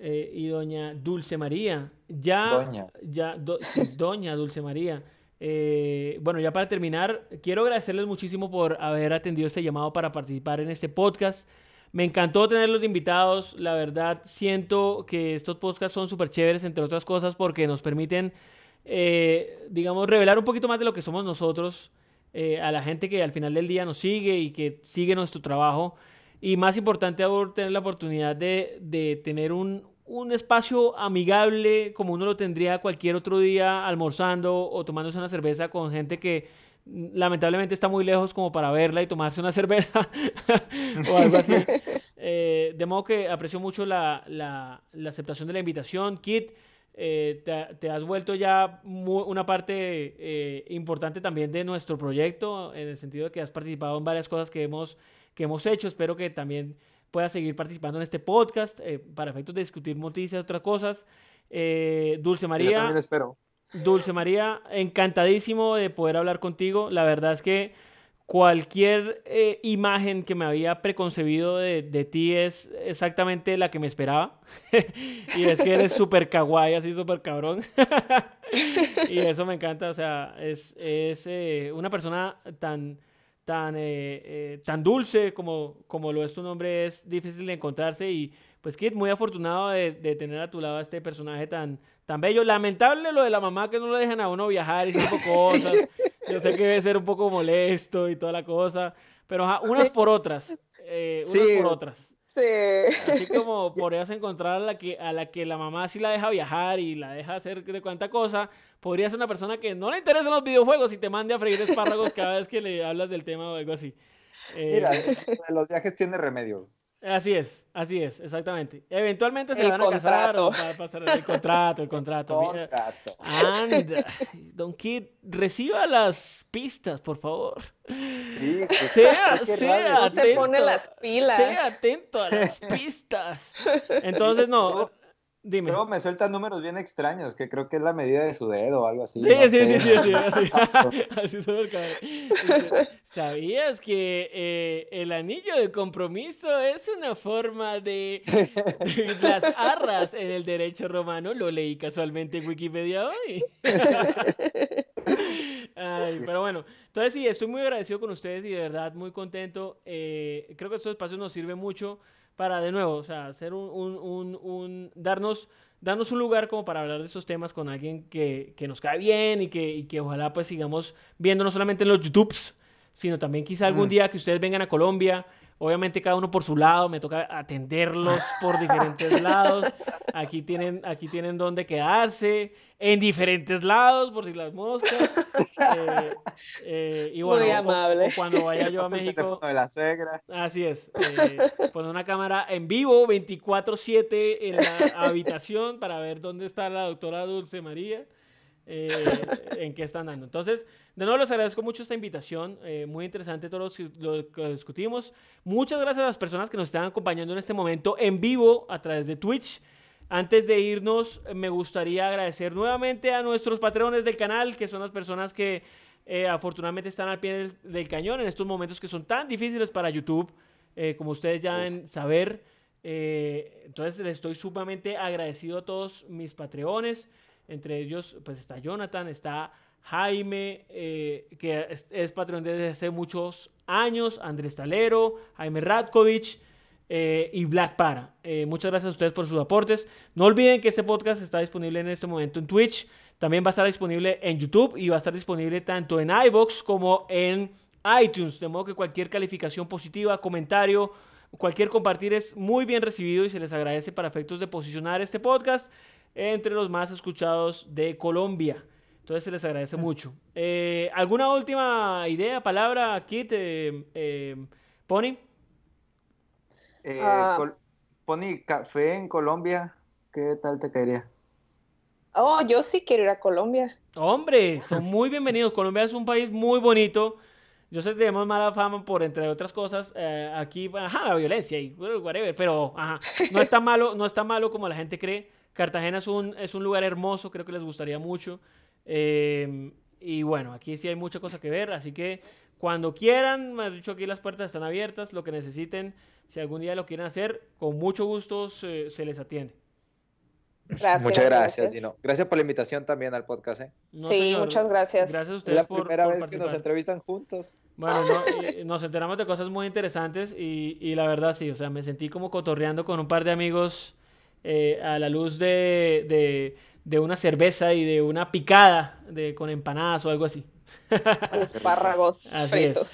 y doña Dulce María. Ya, doña. Ya, doña Dulce María. bueno, ya para terminar, quiero agradecerles muchísimo por haber atendido este llamado para participar en este podcast. Me encantó tenerlos invitados. La verdad, siento que estos podcasts son súper chéveres, entre otras cosas, porque nos permiten eh, digamos, revelar un poquito más de lo que somos nosotros eh, a la gente que al final del día nos sigue y que sigue nuestro trabajo. Y más importante ahora tener la oportunidad de, tener un, espacio amigable como uno lo tendría cualquier otro día almorzando o tomándose una cerveza con gente que mm, lamentablemente está muy lejos como para verla y tomarse una cerveza o algo así. Eh, de modo que aprecio mucho la aceptación de la invitación. Kit, eh, te, has vuelto ya una parte eh, importante también de nuestro proyecto, en el sentido de que has participado en varias cosas que hemos, que hemos hecho. Espero que también puedas seguir participando en este podcast eh, para efectos de discutir noticias, otras cosas. Dulce María. Yo también espero. Dulce María, encantadísimo de poder hablar contigo. La verdad es que cualquier eh, imagen que me había preconcebido de, ti es exactamente la que me esperaba. y es que eres súper kawaii, así súper cabrón. y eso me encanta, o sea, es, es eh, una persona tan, tan, eh, tan dulce como, como lo es tu nombre, es difícil de encontrarse y pues Kit, muy afortunado de, tener a tu lado a este personaje tan, tan bello. Lamentable lo de la mamá que no lo dejan a uno viajar y cosas. Yo sé que debe ser un poco molesto y toda la cosa, pero ajá, unas por otras. Eh, unas por otras. Sí. Así como podrías encontrar a la que a la que la mamá sí la deja viajar y la deja hacer de cuanta cosa, podría ser una persona que no le interesan los videojuegos y te mande a freír espárragos cada vez que le hablas del tema o algo así. Mira, eh, los viajes tiene remedio. Así es, así es, exactamente. Eventualmente se van a casar o a pasar el contrato, el contrato. El contrato. Don Kid, reciba las pistas, por favor. sea, sea atento. Sea atento a las pistas. Entonces, no. Dime. me sueltan números bien extraños, que creo que es la medida de su dedo o algo así. Sí, sí, sí, sí, sí, así. así ¿Sabías que eh, el anillo de compromiso es una forma de, las arras en el derecho romano? Lo leí casualmente en Wikipedia hoy. Ay, pero bueno, entonces sí, estoy muy agradecido con ustedes y de verdad muy contento. Eh, creo que estos espacios nos sirven mucho para de nuevo, o sea, hacer un, un, un, darnos, darnos un lugar como para hablar de esos temas con alguien que, que nos cae bien y que, que, ojalá pues sigamos viendo no solamente en los YouTubes, sino también quizá algún mm. día que ustedes vengan a Colombia Obviamente cada uno por su lado, me toca atenderlos por diferentes lados. Aquí tienen, aquí tienen dónde quedarse, en diferentes lados, por si las moscas. Eh, eh, y bueno, Muy amable. cuando vaya yo a México. De así es. Eh, una cámara en vivo, 24-7 en la habitación para ver dónde está la doctora Dulce María. Eh, en qué están dando. Entonces, de nuevo les agradezco mucho esta invitación, eh, muy interesante todo lo que discutimos. Muchas gracias a las personas que nos están acompañando en este momento en vivo a través de Twitch. Antes de irnos, me gustaría agradecer nuevamente a nuestros patrones del canal, que son las personas que eh, afortunadamente están al pie del, cañón en estos momentos que son tan difíciles para YouTube, como ustedes ya saben saber. entonces, les estoy sumamente agradecido a todos mis patreones. Entre ellos, pues está Jonathan, está Jaime, eh, que es, patrón desde hace muchos años, Andrés Talero, Jaime Radkovich eh, y Black Para. Eh, muchas gracias a ustedes por sus aportes. No olviden que este podcast está disponible en este momento en Twitch, también va a estar disponible en YouTube y va a estar disponible tanto en iBox como en iTunes, de modo que cualquier calificación positiva, comentario, cualquier compartir es muy bien recibido y se les agradece para efectos de posicionar este podcast entre los más escuchados de Colombia. Entonces se les agradece mucho. Eh, ¿Alguna última idea, palabra, Kit, eh, Pony? Eh, ah. Pony, café en Colombia, ¿qué tal te caería? Oh, yo sí quiero ir a Colombia. Hombre, son muy bienvenidos. Colombia es un país muy bonito. Yo sé que tenemos mala fama por, entre otras cosas, eh, aquí, ajá, la violencia y whatever, pero ajá, no está malo, no está malo como la gente cree. Cartagena es un, es un lugar hermoso, creo que les gustaría mucho. Eh, y bueno, aquí sí hay mucha cosa que ver, así que cuando quieran, me han dicho aquí las puertas están abiertas, lo que necesiten, si algún día lo quieren hacer, con mucho gusto se, les atiende. Gracias, muchas gracias, Gracias por la invitación también al podcast. ¿eh? sí, muchas gracias. Gracias a ustedes por la primera vez que nos entrevistan juntos. Bueno, nos enteramos de cosas muy interesantes y, y, la verdad sí, o sea, me sentí como cotorreando con un par de amigos eh, a la luz de, de, una cerveza y de una picada de, con empanadas o algo así. Espárragos así Es.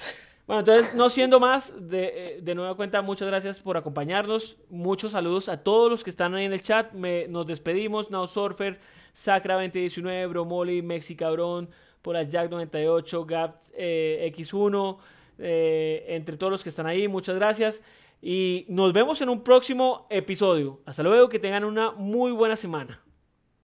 Bueno, entonces, no siendo más, de, eh, de nueva cuenta, muchas gracias por acompañarnos. Muchos saludos a todos los que están ahí en el chat. nos despedimos. Now Surfer, Sacra 2019, Bromoli, Mexicabrón, polasjack Jack 98, Gap X1, entre todos los que están ahí. Muchas gracias. Y nos vemos en un próximo episodio. Hasta luego, que tengan una muy buena semana.